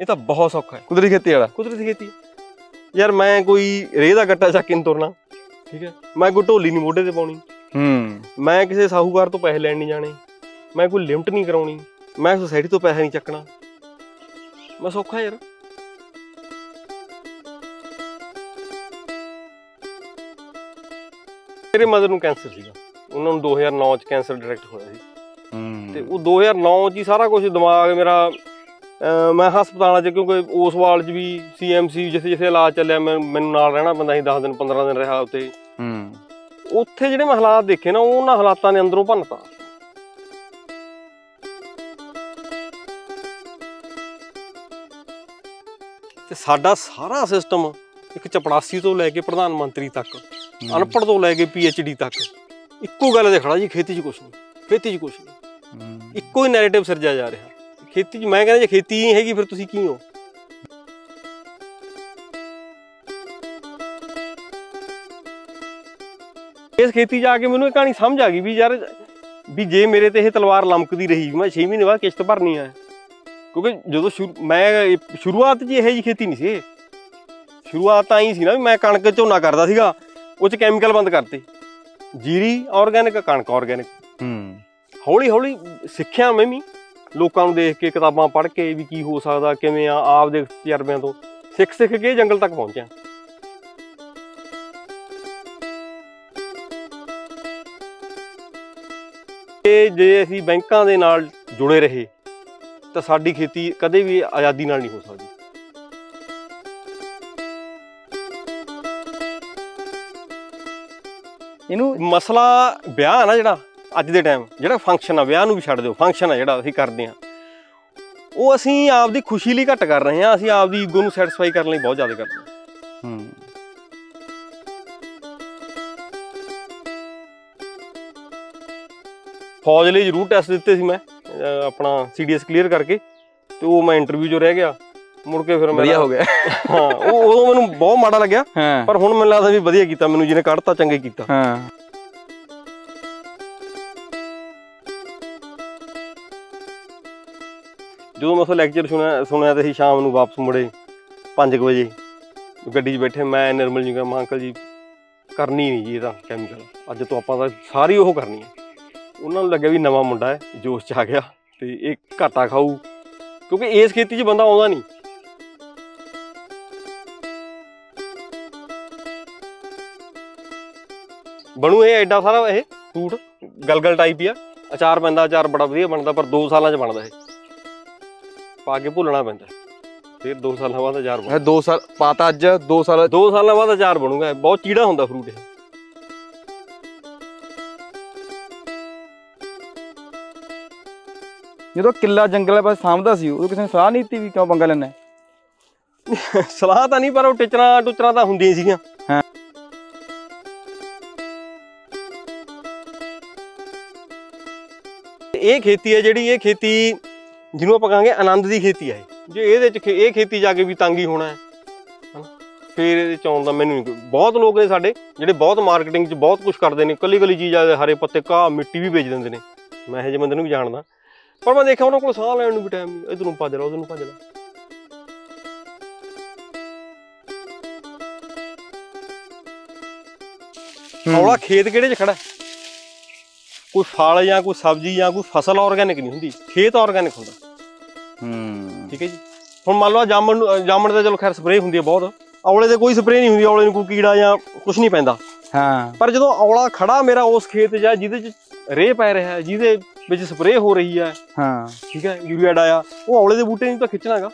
ਇਹ ਤਾਂ ਬਹੁਤ ਸੌਖਾ ਹੈ ਕੁਦਰਤੀ ਖੇਤੀ ਵਾਲਾ ਕੁਦਰਤੀ ਖੇਤੀ ਯਾਰ ਮੈਂ ਕੋਈ ਰੇਹ ਦਾ ਗੱਟਾ ਚੱਕ ਕੇ ਤੁਰਨਾ ਠੀਕ ਹੈ ਮੈਂ ਕੋਈ ਢੋਲੀ ਨਹੀਂ ਮੋਢੇ ਤੇ ਪਾਉਣੀ ਹੂੰ ਮੈਂ ਕਿਸੇ ਸਾਹੂਕਾਰ ਤੋਂ ਪੈਸੇ ਲੈਣ ਨਹੀਂ ਜਾਣੇ ਮੈਂ ਕੋਈ ਲਿਮਟ ਨਹੀਂ ਕਰਾਉਣੀ ਮੈਂ ਸੋਸਾਇਟੀ ਤੋਂ ਪੈਸਾ ਨਹੀਂ ਚੱਕਣਾ ਮੈਂ ਸੌਖਾ ਯਾਰ ਮੇਰੇ ਮਦਰ ਨੂੰ ਕੈਂਸਰ ਸੀਗਾ ਉਹਨਾਂ ਨੂੰ 2009 ਚ ਕੈਂਸਰ ਡਾਇਰੈਕਟ ਹੋਇਆ ਸੀ ਹੂੰ ਤੇ ਉਹ 2009 ਚ ਹੀ ਸਾਰਾ ਕੁਝ ਦਿਮਾਗ ਮੇਰਾ ਮੈਂ ਹਸਪਤਾਲਾਂ 'ਚ ਕਿਉਂਕਿ ਉਸ ਉਸਵਾਲ 'ਚ ਵੀ ਸੀਐਮਸੀ ਜਿੱਥੇ ਜਿੱਥੇ ਇਲਾਜ ਚੱਲਿਆ ਮੈਨੂੰ ਨਾਲ ਰਹਿਣਾ ਪੈਂਦਾ ਸੀ 10 ਦਿਨ 15 ਦਿਨ ਰਿਹਾ ਉੱਥੇ ਹੂੰ ਉੱਥੇ ਜਿਹੜੇ ਮੈਂ ਹਾਲਾਤ ਦੇਖੇ ਨਾ ਉਹਨਾਂ ਹਾਲਾਤਾਂ ਨੇ ਅੰਦਰੋਂ ਭੰਨਤਾ ਤੇ ਸਾਡਾ ਸਾਰਾ ਸਿਸਟਮ ਇੱਕ ਚਪੜਾਸੀ ਤੋਂ ਲੈ ਕੇ ਪ੍ਰਧਾਨ ਮੰਤਰੀ ਤੱਕ ਅਨਪੜ੍ਹ ਤੋਂ ਲੈ ਕੇ ਪੀਐਚਡੀ ਤੱਕ ਇੱਕੋ ਗੱਲ ਤੇ ਖੜਾ ਜੀ ਖੇਤੀ 'ਚ ਕੁਛ ਨਹੀਂ ਖੇਤੀ 'ਚ ਕੁਛ ਨਹੀਂ ਇੱਕੋ ਹੀ ਨੈਰੇਟਿਵ ਸਿਰਜਿਆ ਜਾ ਰਿਹਾ ਖੇਤੀ 'ਚ ਮੈਂ ਕਹਿੰਦਾ ਜੇ ਖੇਤੀ ਨਹੀਂ ਹੈਗੀ ਫਿਰ ਤੁਸੀਂ ਕੀ ਹੋ ਇਸ ਖੇਤੀ ਜਾ ਕੇ ਮੈਨੂੰ ਇਹ ਕਹਾਣੀ ਸਮਝ ਆ ਗਈ ਵੀ ਯਾਰ ਵੀ ਜੇ ਮੇਰੇ ਤੇ ਇਹ ਤਲਵਾਰ ਲਮਕਦੀ ਰਹੀ ਮੈਂ 6 ਮਹੀਨੇ ਬਾਅਦ ਕਿਸ਼ਤ ਭਰਨੀ ਆ ਕਿਉਂਕਿ ਜਦੋਂ ਮੈਂ ਸ਼ੁਰੂਆਤ ਜੀ ਇਹੋ ਜੀ ਖੇਤੀ ਨਹੀਂ ਸੀ ਸ਼ੁਰੂਆਤ ਤਾਂ ਸੀ ਨਾ ਵੀ ਮੈਂ ਕਣਕ ਝੋਨਾ ਕਰਦਾ ਸੀਗਾ ਉਹ 'ਚ ਕੈਮੀਕਲ ਬੰਦ ਕਰਤੇ ਜੀਰੀ ਆਰਗੈਨਿਕ ਕਣਕ ਆਰਗੈਨਿਕ ਹੂੰ ਹੌਲੀ ਹੌਲੀ ਸਿੱਖਿਆ ਮੈਂ ਵੀ ਲੋਕਾਂ ਨੂੰ ਦੇਖ ਕੇ ਕਿਤਾਬਾਂ ਪੜ੍ਹ ਕੇ ਵੀ ਕੀ ਹੋ ਸਕਦਾ ਕਿਵੇਂ ਆ ਆਪ ਦੇ ਤਜਰਬਿਆਂ ਤੋਂ ਸਿੱਖ ਸਿੱਖ ਕੇ ਜੰਗਲ ਤੱਕ ਪਹੁੰਚਿਆ ਇਹ ਜੇ ਅਸੀਂ ਬੈਂਕਾਂ ਦੇ ਨਾਲ ਜੁੜੇ ਰਹੇ ਤਾਂ ਸਾਡੀ ਖੇਤੀ ਕਦੇ ਵੀ ਆਜ਼ਾਦੀ ਨਾਲ ਨਹੀਂ ਹੋ ਸਕਦੀ ਇਹਨੂੰ ਮਸਲਾ ਵਿਆਹ ਨਾ ਜਿਹੜਾ ਅੱਜ ਦੇ ਟਾਈਮ ਜਿਹੜਾ ਫੰਕਸ਼ਨ ਆ ਵਿਆਹ ਨੂੰ ਵੀ ਛੱਡ ਦਿਓ ਫੰਕਸ਼ਨ ਆ ਜਿਹੜਾ ਅਸੀਂ ਕਰਦੇ ਆ ਉਹ ਅਸੀਂ ਆਪਦੀ ਖੁਸ਼ੀ ਲਈ ਘੱਟ ਕਰ ਰਹੇ ਆ ਅਸੀਂ ਆਪਦੀ ਈਗੋ ਨੂੰ ਸੈਟੀਸਫਾਈ ਕਰਨ ਲਈ ਬਹੁਤ ਜ਼ਿਆਦਾ ਕਰਦੇ ਹਾਂ ਹੂੰ ਫੌਜ ਲਈ ਜ਼ਰੂਰ ਟੈਸਟ ਦਿੱਤੇ ਸੀ ਮੈਂ ਆਪਣਾ ਸੀਡੀਐਸ ਕਲੀਅਰ ਕਰਕੇ ਤੇ ਉਹ ਮੈਂ ਇੰਟਰਵਿਊ ਜੋ ਰਹਿ ਗਿਆ ਮੁੜ ਕੇ ਫਿਰ ਵਧੀਆ ਹੋ ਗਿਆ ਹਾਂ ਉਹ ਉਦੋਂ ਮੈਨੂੰ ਬਹੁਤ ਮਾੜਾ ਲੱਗਿਆ ਪਰ ਹੁਣ ਮੈਨੂੰ ਲੱਗਦਾ ਵੀ ਵਧੀਆ ਕੀਤਾ ਮੈਨੂੰ ਜਿਹਨੇ ਕੱਢਤਾ ਚੰਗੇ ਕੀਤਾ ਹਾਂ ਜਦੋਂ ਮੈਂ ਉਸ ਲੈਕਚਰ ਸੁਣਿਆ ਸੁਣਿਆ ਤੇ ਅਸੀਂ ਸ਼ਾਮ ਨੂੰ ਵਾਪਸ ਮੁੜੇ 5 ਵਜੇ ਗੱਡੀ 'ਚ ਬੈਠੇ ਮੈਂ ਨਰਮਲ ਜੀ ਕਹਿੰਦਾ ਅੰਕਲ ਜੀ ਕਰਨੀ ਨਹੀਂ ਜੀ ਇਹ ਤਾਂ ਕੈਮੀਕਲ ਅੱਜ ਤੋਂ ਆਪਾਂ ਤਾਂ ਸਾਰੀ ਉਹ ਕਰਨੀ ਹੈ ਉਹਨਾਂ ਨੂੰ ਲੱਗਿਆ ਵੀ ਨਵਾਂ ਮੁੰਡਾ ਹੈ ਜੋਸ਼ ਚ ਆ ਗਿਆ ਤੇ ਇਹ ਘਾਟਾ ਖਾਊ ਕਿਉਂਕਿ ਇਸ ਖੇਤੀ 'ਚ ਬੰਦਾ ਆਉਂਦਾ ਨਹੀਂ ਬਣੂ ਇਹ ਐਡਾ ਸਾਰਾ ਇਹ ਟੂਟ ਗਲਗਲ ਟਾਈਪ ਹੀ ਆ ਅਚਾਰ ਪੈਂਦਾ ਅਚਾਰ ਬੜਾ ਵਧੀਆ ਬਣਦਾ ਪਰ 2 ਸਾਲਾਂ 'ਚ ਬਣਦਾ ਇਹ ਪਾ ਕੇ ਭੁੱਲਣਾ ਪੈਂਦਾ ਫਿਰ 2 ਸਾਲਾਂ ਬਾਅਦ ਅਚਾਰ ਇਹ 2 ਸਾਲ ਪਾਤਾ ਅੱਜ 2 ਸਾਲ 2 ਸਾਲਾਂ ਬਾਅਦ ਅਚਾਰ ਬਣੂਗਾ ਬਹੁਤ ਚੀੜਾ ਹੁੰਦਾ ਫਰੂਟ ਇਹ ਜਦੋਂ ਕਿੱਲਾ ਜੰਗਲ ਪਾਸ ਸਾਂਭਦਾ ਸੀ ਉਹ ਕਿਸੇ ਨੇ ਸਲਾਹ ਨਹੀਂ ਦਿੱਤੀ ਵੀ ਕਿਉਂ ਪੰਗਾ ਲੈਣਾ ਸਲਾਹ ਤਾਂ ਨਹੀਂ ਪਰ ਉਹ ਟਿਚਰਾਂ ਟੁਚਰਾਂ ਤਾਂ ਹੁੰਦੀਆਂ ਸੀਗੀਆਂ ਹਾਂ ਇਹ ਖੇਤੀ ਹੈ ਜਿਹੜੀ ਇਹ ਖੇਤੀ ਜਿਹਨੂੰ ਆਪਾਂ ਕਹਾਂਗੇ ਆਨੰਦ ਦੀ ਖੇਤੀ ਹੈ ਜੇ ਇਹਦੇ ਚ ਇਹ ਖੇਤੀ ਜਾ ਕੇ ਵੀ ਤੰਗ ਹੀ ਹੋਣਾ ਹੈ ਫੇਰ ਇਹਦੇ ਚ ਆਉਣ ਦਾ ਮੈਨੂੰ ਬਹੁਤ ਲੋਕ ਨੇ ਸਾਡੇ ਜਿਹੜੇ ਬਹੁਤ ਮਾਰਕੀਟਿੰਗ ਚ ਬਹੁਤ ਕੁਝ ਕਰਦੇ ਨੇ ਕੱਲੀ ਕੱਲੀ ਚੀਜ਼ ਆ ਹਰੇ ਪੱਤੇ ਕਾ ਮਿੱਟੀ ਵੀ ਵੇਚ ਦਿੰਦੇ ਨੇ ਮੈਂ ਇਹ ਜਿਹੇ ਬੰਦੇ ਨੂੰ ਵੀ ਜਾਣਦਾ ਪਰ ਮੈਂ ਦੇਖਿਆ ਉਹਨਾਂ ਕੋਲ ਸਾਹ ਲੈਣ ਨੂੰ ਵੀ ਟਾਈਮ ਨਹੀਂ ਇਧਰੋਂ ਭੱਜ ਲਾ ਉਧਰੋਂ ਭੱਜ ਲਾ ਔਲਾ ਖੇਤ ਕਿਹੜੇ 'ਚ ਖੜਾ ਕੋਈ ਫਲ ਜਾਂ ਕੋਈ ਸਬਜ਼ੀ ਜਾਂ ਕੋਈ ਫਸਲ ਆਰਗੈਨਿਕ ਨਹੀਂ ਹੁੰਦੀ ਖੇਤ ਆਰਗੈਨਿਕ ਹੁੰਦਾ ਹੂੰ ਠੀਕ ਹੈ ਜੀ ਹੁਣ ਮੰਨ ਲਓ ਜਾਮਣ ਜਾਮਣ ਦਾ ਚਲੋ ਖੈਰ ਸਪਰੇਅ ਹੁੰਦੀ ਹੈ ਬਹੁਤ ਔਲੇ ਤੇ ਕੋਈ ਸਪਰੇਅ ਨਹੀਂ ਹੁੰਦੀ ਔਲੇ ਨੂੰ ਕੋਈ ਕੀੜਾ ਜਾਂ ਕੁਝ ਨਹੀਂ ਪੈਂਦਾ ਹਾਂ ਪਰ ਜਦੋਂ ਔਲਾ ਖੜਾ ਮੇਰਾ ਉਸ ਖੇਤ ਜਾਂ ਜਿਹਦੇ ਚ ਰੇਹ ਪੈ ਰਿਹਾ ਹੈ ਜਿਹਦੇ ਵਿੱਚ ਸਪਰੇਅ ਹੋ ਰਹੀ ਹੈ ਹਾਂ ਠੀਕ ਹੈ ਯੂਰੀਆ ਡਾਇਆ ਉਹ ਔਲੇ ਦੇ ਬੂਟੇ ਨੂੰ ਤਾਂ ਖਿੱਚਣਾਗਾ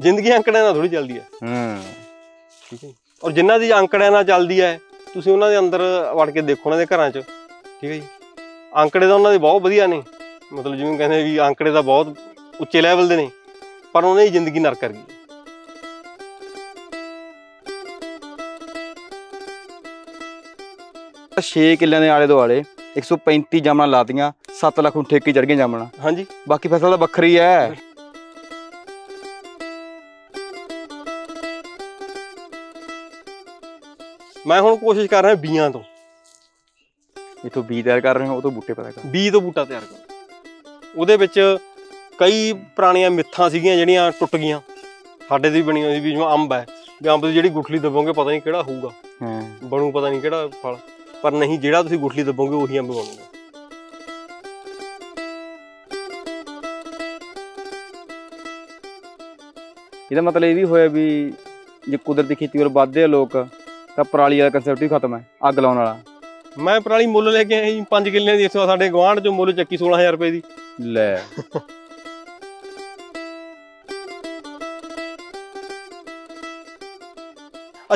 ਜ਼ਿੰਦਗੀ ਅੰਕੜਿਆਂ ਨਾਲ ਥੋੜੀ ਚੱਲਦੀ ਹੈ ਹੂੰ ਠੀਕ ਹੈ ਔਰ ਜਿਨ੍ਹਾਂ ਦੀ ਅੰਕੜਿਆਂ ਨਾਲ ਚੱਲਦੀ ਹੈ ਤੁਸੀਂ ਉਹਨਾਂ ਦੇ ਅੰਦਰ ਵੜ ਕੇ ਦੇਖੋ ਉਹਨਾਂ ਦੇ ਘਰਾਂ 'ਚ ਠੀਕ ਹੈ ਜੀ ਅੰਕੜੇ ਤਾਂ ਉਹਨਾਂ ਦੇ ਬਹੁਤ ਵਧੀਆ ਨੇ ਮਤਲਬ ਜਿਵੇਂ ਕਹਿੰਦੇ ਵੀ ਅੰਕੜੇ ਤਾਂ ਬਹੁਤ ਉੱਚੇ ਲੈਵਲ ਦੇ ਨੇ ਪਰ ਉਹਨਾਂ ਦੀ ਜ਼ਿੰਦਗੀ ਨਰਕ ਕਰ ਗਈ ਛੇ ਕਿੱਲਿਆਂ ਦੇ ਆਲੇ ਦੁਆਲੇ 135 ਜਾਮਣਾ ਲਾਤੀਆਂ 7 ਲੱਖ ਨੂੰ ਠੇਕੇ ਚੜ ਗਏ ਜਾਮਣਾ ਹਾਂਜੀ ਬਾਕੀ ਫਸਲ ਤਾਂ ਵੱਖਰੀ ਹੈ ਮੈਂ ਹੁਣ ਕੋਸ਼ਿਸ਼ ਕਰ ਰਿਹਾ ਬੀਆਂ ਤੋਂ ਇਥੋਂ ਬੀਜ ਤਿਆਰ ਕਰ ਰਹੇ ਹਾਂ ਉਹ ਤੋਂ ਬੂਟੇ ਪੈਦਾ ਕਰ ਬੀਜ ਤੋਂ ਬੂਟਾ ਤਿਆਰ ਕਰ ਉਹਦੇ ਵਿੱਚ ਕਈ ਪੁਰਾਣੀਆਂ ਮਿੱਥਾਂ ਸੀਗੀਆਂ ਜਿਹੜੀਆਂ ਟੁੱਟ ਗਈਆਂ ਸਾਡੇ ਦੀ ਬਣੀ ਹੋਈ ਸੀ ਵੀ ਜਿਵੇਂ ਅੰਬ ਹੈ ਅੰਬ ਦੀ ਜਿਹੜੀ ਗੁਠਲੀ ਦਬੋਗੇ ਪਤਾ ਨਹੀਂ ਕਿਹੜਾ ਹੋਊਗਾ ਹੂੰ ਬਣੂ ਪਤਾ ਨਹੀਂ ਕਿਹੜਾ ਫਲ ਪਰ ਨਹੀਂ ਜਿਹੜਾ ਤੁਸੀਂ ਗੁਠਲੀ ਦਬੋਗੇ ਉਹੀ ਅੰਬ ਬਣੂਗਾ ਇਹਦਾ ਮਤਲਬ ਇਹ ਵੀ ਹੋਇਆ ਵੀ ਜੇ ਕੁਦਰਤੀ ਖੇਤੀ ਵੱਲ ਵੱਧਦੇ ਆ ਲੋਕ ਤਾਂ ਪਰਾਲੀ ਵਾਲਾ ਕਨਸੈਪਟ ਹੀ ਖਤਮ ਹੈ ਅੱਗ ਲਾਉਣ ਵਾਲਾ ਮੈਂ ਪਰਾਲੀ ਮੁੱਲ ਲੈ ਕੇ ਆਇਆ ਜੀ 5 ਕਿੱਲੇ ਦੀ ਇਥੋਂ ਸਾਡੇ ਗਵਾਂਢ ਚੋਂ ਮੁੱਲ ਚੱਕੀ 16000 ਰੁਪਏ ਦੀ ਲੈ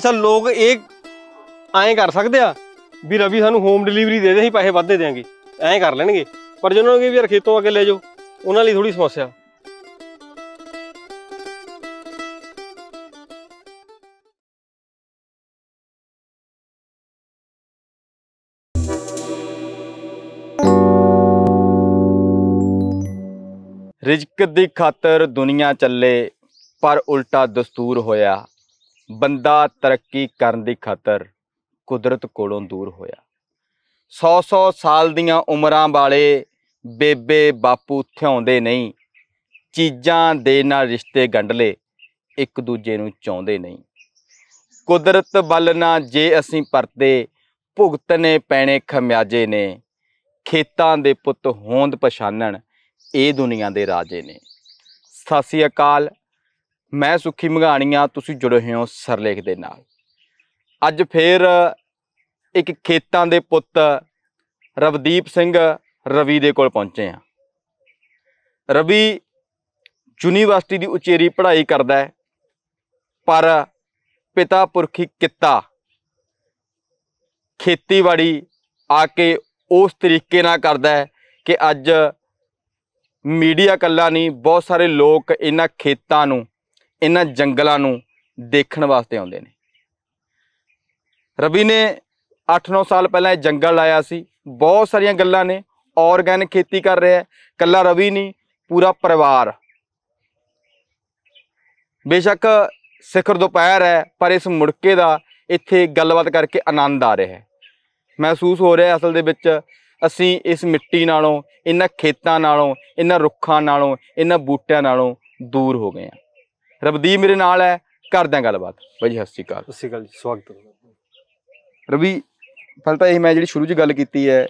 ਅੱਛਾ ਲੋਕ ਇਹ ਐਂ ਕਰ ਸਕਦੇ ਆ ਵੀ ਰਵੀ ਸਾਨੂੰ ਹੋਮ ਡਿਲੀਵਰੀ ਦੇ ਦੇ ਅਸੀਂ ਪੈਸੇ ਵੱਧ ਦੇ ਦੇਾਂਗੇ ਐਂ ਕਰ ਲੈਣਗੇ ਪਰ ਜਿਹਨਾਂ ਨੂੰ ਕਿ ਵੀ ਯਾਰ ਖੇਤੋਂ ਆ ਕੇ ਲੈ ਜਾਓ ਉਹਨਾਂ ਲਈ ਥੋੜੀ ਸਮੱਸਿਆ ਰਿਜ਼ਕ ਦੀ ਖਾਤਰ ਦੁਨੀਆ ਚੱਲੇ ਪਰ ਉਲਟਾ ਦਸਤੂਰ ਹੋਇਆ ਬੰਦਾ ਤਰੱਕੀ ਕਰਨ ਦੀ ਖਾਤਰ ਕੁਦਰਤ ਕੋਲੋਂ ਦੂਰ ਹੋਇਆ 100-100 ਸਾਲ ਦੀਆਂ ਉਮਰਾਂ ਵਾਲੇ ਬੇਬੇ ਬਾਪੂ ਥਿਉਂਦੇ ਨਹੀਂ ਚੀਜ਼ਾਂ ਦੇ ਨਾਲ ਰਿਸ਼ਤੇ ਗੰਢਲੇ ਇੱਕ ਦੂਜੇ ਨੂੰ ਚਾਹੁੰਦੇ ਨਹੀਂ ਕੁਦਰਤ ਵੱਲ ਨਾ ਜੇ ਅਸੀਂ ਪਰਤੇ ਭੁਗਤਨੇ ਪੈਣੇ ਖਮਿਆਜੇ ਨੇ ਖੇਤਾਂ ਦੇ ਪੁੱਤ ਹੋਂਦ ਪਛਾਨਣ ਇਹ ਦੁਨੀਆ ਦੇ ਰਾਜੇ ਨੇ ਸਤਿ ਸ੍ਰੀ ਅਕਾਲ ਮੈਂ ਸੁਖੀ ਮੰਗਾਣੀਆਂ ਤੁਸੀਂ ਜੁੜੇ ਹੋ ਸਰਲੇਖ ਦੇ ਨਾਲ ਅੱਜ ਫੇਰ ਇੱਕ ਖੇਤਾਂ ਦੇ ਪੁੱਤ ਰਵਦੀਪ ਸਿੰਘ ਰਵੀ ਦੇ ਕੋਲ ਪਹੁੰਚੇ ਆ ਰਵੀ ਯੂਨੀਵਰਸਿਟੀ ਦੀ ਉਚੇਰੀ ਪੜ੍ਹਾਈ ਕਰਦਾ ਪਰ ਪਿਤਾ ਪੁਰਖੀ ਕਿੱਤਾ ਖੇਤੀਬਾੜੀ ਆ ਕੇ ਉਸ ਤਰੀਕੇ ਨਾਲ ਕਰਦਾ ਕਿ ਅੱਜ ਮੀਡੀਆ ਕੱਲਾ ਨਹੀਂ ਬਹੁਤ ਸਾਰੇ ਲੋਕ ਇਹਨਾਂ ਖੇਤਾਂ ਨੂੰ ਇਹਨਾਂ ਜੰਗਲਾਂ ਨੂੰ ਦੇਖਣ ਵਾਸਤੇ ਆਉਂਦੇ ਨੇ ਰਵੀ ਨੇ 8-9 ਸਾਲ ਪਹਿਲਾਂ ਇਹ ਜੰਗਲ ਲਾਇਆ ਸੀ ਬਹੁਤ ਸਾਰੀਆਂ ਗੱਲਾਂ ਨੇ ਆਰਗੈਨਿਕ ਖੇਤੀ ਕਰ ਰਿਹਾ ਹੈ ਕੱਲਾ ਰਵੀ ਨਹੀਂ ਪੂਰਾ ਪਰਿਵਾਰ ਬੇਸ਼ੱਕ ਸਿਖਰ ਦੁਪਹਿਰ ਹੈ ਪਰ ਇਸ ਮੁੜਕੇ ਦਾ ਇੱਥੇ ਗੱਲਬਾਤ ਕਰਕੇ ਆਨੰਦ ਆ ਰਿਹਾ ਹੈ ਮਹਿਸੂਸ ਹੋ ਰਿਹਾ ਅਸਲ ਦੇ ਵਿੱਚ ਅਸੀਂ ਇਸ ਮਿੱਟੀ ਨਾਲੋਂ ਇਹਨਾਂ ਖੇਤਾਂ ਨਾਲੋਂ ਇਹਨਾਂ ਰੁੱਖਾਂ ਨਾਲੋਂ ਇਹਨਾਂ ਬੂਟਿਆਂ ਨਾਲੋਂ ਦੂਰ ਹੋ ਗਏ ਆ ਰਬਦੀਪ ਮੇਰੇ ਨਾਲ ਹੈ ਕਰਦਿਆਂ ਗੱਲਬਾਤ ਬਾਈ ਜੀ ਕਾਲ ਸ਼੍ਰੀ ਅਕਾਲ ਸਤਿ ਸ਼੍ਰੀ ਅਕਾਲ ਜੀ ਸਵਾਗਤ ਹੈ ਰਵੀ ਪਹਿਲਾਂ ਤਾਂ ਇਹ ਮੈਂ ਜਿਹੜੀ ਸ਼ੁਰੂ 'ਚ ਗੱਲ ਕੀਤੀ ਹੈ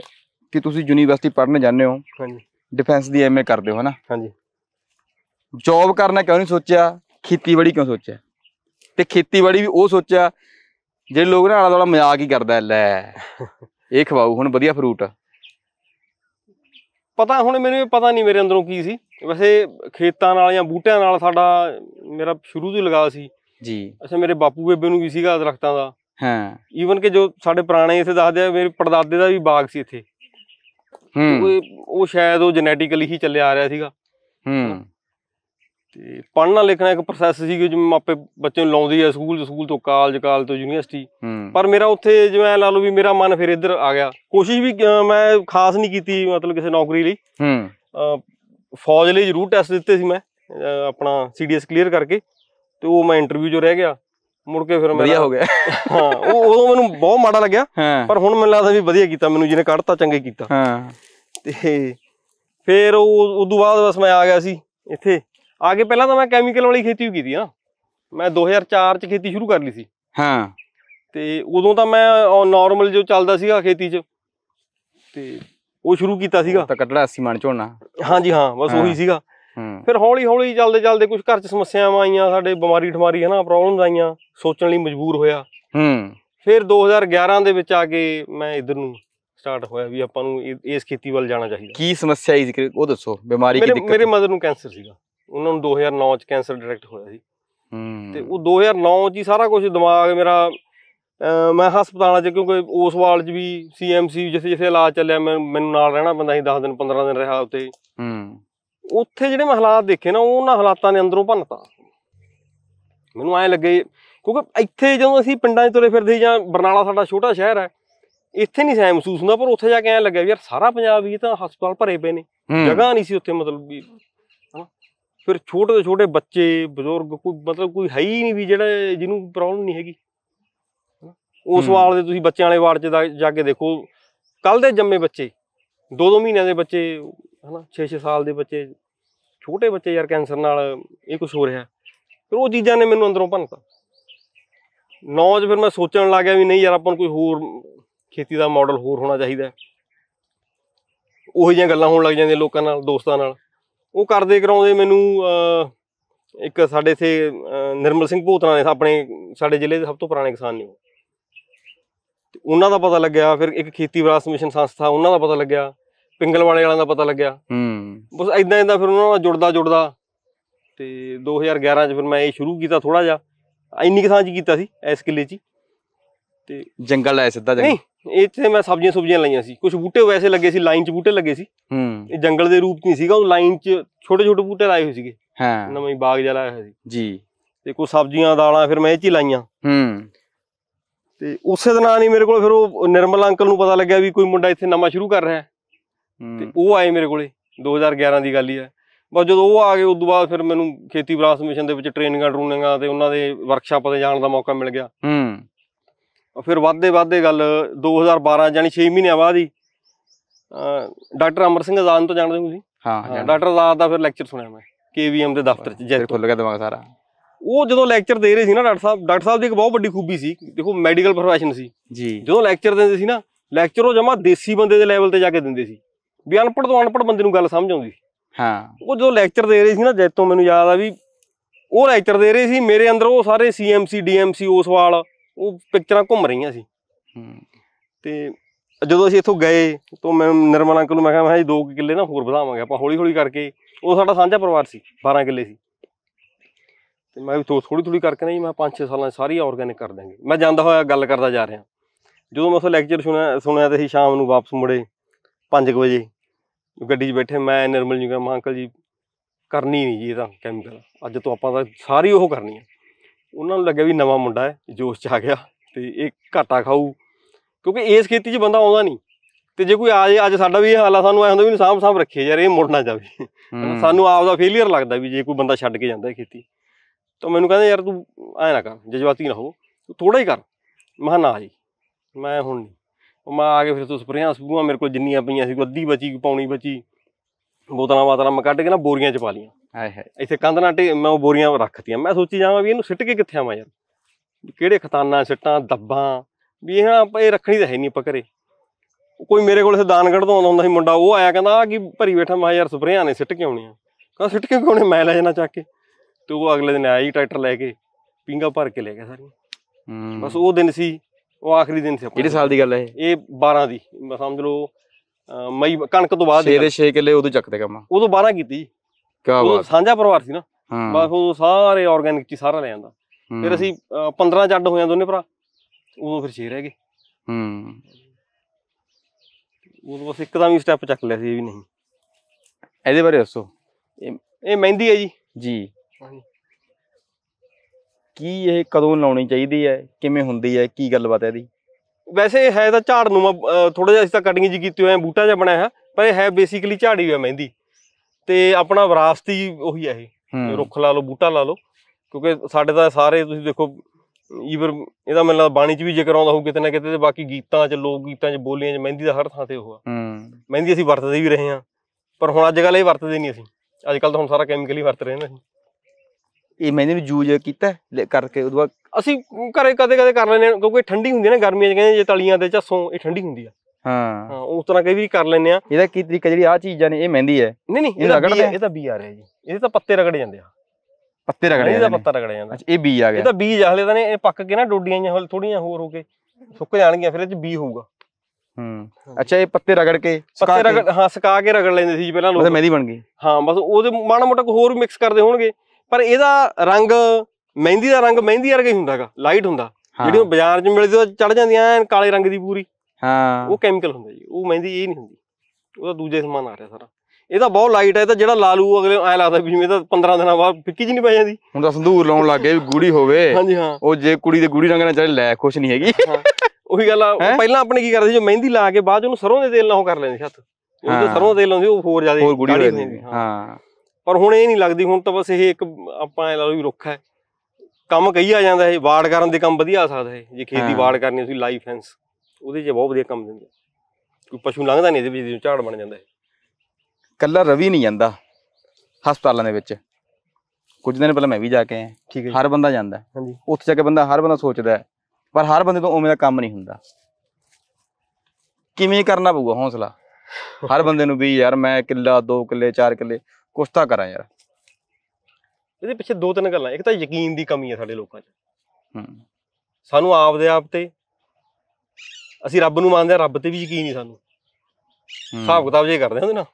ਕਿ ਤੁਸੀਂ ਯੂਨੀਵਰਸਿਟੀ ਪੜ੍ਹਨ ਜਾਂਦੇ ਹੋ ਹਾਂਜੀ ਡਿਫੈਂਸ ਦੀ ਐਮਏ ਕਰਦੇ ਹੋ ਹਨਾ ਹਾਂਜੀ ਜੌਬ ਕਰਨਾ ਕਿਉਂ ਨਹੀਂ ਸੋਚਿਆ ਖੇਤੀਬਾੜੀ ਕਿਉਂ ਸੋਚਿਆ ਤੇ ਖੇਤੀਬਾੜੀ ਵੀ ਉਹ ਸੋਚਿਆ ਜਿਹੜੇ ਲੋਕ ਨਾਲ ਆਲਾ ਦੁਆਲਾ ਮਜ਼ਾਕ ਹੀ ਕਰਦਾ ਲੈ ਇਹ ਖਵਾਉ ਹੁਣ ਵਧੀਆ ਫਰੂਟ ਪਤਾ ਹੁਣ ਮੈਨੂੰ ਪਤਾ ਨਹੀਂ ਮੇਰੇ ਅੰਦਰੋਂ ਕੀ ਸੀ ਵੈਸੇ ਖੇਤਾਂ ਨਾਲ ਜਾਂ ਬੂਟਿਆਂ ਨਾਲ ਸਾਡਾ ਮੇਰਾ ਸ਼ੁਰੂ ਤੋਂ ਲਗਾਅ ਸੀ ਜੀ ਅੱਛਾ ਮੇਰੇ ਬਾਪੂ ਬੇਬੇ ਨੂੰ ਵੀ ਸੀਗਾ ਦਰਖਤਾਂ ਦਾ ਹਾਂ ਈਵਨ ਕਿ ਜੋ ਸਾਡੇ ਪੁਰਾਣੇ ਇਥੇ ਦੱਸਦੇ ਆ ਮੇਰੇ ਪੜਦਾਦੇ ਦਾ ਵੀ ਬਾਗ ਸੀ ਇੱਥੇ ਹੂੰ ਉਹ ਸ਼ਾਇਦ ਉਹ ਜੈਨੇਟਿਕਲੀ ਹੀ ਚੱਲਿਆ ਆ ਰਿਹਾ ਸੀਗਾ ਹੂੰ ਤੇ ਪੜਨਾ ਲਿਖਣਾ ਇੱਕ ਪ੍ਰੋਸੈਸ ਸੀ ਕਿ ਜਿਵੇਂ ਮਾਪੇ ਬੱਚੇ ਨੂੰ ਲਾਉਂਦੀ ਆ ਸਕੂਲ ਸਕੂਲ ਤੋਂ ਕਾਲਜ ਕਾਲਜ ਤੋਂ ਯੂਨੀਵਰਸਿਟੀ ਪਰ ਮੇਰਾ ਉੱਥੇ ਜਿਵੇਂ ਲਾ ਲਓ ਵੀ ਮੇਰਾ ਮਨ ਫਿਰ ਇੱਧਰ ਆ ਗਿਆ ਕੋਸ਼ਿਸ਼ ਵੀ ਮੈਂ ਖਾਸ ਨਹੀਂ ਕੀਤੀ ਮਤਲਬ ਕਿਸੇ ਨੌਕਰੀ ਲਈ ਹੂੰ ਫੌਜ ਲਈ ਜ਼ਰੂਰ ਟੈਸਟ ਦਿੱਤੇ ਸੀ ਮੈਂ ਆਪਣਾ ਸੀਡੀਐਸ ਕਲੀਅਰ ਕਰਕੇ ਤੇ ਉਹ ਮੈਂ ਇੰਟਰਵਿਊ ਜੋ ਰਹਿ ਗਿਆ ਮੁੜ ਕੇ ਫਿਰ ਮੈਂ ਵਧੀਆ ਹੋ ਗਿਆ ਹਾਂ ਉਹ ਉਦੋਂ ਮੈਨੂੰ ਬਹੁਤ ਮਾੜਾ ਲੱਗਿਆ ਪਰ ਹੁਣ ਮੈਨੂੰ ਲੱਗਦਾ ਵੀ ਵਧੀਆ ਕੀਤਾ ਮੈਨੂੰ ਜਿਹਨੇ ਕੱਢਤਾ ਚੰਗੇ ਕੀਤਾ ਹਾਂ ਤੇ ਫਿਰ ਉਹ ਉਸ ਤੋਂ ਬਾਅਦ ਬਸ ਮੈਂ ਆ ਗਿਆ ਸੀ ਇੱਥੇ ਆਗੇ ਪਹਿਲਾਂ ਤਾਂ ਮੈਂ ਕੈਮੀਕਲ ਵਾਲੀ ਖੇਤੀ ਕੀਤੀ ਨਾ ਮੈਂ 2004 ਚ ਖੇਤੀ ਸ਼ੁਰੂ ਕਰ ਲਈ ਸੀ ਹਾਂ ਤੇ ਉਦੋਂ ਤਾਂ ਮੈਂ ਨਾਰਮਲ ਜੋ ਚੱਲਦਾ ਸੀਗਾ ਖੇਤੀ 'ਚ ਤੇ ਉਹ ਸ਼ੁਰੂ ਕੀਤਾ ਸੀਗਾ ਤਾਂ ਕੱਟੜਾ 80 ਮਣ ਝੋਣਾ ਹਾਂਜੀ ਹਾਂ ਬਸ ਉਹੀ ਸੀਗਾ ਫਿਰ ਹੌਲੀ ਹੌਲੀ ਚੱਲਦੇ ਚੱਲਦੇ ਕੁਝ ਘਰ 'ਚ ਸਮੱਸਿਆਵਾਂ ਆਈਆਂ ਸਾਡੇ ਬਿਮਾਰੀ ਠਮਾਰੀ ਹਨਾ ਪ੍ਰੋਬਲਮਸ ਆਈਆਂ ਸੋਚਣ ਲਈ ਮਜਬੂਰ ਹੋਇਆ ਹੂੰ ਫਿਰ 2011 ਦੇ ਵਿੱਚ ਆ ਕੇ ਮੈਂ ਇਧਰ ਨੂੰ ਸਟਾਰਟ ਹੋਇਆ ਵੀ ਆਪਾਂ ਨੂੰ ਇਸ ਖੇਤੀ ਵੱਲ ਜਾਣਾ ਚਾਹੀਦਾ ਕੀ ਸਮੱਸਿਆ ਆਈ ਸੀ ਉਹ ਦੱਸੋ ਬਿਮਾਰੀ ਕੀ ਦਿੱਕਤ ਮੇਰੇ ਮਦਰ ਨੂੰ ਕੈਂਸਰ ਸੀਗਾ ਉਹਨਾਂ ਨੂੰ 2009 ਚ ਕੈਂਸਰ ਡਾਇਰੈਕਟ ਹੋਇਆ ਸੀ ਤੇ ਉਹ 2009 ਚ ਹੀ ਸਾਰਾ ਕੁਝ ਦਿਮਾਗ ਮੇਰਾ ਮੈਂ ਹਸਪਤਾਲਾਂ 'ਚ ਕਿਉਂਕਿ ਉਸ ਵਾਲ 'ਚ ਵੀ ਸੀਐਮਸੀ ਜਿੱਥੇ ਜਿੱਥੇ ਇਲਾਜ ਚੱਲਿਆ ਮੈਨੂੰ ਨਾਲ ਰਹਿਣਾ ਪੈਂਦਾ ਸੀ 10 ਦਿਨ 15 ਦਿਨ ਰਿਹਾ ਉੱਤੇ ਹੂੰ ਉੱਥੇ ਜਿਹੜੇ ਮੈਂ ਹਾਲਾਤ ਦੇਖੇ ਨਾ ਉਹਨਾਂ ਹਾਲਾਤਾਂ ਦੇ ਅੰਦਰੋਂ ਭੰਨਤਾ ਮੈਨੂੰ ਐ ਲੱਗੇ ਕਿਉਂਕਿ ਇੱਥੇ ਜਦੋਂ ਅਸੀਂ ਪਿੰਡਾਂ 'ਚ ਤੁਰੇ ਫਿਰਦੇ ਜਾਂ ਬਰਨਾਲਾ ਸਾਡਾ ਛੋਟਾ ਸ਼ਹਿਰ ਹੈ ਇੱਥੇ ਨਹੀਂ ਸਹਿ ਮਹਿਸੂਸ ਹੁੰਦਾ ਪਰ ਉੱਥੇ ਜਾ ਕੇ ਐ ਲੱਗਿਆ ਵੀ ਯਾਰ ਸਾਰਾ ਪੰਜਾਬ ਵੀ ਤਾਂ ਹਸਪਤਾਲ ਭਰੇ ਪਏ ਨੇ ਜਗ੍ਹਾ ਨਹੀਂ ਸੀ ਉੱਥੇ ਮਤਲਬ ਵੀ ਫਿਰ ਛੋਟੇ ਤੋਂ ਛੋਟੇ ਬੱਚੇ ਬਜ਼ੁਰਗ ਕੋਈ ਮਤਲਬ ਕੋਈ ਹੈ ਹੀ ਨਹੀਂ ਵੀ ਜਿਹੜਾ ਜਿਹਨੂੰ ਪ੍ਰੋਬਲਮ ਨਹੀਂ ਹੈਗੀ ਉਸ ਵਾਰ ਦੇ ਤੁਸੀਂ ਬੱਚਿਆਂ ਵਾਲੇ ਵਾਰਡ 'ਚ ਜਾ ਕੇ ਦੇਖੋ ਕੱਲ ਦੇ ਜੰਮੇ ਬੱਚੇ 2-2 ਮਹੀਨਿਆਂ ਦੇ ਬੱਚੇ ਹਨਾ 6-6 ਸਾਲ ਦੇ ਬੱਚੇ ਛੋਟੇ ਬੱਚੇ ਯਾਰ ਕੈਂਸਰ ਨਾਲ ਇਹ ਕੁਝ ਹੋ ਰਿਹਾ ਫਿਰ ਉਹ ਚੀਜ਼ਾਂ ਨੇ ਮੈਨੂੰ ਅੰਦਰੋਂ ਭੰਨਤਾ ਨੌਜ ਫਿਰ ਮੈਂ ਸੋਚਣ ਲੱਗ ਗਿਆ ਵੀ ਨਹੀਂ ਯਾਰ ਆਪਾਂ ਨੂੰ ਕੋਈ ਹੋਰ ਖੇਤੀ ਦਾ ਮਾਡਲ ਹੋਰ ਹੋਣਾ ਚਾਹੀਦਾ ਉਹੀ ਜਿਹੀਆਂ ਗੱਲਾਂ ਹੋਣ ਲੱਗ ਜਾਂਦੀਆਂ ਲੋਕਾਂ ਨਾਲ ਦੋਸਤਾਂ ਨਾਲ ਉਹ ਕਰਦੇ ਕਰਾਉਂਦੇ ਮੈਨੂੰ ਇੱਕ ਸਾਡੇ ਇਥੇ ਨਿਰਮਲ ਸਿੰਘ ਭੂਤਨਾ ਨੇ ਆਪਣੇ ਸਾਡੇ ਜ਼ਿਲ੍ਹੇ ਦੇ ਸਭ ਤੋਂ ਪੁਰਾਣੇ ਕਿਸਾਨ ਨੇ ਉਹ ਉਹਨਾਂ ਦਾ ਪਤਾ ਲੱਗਿਆ ਫਿਰ ਇੱਕ ਖੇਤੀ ਵਿਰਾਸਤ ਮਿਸ਼ਨ ਸੰਸਥਾ ਉਹਨਾਂ ਦਾ ਪਤਾ ਲੱਗਿਆ ਪਿੰਗਲ ਵਾਲੇ ਵਾਲਿਆਂ ਦਾ ਪਤਾ ਲੱਗਿਆ ਹੂੰ ਬਸ ਇਦਾਂ ਇਦਾਂ ਫਿਰ ਉਹਨਾਂ ਨਾਲ ਜੁੜਦਾ ਜੁੜਦਾ ਤੇ 2011 ਚ ਫਿਰ ਮੈਂ ਇਹ ਸ਼ੁਰੂ ਕੀਤਾ ਥੋੜਾ ਜਿਹਾ ਇੰਨੀ ਕਿਸਾਨ ਚ ਕੀਤਾ ਸੀ ਇਸ ਕਿੱਲੇ 'ਚ ਤੇ ਜੰਗਲ ਐ ਸਿੱਧਾ ਜੰਗਲ ਨਹੀਂ ਇੱਥੇ ਮੈਂ ਸਬਜ਼ੀਆਂ ਸੁਬਜ਼ੀਆਂ ਲਾਈਆਂ ਸੀ ਕੁਝ ਬੂਟੇ ਵੈਸੇ ਲੱਗੇ ਸੀ ਲਾਈਨ 'ਚ ਬੂਟੇ ਲੱਗੇ ਸੀ ਹੂੰ ਇਹ ਜੰਗਲ ਦੇ ਰੂਪ ਨਹੀਂ ਸੀਗਾ ਉਹ ਲਾਈਨ 'ਚ ਛੋਟੇ ਛੋਟੇ ਬੂਟੇ ਲਾਏ ਹੋਏ ਸੀਗੇ ਹਾਂ ਨਵੇਂ ਹੀ ਬਾਗ ਜਿਹਾ ਲਾਇਆ ਹੋਇਆ ਸੀ ਜੀ ਤੇ ਕੁਝ ਸਬਜ਼ੀਆਂ ਦਾਲਾਂ ਫਿਰ ਮੈਂ ਇਹ 'ਚ ਹੀ ਲਾਈਆਂ ਹੂੰ ਤੇ ਉਸੇ ਦਿਨ ਆ ਨਹੀਂ ਮੇਰੇ ਕੋਲ ਫਿਰ ਉਹ ਨਿਰਮਲ ਅੰਕਲ ਨੂੰ ਪਤਾ ਲੱਗਿਆ ਵੀ ਕੋਈ ਮੁੰਡਾ ਇੱਥੇ ਨਵਾਂ ਸ਼ੁਰੂ ਕਰ ਰਿਹਾ ਹੈ ਤੇ ਉਹ ਆਏ ਮੇਰੇ ਕੋਲੇ 2011 ਦੀ ਗੱਲ ਹੀ ਆ ਬਸ ਜਦੋਂ ਉਹ ਆ ਗਏ ਉਸ ਤੋਂ ਬਾਅਦ ਫਿਰ ਮੈਨੂੰ ਖੇਤੀ ਵਿਰਾਸਤ ਮਿਸ਼ਨ ਦੇ ਵਿੱਚ ਟ੍ਰੇਨਿੰਗਾਂ ਟਰੂਨਿੰਗਾਂ ਤੇ ਉਹਨਾਂ ਦੇ ਵਰਕਸ਼ਾਪਾਂ ਤੇ ਜਾਣ ਦਾ ਮੌਕਾ ਮਿਲ ਗਿਆ ਹੂੰ ਫਿਰ ਵਾਧੇ ਵਾਧੇ ਗੱਲ 2012 ਜਾਨੀ 6 ਮਹੀਨਿਆਂ ਬਾਅਦ ਹੀ ਡਾਕਟਰ ਅਮਰ ਸਿੰਘ ਆਜ਼ਾਦ ਤੋਂ ਜਾਣਦੇ ਹੋ ਤੁਸੀਂ ਹਾਂ ਡਾਕਟਰ ਆਜ਼ਾਦ ਦਾ ਫਿਰ ਲੈਕਚਰ ਸੁਣਿਆ ਮੈਂ ਕੇਵੀਐਮ ਦੇ ਦਫ਼ਤਰ 'ਚ ਜੈਤ ਖੁੱਲ ਗਿਆ ਦਿਮਾਗ ਸਾਰਾ ਉਹ ਜਦੋਂ ਲੈਕਚਰ ਦੇ ਰਹੇ ਸੀ ਨਾ ਡਾਕਟਰ ਸਾਹਿਬ ਡਾਕਟਰ ਸਾਹਿਬ ਦੀ ਇੱਕ ਬਹੁਤ ਵੱਡੀ ਖੂਬੀ ਸੀ ਦੇਖੋ ਮੈਡੀਕਲ ਪ੍ਰੋਫੈਸ਼ਨ ਸੀ ਜੀ ਜਦੋਂ ਲੈਕਚਰ ਦਿੰਦੇ ਸੀ ਨਾ ਲੈਕਚਰ ਉਹ ਜਮਾ ਦੇਸੀ ਬੰਦੇ ਦੇ ਲੈਵਲ ਤੇ ਜਾ ਕੇ ਦਿੰਦੇ ਸੀ ਵੀ ਅਨਪੜ੍ਹ ਤੋਂ ਅਨਪੜ੍ਹ ਬੰਦੇ ਨੂੰ ਗੱਲ ਸਮਝ ਆਉਂਦੀ ਸੀ ਹਾਂ ਉਹ ਜਦੋਂ ਲੈਕਚਰ ਦੇ ਰਹੇ ਸੀ ਨਾ ਜੈਤੋਂ ਮੈਨੂੰ ਯਾਦ ਆ ਵੀ ਉਹ ਲੈਕਚਰ ਦੇ ਰਹੇ ਸੀ ਮੇਰੇ ਅੰਦਰ ਉਹ ਸਾਰੇ ਸੀਐਮਸੀ ਡੀਐਮਸੀ ਉਹ ਉਹ ਪਿਕਚਰਾਂ ਘੁੰਮ ਰਹੀਆਂ ਸੀ ਤੇ ਜਦੋਂ ਅਸੀਂ ਇੱਥੋਂ ਗਏ ਤੋਂ ਮੈਂ ਨਿਰਮਲ ਅੰਕਲ ਨੂੰ ਮੈਂ ਕਿਹਾ ਮੈਂ ਜੀ 2 ਕਿੱਲੇ ਨਾ ਹੋਰ ਵਧਾਵਾਂਗੇ ਆਪਾਂ ਹੌਲੀ ਹੌਲੀ ਕਰਕੇ ਉਹ ਸਾਡਾ ਸਾਂਝਾ ਪਰਿਵਾਰ ਸੀ 12 ਕਿੱਲੇ ਸੀ ਤੇ ਮੈਂ ਵੀ ਥੋੜੀ ਥੋੜੀ ਕਰਕੇ ਨਾ ਜੀ ਮੈਂ 5-6 ਸਾਲਾਂ ਸਾਰੀ ਆਰਗੈਨਿਕ ਕਰ ਦਾਂਗੇ ਮੈਂ ਜਾਂਦਾ ਹੋਇਆ ਗੱਲ ਕਰਦਾ ਜਾ ਰਿਹਾ ਜਦੋਂ ਮੈਂ ਉਸ ਲੈਕਚਰ ਸੁਣਿਆ ਸੁਣਿਆ ਤੇ ਅਸੀਂ ਸ਼ਾਮ ਨੂੰ ਵਾਪਸ ਮੁੜੇ 5 ਵਜੇ ਗੱਡੀ 'ਚ ਬੈਠੇ ਮੈਂ ਨਿਰਮਲ ਜੀ ਕਹਿੰਦਾ ਅੰਕਲ ਜੀ ਕਰਨੀ ਨਹੀਂ ਜੀ ਇਹ ਤਾਂ ਕੈਮੀਕਲ ਅੱਜ ਤੋਂ ਆਪਾਂ ਤਾਂ ਸਾਰੀ ਉਹ ਕਰਨੀ ਹੈ ਉਹਨਾਂ ਨੂੰ ਲੱਗਿਆ ਵੀ ਨਵਾਂ ਮੁੰਡਾ ਹੈ ਜੋਸ਼ ਚ ਆ ਗਿਆ ਤੇ ਇਹ ਘਾਟਾ ਖਾਊ ਕਿਉਂਕਿ ਇਸ ਖੇਤੀ 'ਚ ਬੰਦਾ ਆਉਂਦਾ ਨਹੀਂ ਤੇ ਜੇ ਕੋਈ ਆ ਜੇ ਅੱਜ ਸਾਡਾ ਵੀ ਹਾਲਾ ਸਾਨੂੰ ਐ ਹੁੰਦਾ ਵੀ ਸਾਂਭ ਸਾਫ ਰੱਖੇ ਯਾਰ ਇਹ ਮੋੜਨਾ ਜਾਵੇ ਸਾਨੂੰ ਆਪ ਦਾ ਫੇਲਿਅਰ ਲੱਗਦਾ ਵੀ ਜੇ ਕੋਈ ਬੰਦਾ ਛੱਡ ਕੇ ਜਾਂਦਾ ਖੇਤੀ ਤਾਂ ਮੈਨੂੰ ਕਹਿੰਦੇ ਯਾਰ ਤੂੰ ਐ ਨਾ ਕਰ ਜਜ਼ਬਾਤੀ ਨਾ ਹੋ ਤੂੰ ਥੋੜਾ ਹੀ ਕਰ ਮੈਂ ਨਾ ਜੀ ਮੈਂ ਹੁਣ ਨਹੀਂ ਮੈਂ ਆ ਕੇ ਫਿਰ ਤੂੰ ਸਪਰੇਆਂ ਸਪੂਆਂ ਮੇਰੇ ਕੋਲ ਜਿੰਨੀਆਂ ਪਈਆਂ ਸੀ ਅੱਧੀ ਬਚੀ ਪਾਉਣੀ ਬਚੀ ਬੋਤਲਾਂ ਬਾਤਲਾਂ ਮੈਂ ਕੱਢ ਕੇ ਨਾ ਬੋਰੀਆਂ ਚ ਪਾ ਲੀਆਂ ਹਾਏ ਹਾਏ ਇੱਥੇ ਕੰਧ ਨਾਲ ਟੇ ਮੈਂ ਉਹ ਬੋਰੀਆਂ ਰੱਖਤੀਆਂ ਮੈਂ ਸੋਚੀ ਜਾਵਾਂ ਵੀ ਇਹਨੂੰ ਸਿੱਟ ਕੇ ਕਿੱਥੇ ਆਵਾਂ ਯਾਰ ਕਿਹੜੇ ਖਤਾਨਾ ਸਿੱਟਾਂ ਦੱਬਾਂ ਵੀ ਇਹ ਆਪਾਂ ਇਹ ਰੱਖਣੀ ਤਾਂ ਹੈ ਨਹੀਂ ਆਪਾਂ ਘਰੇ ਕੋਈ ਮੇਰੇ ਕੋਲ ਦਾਨ ਕੱਢ ਤੋਂ ਆਉਂਦਾ ਹੁੰਦਾ ਸੀ ਮੁੰਡਾ ਉਹ ਆਇਆ ਕਹਿੰਦਾ ਆ ਕੀ ਭਰੀ ਬੈਠਾ ਮੈਂ ਯਾਰ ਸਪਰੇਆਂ ਨੇ ਸਿੱਟ ਕੇ ਆਉਣੀਆਂ ਕਹਿੰਦਾ ਸਿੱਟ ਕੇ ਕਿਉਂ ਮੈਂ ਲੈ ਜਾਣਾ ਚੱਕ ਕੇ ਤੇ ਉਹ ਅਗਲੇ ਦਿਨ ਆਇਆ ਹੀ ਟਰੈਕਟਰ ਲੈ ਕੇ ਪਿੰਗਾ ਭਰ ਕੇ ਲੈ ਗਿਆ ਸਾਰੀਆਂ ਬਸ ਉਹ ਦਿਨ ਸੀ ਉਹ ਆਖਰੀ ਦਿਨ ਸੀ ਆਪਣੇ ਕਿਹੜੇ ਸਾਲ ਦੀ ਗੱਲ ਹੈ ਇਹ 12 ਦੀ ਸਮਝ ਲਓ ਮਈ ਕਣਕ ਤੋਂ ਬਾਅਦ 6 ਦੇ 6 ਕਿੱਲੇ ਉਦੋਂ ਚੱਕਦੇ ਕੰਮ ਉਦੋਂ 12 ਕੀਤੀ ਜੀ ਕਿਆ ਬਾਤ ਸਾਂਝਾ ਪਰਿਵਾਰ ਸੀ ਨਾ ਬਸ ਉਦੋਂ ਸਾਰੇ ਆਰਗੈਨਿਕ ਚ ਸਾਰਾ ਲੈ ਜਾਂਦਾ ਫਿਰ ਅਸੀਂ 15 ਜੱਡ ਹੋਇਆ ਦੋਨੇ ਭਰਾ ਉਦੋਂ ਫਿਰ 6 ਰਹਿ ਗਏ ਹੂੰ ਉਦੋਂ ਬਸ ਇੱਕਦਮ ਹੀ ਸਟੈਪ ਚੱਕ ਲਿਆ ਸੀ ਇਹ ਵੀ ਨਹੀਂ ਇਹਦੇ ਬਾਰੇ ਦੱਸੋ ਇਹ ਮਹਿੰਦੀ ਹੈ ਜੀ ਜੀ ਕੀ ਇਹ ਕਦੋਂ ਲਾਉਣੀ ਚਾਹੀਦੀ ਹੈ ਕਿਵੇਂ ਹੁੰਦੀ ਹੈ ਕੀ ਗੱਲਬਾਤ ਹੈ ਇਹਦੀ ਵੈਸੇ ਹੈ ਤਾਂ ਝਾੜ ਨੂੰ ਥੋੜਾ ਜਿਹਾ ਅਸੀਂ ਤਾਂ ਕਟਿੰਗ ਜੀ ਕੀਤੀ ਹੋਈ ਹੈ ਬੂਟਾ ਜਿਹਾ ਬਣਾਇਆ ਹੈ ਪਰ ਇਹ ਹੈ ਬੇਸਿਕਲੀ ਝਾੜੀ ਹੈ ਮਹਿੰਦੀ ਤੇ ਆਪਣਾ ਵਿਰਾਸਤੀ ਉਹੀ ਹੈ ਇਹ ਰੁੱਖ ਲਾ ਲਓ ਬੂਟਾ ਲਾ ਲਓ ਕਿਉਂਕਿ ਸਾਡੇ ਤਾਂ ਸਾਰੇ ਤੁਸੀਂ ਦੇਖੋ ਈਵਰ ਇਹਦਾ ਮੈਨੂੰ ਲੱਗਦਾ ਬਾਣੀ 'ਚ ਵੀ ਜ਼ਿਕਰ ਆਉਂਦਾ ਹੋਊ ਕਿਤੇ ਨਾ ਕਿਤੇ ਤੇ ਬਾਕੀ ਗੀਤਾਂ 'ਚ ਲੋਕ ਗੀਤਾਂ 'ਚ ਬੋਲੀਆਂ 'ਚ ਮਹਿੰਦੀ ਦਾ ਹਰ ਥਾਂ ਤੇ ਉਹ ਆ ਮਹਿੰਦੀ ਅਸੀਂ ਵਰਤਦੇ ਵੀ ਰਹੇ ਹਾਂ ਪਰ ਹੁਣ ਅੱਜ ਕੱਲ੍ਹ ਇਹ ਵਰਤਦੇ ਨਹੀਂ ਅਸੀਂ ਅੱਜ ਕੱਲ ਤਾਂ ਹੁਣ ਸਾਰਾ ਕੈਮੀਕਲ ਹੀ ਵਰਤ ਰਹੇ ਨੇ ਅਸੀਂ ਇਹ ਮੈਂ ਇਹਨੂੰ ਯੂਜ਼ ਕੀਤਾ ਕਰਕੇ ਉਦੋਂ ਬਾਅਦ ਅਸੀਂ ਘਰੇ ਕਦੇ ਕਦੇ ਕਰ ਲੈਨੇ ਕਿਉਂਕਿ ਠੰਡੀ ਹੁੰਦੀ ਹੈ ਨਾ ਗਰਮੀਆਂ 'ਚ ਕਹਿੰਦੇ ਜੇ ਤਲੀਆਂ ਦੇ ਝੱਸੋਂ ਇਹ ਠੰਡੀ ਹੁੰਦੀ ਆ ਹਾਂ ਹਾਂ ਉਸ ਤਰ੍ਹਾਂ ਕਈ ਵੀ ਕਰ ਲੈਨੇ ਆ ਇਹਦਾ ਕੀ ਤਰੀਕਾ ਜਿਹੜੀ ਆ ਚੀਜ਼ਾਂ ਨੇ ਇਹ ਮਹਿੰਦੀ ਹੈ ਨਹੀਂ ਨਹੀਂ ਇਹ ਰਗੜਦੇ ਇਹ ਤਾਂ ਬੀ ਆ ਰਿਹਾ ਜੀ ਇਹਦੇ ਤਾਂ ਪੱਤੇ ਰਗੜੇ ਜਾਂਦੇ ਆ ਪੱਤੇ ਰਗੜੇ ਇਹਦਾ ਪੱਤਾ ਰਗੜ ਜਾਂਦਾ ਅੱਛਾ ਇਹ ਬੀ ਆ ਗਿਆ ਇਹ ਤਾਂ ਬੀਜ ਹਲੇ ਤਾਂ ਨੇ ਇਹ ਪੱਕ ਕੇ ਨਾ ਡੋਡੀਆਂ ਜਾਂ ਥੋੜੀਆਂ ਹੋਰ ਹੋ ਕੇ ਸੁੱਕ ਜਾਣਗੀਆਂ ਫਿਰ ਇਹ ਚ ਬੀ ਹੋਊਗਾ ਹੂੰ ਅੱਛਾ ਇਹ ਪੱਤੇ ਰਗੜ ਕੇ ਪੱਤੇ ਰਗੜ ਹਾਂ ਸੁਕਾ ਕੇ ਰਗੜ ਲੈਂਦੇ ਸੀ ਪਹਿਲਾਂ ਲੋਕ ਮਹਿੰਦੀ ਬਣ ਗਈ ਹਾਂ ਬਸ ਉਹਦੇ ਮਾੜਾ ਮੋਟਾ ਹੋਰ ਮਿਕਸ ਕਰਦੇ ਹੋਣਗੇ ਪਰ ਇਹਦਾ ਰੰਗ ਮਹਿੰਦੀ ਦਾ ਰੰਗ ਮਹਿੰਦੀ ਵਰਗਾ ਹੀ ਹੁੰਦਾਗਾ ਲਾਈਟ ਹੁੰਦਾ ਜਿਹੜੀ ਉਹ ਬਾਜ਼ਾਰ 'ਚ ਮਿਲਦੀ ਉਹ ਚੜ ਜਾਂਦੀਆਂ ਐਨ ਕਾਲੇ ਰੰਗ ਦੀ ਪੂਰੀ ਹਾਂ ਉਹ ਕੈਮੀਕਲ ਹੁੰਦਾ ਜੀ ਉਹ ਮਹਿੰਦੀ ਇਹ ਨਹੀਂ ਹੁੰਦੀ ਉਹਦਾ ਦੂਜੇ ਸਮਾਨ ਆ ਰਿਹਾ ਸਾਰਾ ਇਹ ਤਾਂ ਬਹੁਤ ਲਾਈਟ ਹੈ ਤਾਂ ਜਿਹੜਾ ਲਾ ਲੂ ਅਗਲੇ ਐ ਲੱਗਦਾ ਵੀ ਮੇਰੇ ਤਾਂ 15 ਦਿਨਾਂ ਬਾਅਦ ਫਿੱਕੀ ਜੀ ਨਹੀਂ ਪੈ ਜਾਂਦੀ ਹੁਣ ਤਾਂ ਸੰਧੂਰ ਲਾਉਣ ਲੱਗੇ ਵੀ ਗੂੜੀ ਹੋਵੇ ਹਾਂਜੀ ਹਾਂ ਉਹ ਜੇ ਕੁੜੀ ਦੇ ਗੂੜੀ ਰੰਗ ਨਾਲ ਚਾਹੇ ਲੈ ਖੁਸ਼ ਨਹੀਂ ਹੈਗੀ ਉਹੀ ਗੱਲ ਆ ਪਹਿਲਾਂ ਆਪਣੇ ਕੀ ਕਰਦੇ ਸੀ ਜੋ ਮਹਿੰਦੀ ਲਾ ਕੇ ਬਾਅਦ ਉਹਨੂੰ ਸਰੋਂ ਦੇ ਤੇਲ ਨਾਲ ਉਹ ਕਰ ਲੈਂਦੇ ਛੱਤ ਉਹ ਸਰੋਂ ਦੇ ਤੇਲ ਲਾਉਂਦੇ ਉਹ ਹੋਰ ਜ਼ਿਆਦਾ ਹੋਰ ਗੂੜੀ ਹੋ ਜਾਂਦੀ ਹਾਂ ਪਰ ਹੁਣ ਇਹ ਨਹੀਂ ਲੱਗਦੀ ਹੁਣ ਤਾਂ ਬਸ ਇਹ ਇੱਕ ਆਪਾਂ ਇਹ ਲਾ ਲਓ ਵੀ ਰੁੱਖ ਹੈ ਕੰਮ ਕਹੀ ਆ ਜਾਂਦਾ ਇਹ ਵਾੜ ਕਰਨ ਦੇ ਕੰਮ ਵਧੀਆ ਆ ਸਕਦਾ ਹੈ ਜੇ ਖੇਤੀ ਵਾੜ ਕਰਨੀ ਤੁਸੀਂ ਲਾਈ ਫੈਂਸ ਉਹਦੇ 'ਚ ਬਹੁਤ ਵਧੀਆ ਕੰਮ ਦਿੰਦਾ ਕੋਈ ਪਸ਼ੂ ਲੰਘਦਾ ਨਹੀਂ ਇਹਦੇ ਵਿੱਚ ਝਾੜ ਬਣ ਜਾਂਦਾ ਹੈ ਕੱਲਾ ਰਵੀ ਨਹੀਂ ਜਾਂਦਾ ਹਸਪਤਾਲਾਂ ਦੇ ਵਿੱਚ ਕੁਝ ਦਿਨ ਪਹਿਲਾਂ ਮੈਂ ਵੀ ਜਾ ਕੇ ਆਇਆ ਠੀਕ ਹੈ ਹਰ ਬੰਦਾ ਜਾਂਦਾ ਹਾਂਜੀ ਉੱਥੇ ਜਾ ਕੇ ਬੰਦਾ ਹਰ ਬੰਦਾ ਸੋਚਦਾ ਪਰ ਹਰ ਬੰਦੇ ਤੋਂ ਉਵੇਂ ਦਾ ਕੰਮ ਨਹੀਂ ਹੁੰਦਾ ਕਿਵੇਂ ਕਰਨਾ ਪਊਗਾ ਹੌਸਲਾ ਹਰ ਬੰਦੇ ਨੂੰ ਵੀ ਯਾਰ ਮੈਂ ਕਿੱਲਾ 2 ਕਿੱਲੇ 4 ਕਿੱਲੇ ਕੁਛ ਤਾਂ ਕਰਾਂ ਯਾਰ ਇਹਦੇ ਪਿੱਛੇ ਦੋ ਤਿੰਨ ਗੱਲਾਂ ਇੱਕ ਤਾਂ ਯਕੀਨ ਦੀ ਕਮੀ ਹੈ ਸਾਡੇ ਲੋਕਾਂ 'ਚ ਹੂੰ ਸਾਨੂੰ ਆਪ ਦੇ ਆਪ ਤੇ ਅਸੀਂ ਰੱਬ ਨੂੰ ਮੰਨਦੇ ਆ ਰੱਬ ਤੇ ਵੀ ਯਕੀਨ ਨਹੀਂ ਸਾਨੂੰ ਹਿਸਾਬ ਕਿਤਾਬ ਜੇ ਕਰਦੇ ਹੁੰਦੇ ਨਾ